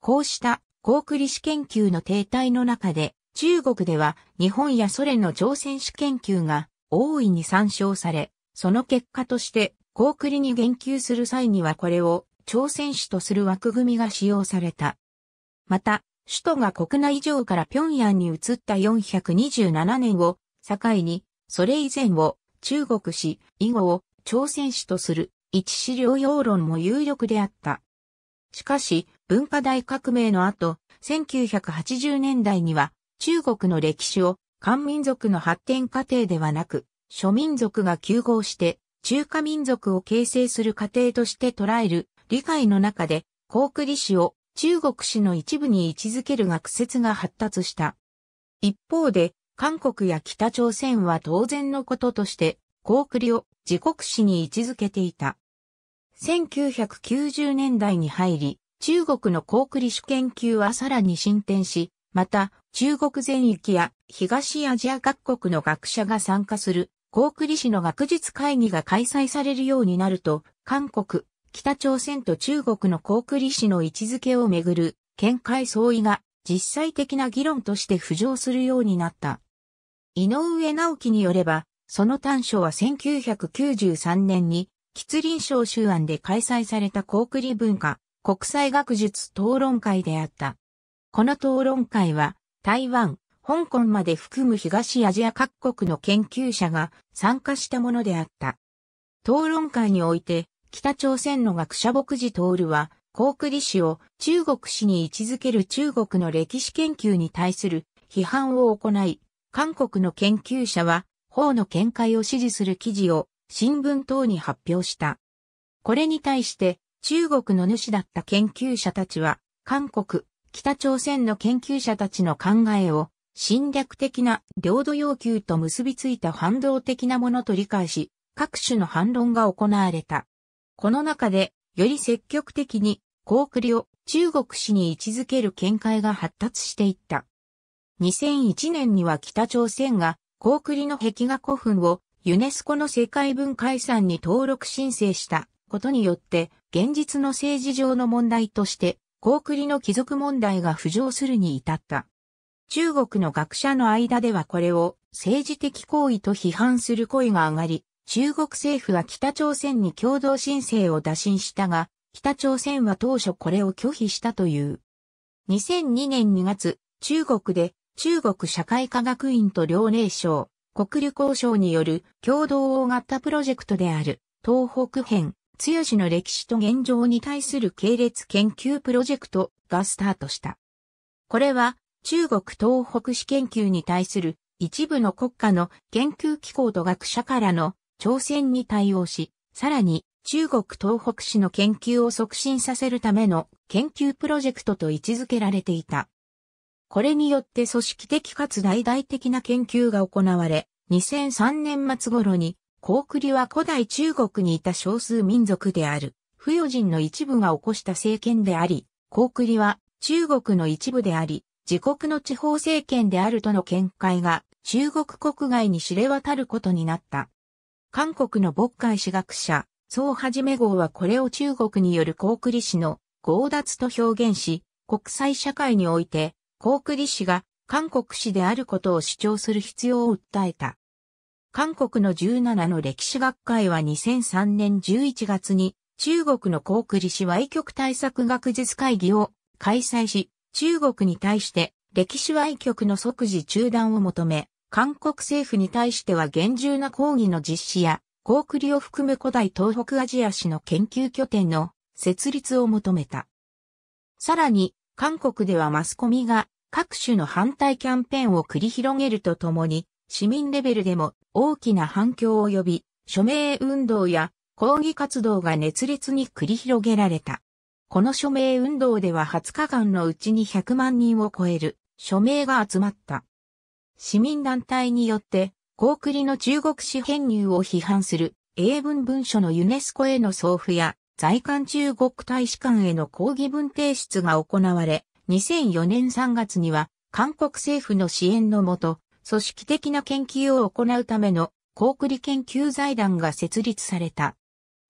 こうした高句麗研究の停滞の中で、中国では日本やソ連の朝鮮史研究が大いに参照され、その結果として高句に言及する際にはこれを朝鮮史とする枠組みが使用された。また、首都が国内以上から平壌に移った427年を境に、それ以前を中国史以後を朝鮮史とする一資料要論も有力であった。しかし、文化大革命の後、1980年代には中国の歴史を漢民族の発展過程ではなく、諸民族が休合して中華民族を形成する過程として捉える理解の中で、航空麗史を中国史の一部に位置づける学説が発達した。一方で、韓国や北朝鮮は当然のこととして、航空麗を自国史に位置づけていた。1990年代に入り、中国の高栗種研究はさらに進展し、また、中国全域や東アジア各国の学者が参加する、高栗市の学術会議が開催されるようになると、韓国、北朝鮮と中国の高栗市の位置づけをめぐる、見解相違が実際的な議論として浮上するようになった。井上直樹によれば、その短所は1993年に、吉林省州案で開催された高栗文化国際学術討論会であった。この討論会は、台湾、香港まで含む東アジア各国の研究者が参加したものであった。討論会において、北朝鮮の学者牧師徹は、高句麗氏を中国史に位置づける中国の歴史研究に対する批判を行い、韓国の研究者は、法の見解を支持する記事を新聞等に発表した。これに対して、中国の主だった研究者たちは、韓国、北朝鮮の研究者たちの考えを、侵略的な領土要求と結びついた反動的なものと理解し、各種の反論が行われた。この中で、より積極的に、高栗を中国史に位置づける見解が発達していった。2001年には北朝鮮が、高栗の壁画古墳をユネスコの世界文化遺産に登録申請したことによって、現実の政治上の問題として、高栗の貴族問題が浮上するに至った。中国の学者の間ではこれを政治的行為と批判する声が上がり、中国政府は北朝鮮に共同申請を打診したが、北朝鮮は当初これを拒否したという。2002年2月、中国で中国社会科学院と遼寧省、国立交渉による共同大型プロジェクトである東北編剛の歴史と現状に対する系列研究プロジェクトがスタートした。これは中国東北史研究に対する一部の国家の研究機構と学者からの挑戦に対応し、さらに中国東北史の研究を促進させるための研究プロジェクトと位置づけられていた。これによって組織的かつ大々的な研究が行われ、2003年末頃に高句麗は古代中国にいた少数民族である、富裕人の一部が起こした政権であり、高句麗は中国の一部であり、自国の地方政権であるとの見解が中国国外に知れ渡ることになった。韓国の牧海史学者、総はじめ号はこれを中国による高句麗氏の強奪と表現し、国際社会において、高句麗氏が韓国氏であることを主張する必要を訴えた。韓国の17の歴史学会は2003年11月に中国の高栗氏市歪曲対策学術会議を開催し、中国に対して歴史歪曲の即時中断を求め、韓国政府に対しては厳重な抗議の実施や、高栗を含む古代東北アジア史の研究拠点の設立を求めた。さらに、韓国ではマスコミが各種の反対キャンペーンを繰り広げるとともに、市民レベルでも大きな反響を呼び、署名運動や抗議活動が熱烈に繰り広げられた。この署名運動では20日間のうちに100万人を超える署名が集まった。市民団体によって、高栗の中国史編入を批判する英文文書のユネスコへの送付や在韓中国大使館への抗議文提出が行われ、2004年3月には韓国政府の支援のもと、組織的な研究を行うための高栗研究財団が設立された。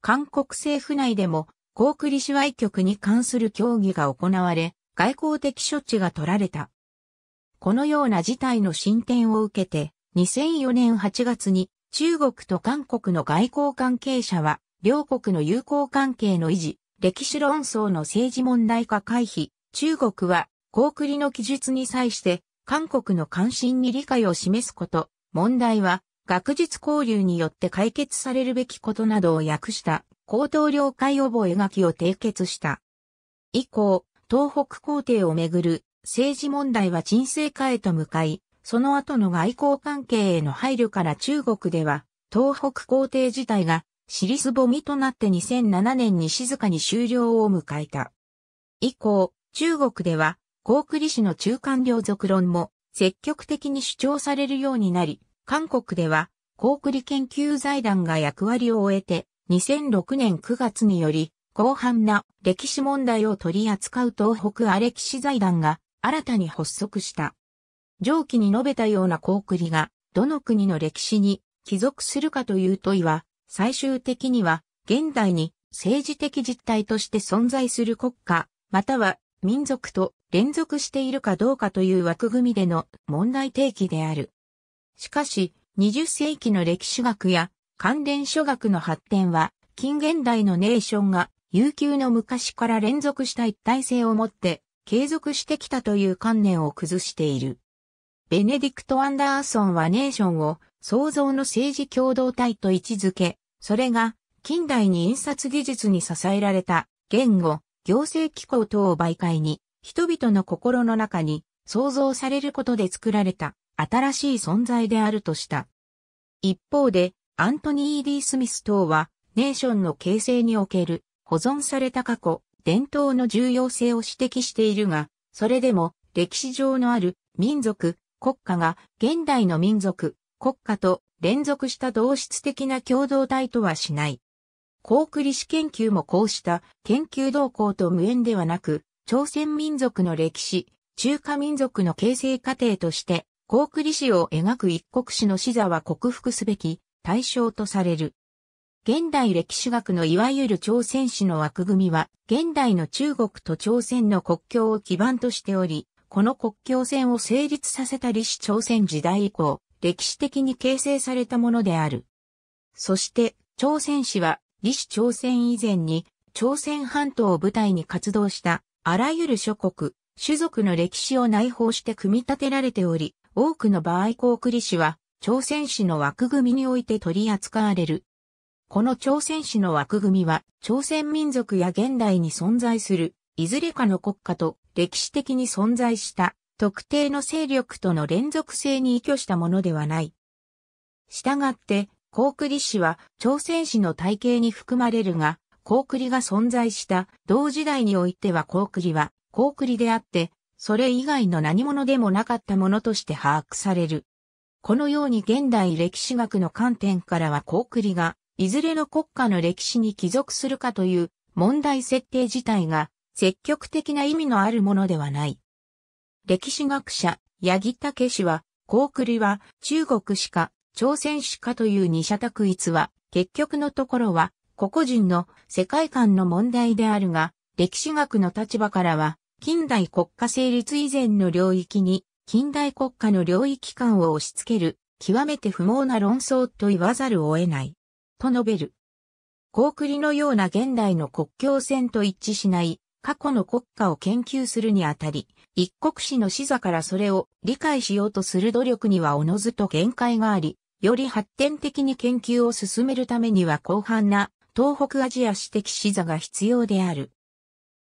韓国政府内でも高栗支配局に関する協議が行われ、外交的処置が取られた。このような事態の進展を受けて、2004年8月に中国と韓国の外交関係者は、両国の友好関係の維持、歴史論争の政治問題化回避、中国は、高栗の記述に際して、韓国の関心に理解を示すこと、問題は、学術交流によって解決されるべきことなどを訳した高等了解描書を締結した。以降、東北皇帝をめぐる政治問題は沈静化へと向かい、その後の外交関係への配慮から中国では、東北皇帝自体が尻すぼみとなって2007年に静かに終了を迎えた。以降、中国では高クリ市の中間領俗論も積極的に主張されるようになり、韓国では高クリ研究財団が役割を終えて2006年9月により広範な歴史問題を取り扱う東北アレキシ財団が新たに発足した。上記に述べたような高クリがどの国の歴史に帰属するかという問いは最終的には現代に政治的実態として存在する国家または民族と連続しているかどうかという枠組みでの問題提起である。しかし、20世紀の歴史学や関連諸学の発展は、近現代のネーションが悠久の昔から連続した一体性を持って継続してきたという観念を崩している。ベネディクト・アンダーソンはネーションを創造の政治共同体と位置づけ、それが近代に印刷技術に支えられた言語、行政機構等を媒介に、人々の心の中に創造されることで作られた新しい存在であるとした。一方で、アントニー・ディ・スミス等は、ネーションの形成における保存された過去、伝統の重要性を指摘しているが、それでも歴史上のある民族、国家が現代の民族、国家と連続した同質的な共同体とはしない。高句麗史研究もこうした研究動向と無縁ではなく、朝鮮民族の歴史、中華民族の形成過程として、高句麗史を描く一国史の死座は克服すべき対象とされる。現代歴史学のいわゆる朝鮮史の枠組みは、現代の中国と朝鮮の国境を基盤としており、この国境線を成立させた李氏朝鮮時代以降、歴史的に形成されたものである。そして、朝鮮史は李氏朝鮮以前に朝鮮半島を舞台に活動したあらゆる諸国、種族の歴史を内包して組み立てられており、多くの場合高空李氏は朝鮮史の枠組みにおいて取り扱われる。この朝鮮史の枠組みは朝鮮民族や現代に存在するいずれかの国家と歴史的に存在した特定の勢力との連続性に依拠したものではない。したがって高栗氏は朝鮮市の体系に含まれるが、高栗が存在した同時代においては高栗は高栗であって、それ以外の何者でもなかったものとして把握される。このように現代歴史学の観点からは高栗が、いずれの国家の歴史に帰属するかという問題設定自体が積極的な意味のあるものではない。歴史学者、八木武氏は、高栗は中国しか朝鮮史家という二者択一は、結局のところは、個々人の世界観の問題であるが、歴史学の立場からは、近代国家成立以前の領域に、近代国家の領域間を押し付ける、極めて不毛な論争と言わざるを得ない。と述べる。高リのような現代の国境線と一致しない過去の国家を研究するにあたり、一国史の視座からそれを理解しようとする努力にはおのずと限界があり、より発展的に研究を進めるためには広範な東北アジア史的視座が必要である。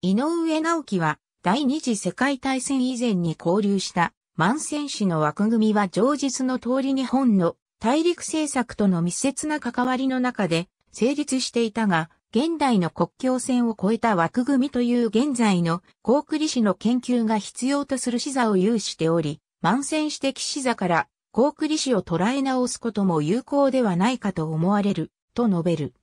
井上直樹は第二次世界大戦以前に交流した万戦史の枠組みは上述の通り日本の大陸政策との密接な関わりの中で成立していたが、現代の国境線を越えた枠組みという現在の高栗氏の研究が必要とする視座を有しており、万戦史的視座から高句麗氏を捉え直すことも有効ではないかと思われる、と述べる。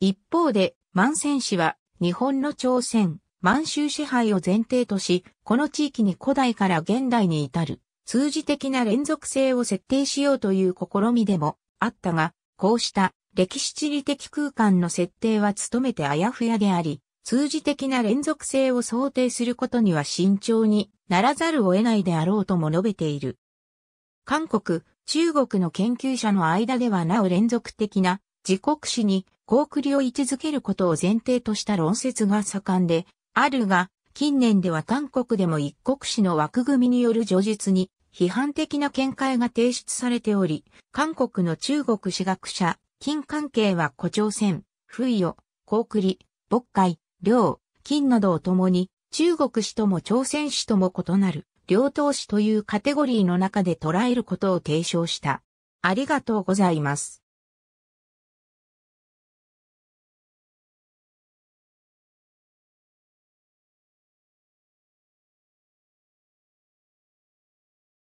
一方で、満戦氏は、日本の朝鮮、満州支配を前提とし、この地域に古代から現代に至る、通時的な連続性を設定しようという試みでもあったが、こうした歴史地理的空間の設定は努めてあやふやであり、通時的な連続性を想定することには慎重にならざるを得ないであろうとも述べている。韓国、中国の研究者の間ではなお連続的な自国史に高句麗を位置づけることを前提とした論説が盛んであるが、近年では韓国でも一国史の枠組みによる叙述に批判的な見解が提出されており、韓国の中国史学者、金関係は古朝鮮、不意を、高句麗、渤海、梁、金などを共に、中国史とも朝鮮史とも異なる。両投資というカテゴリーの中で捉えることを提唱した。ありがとうございます。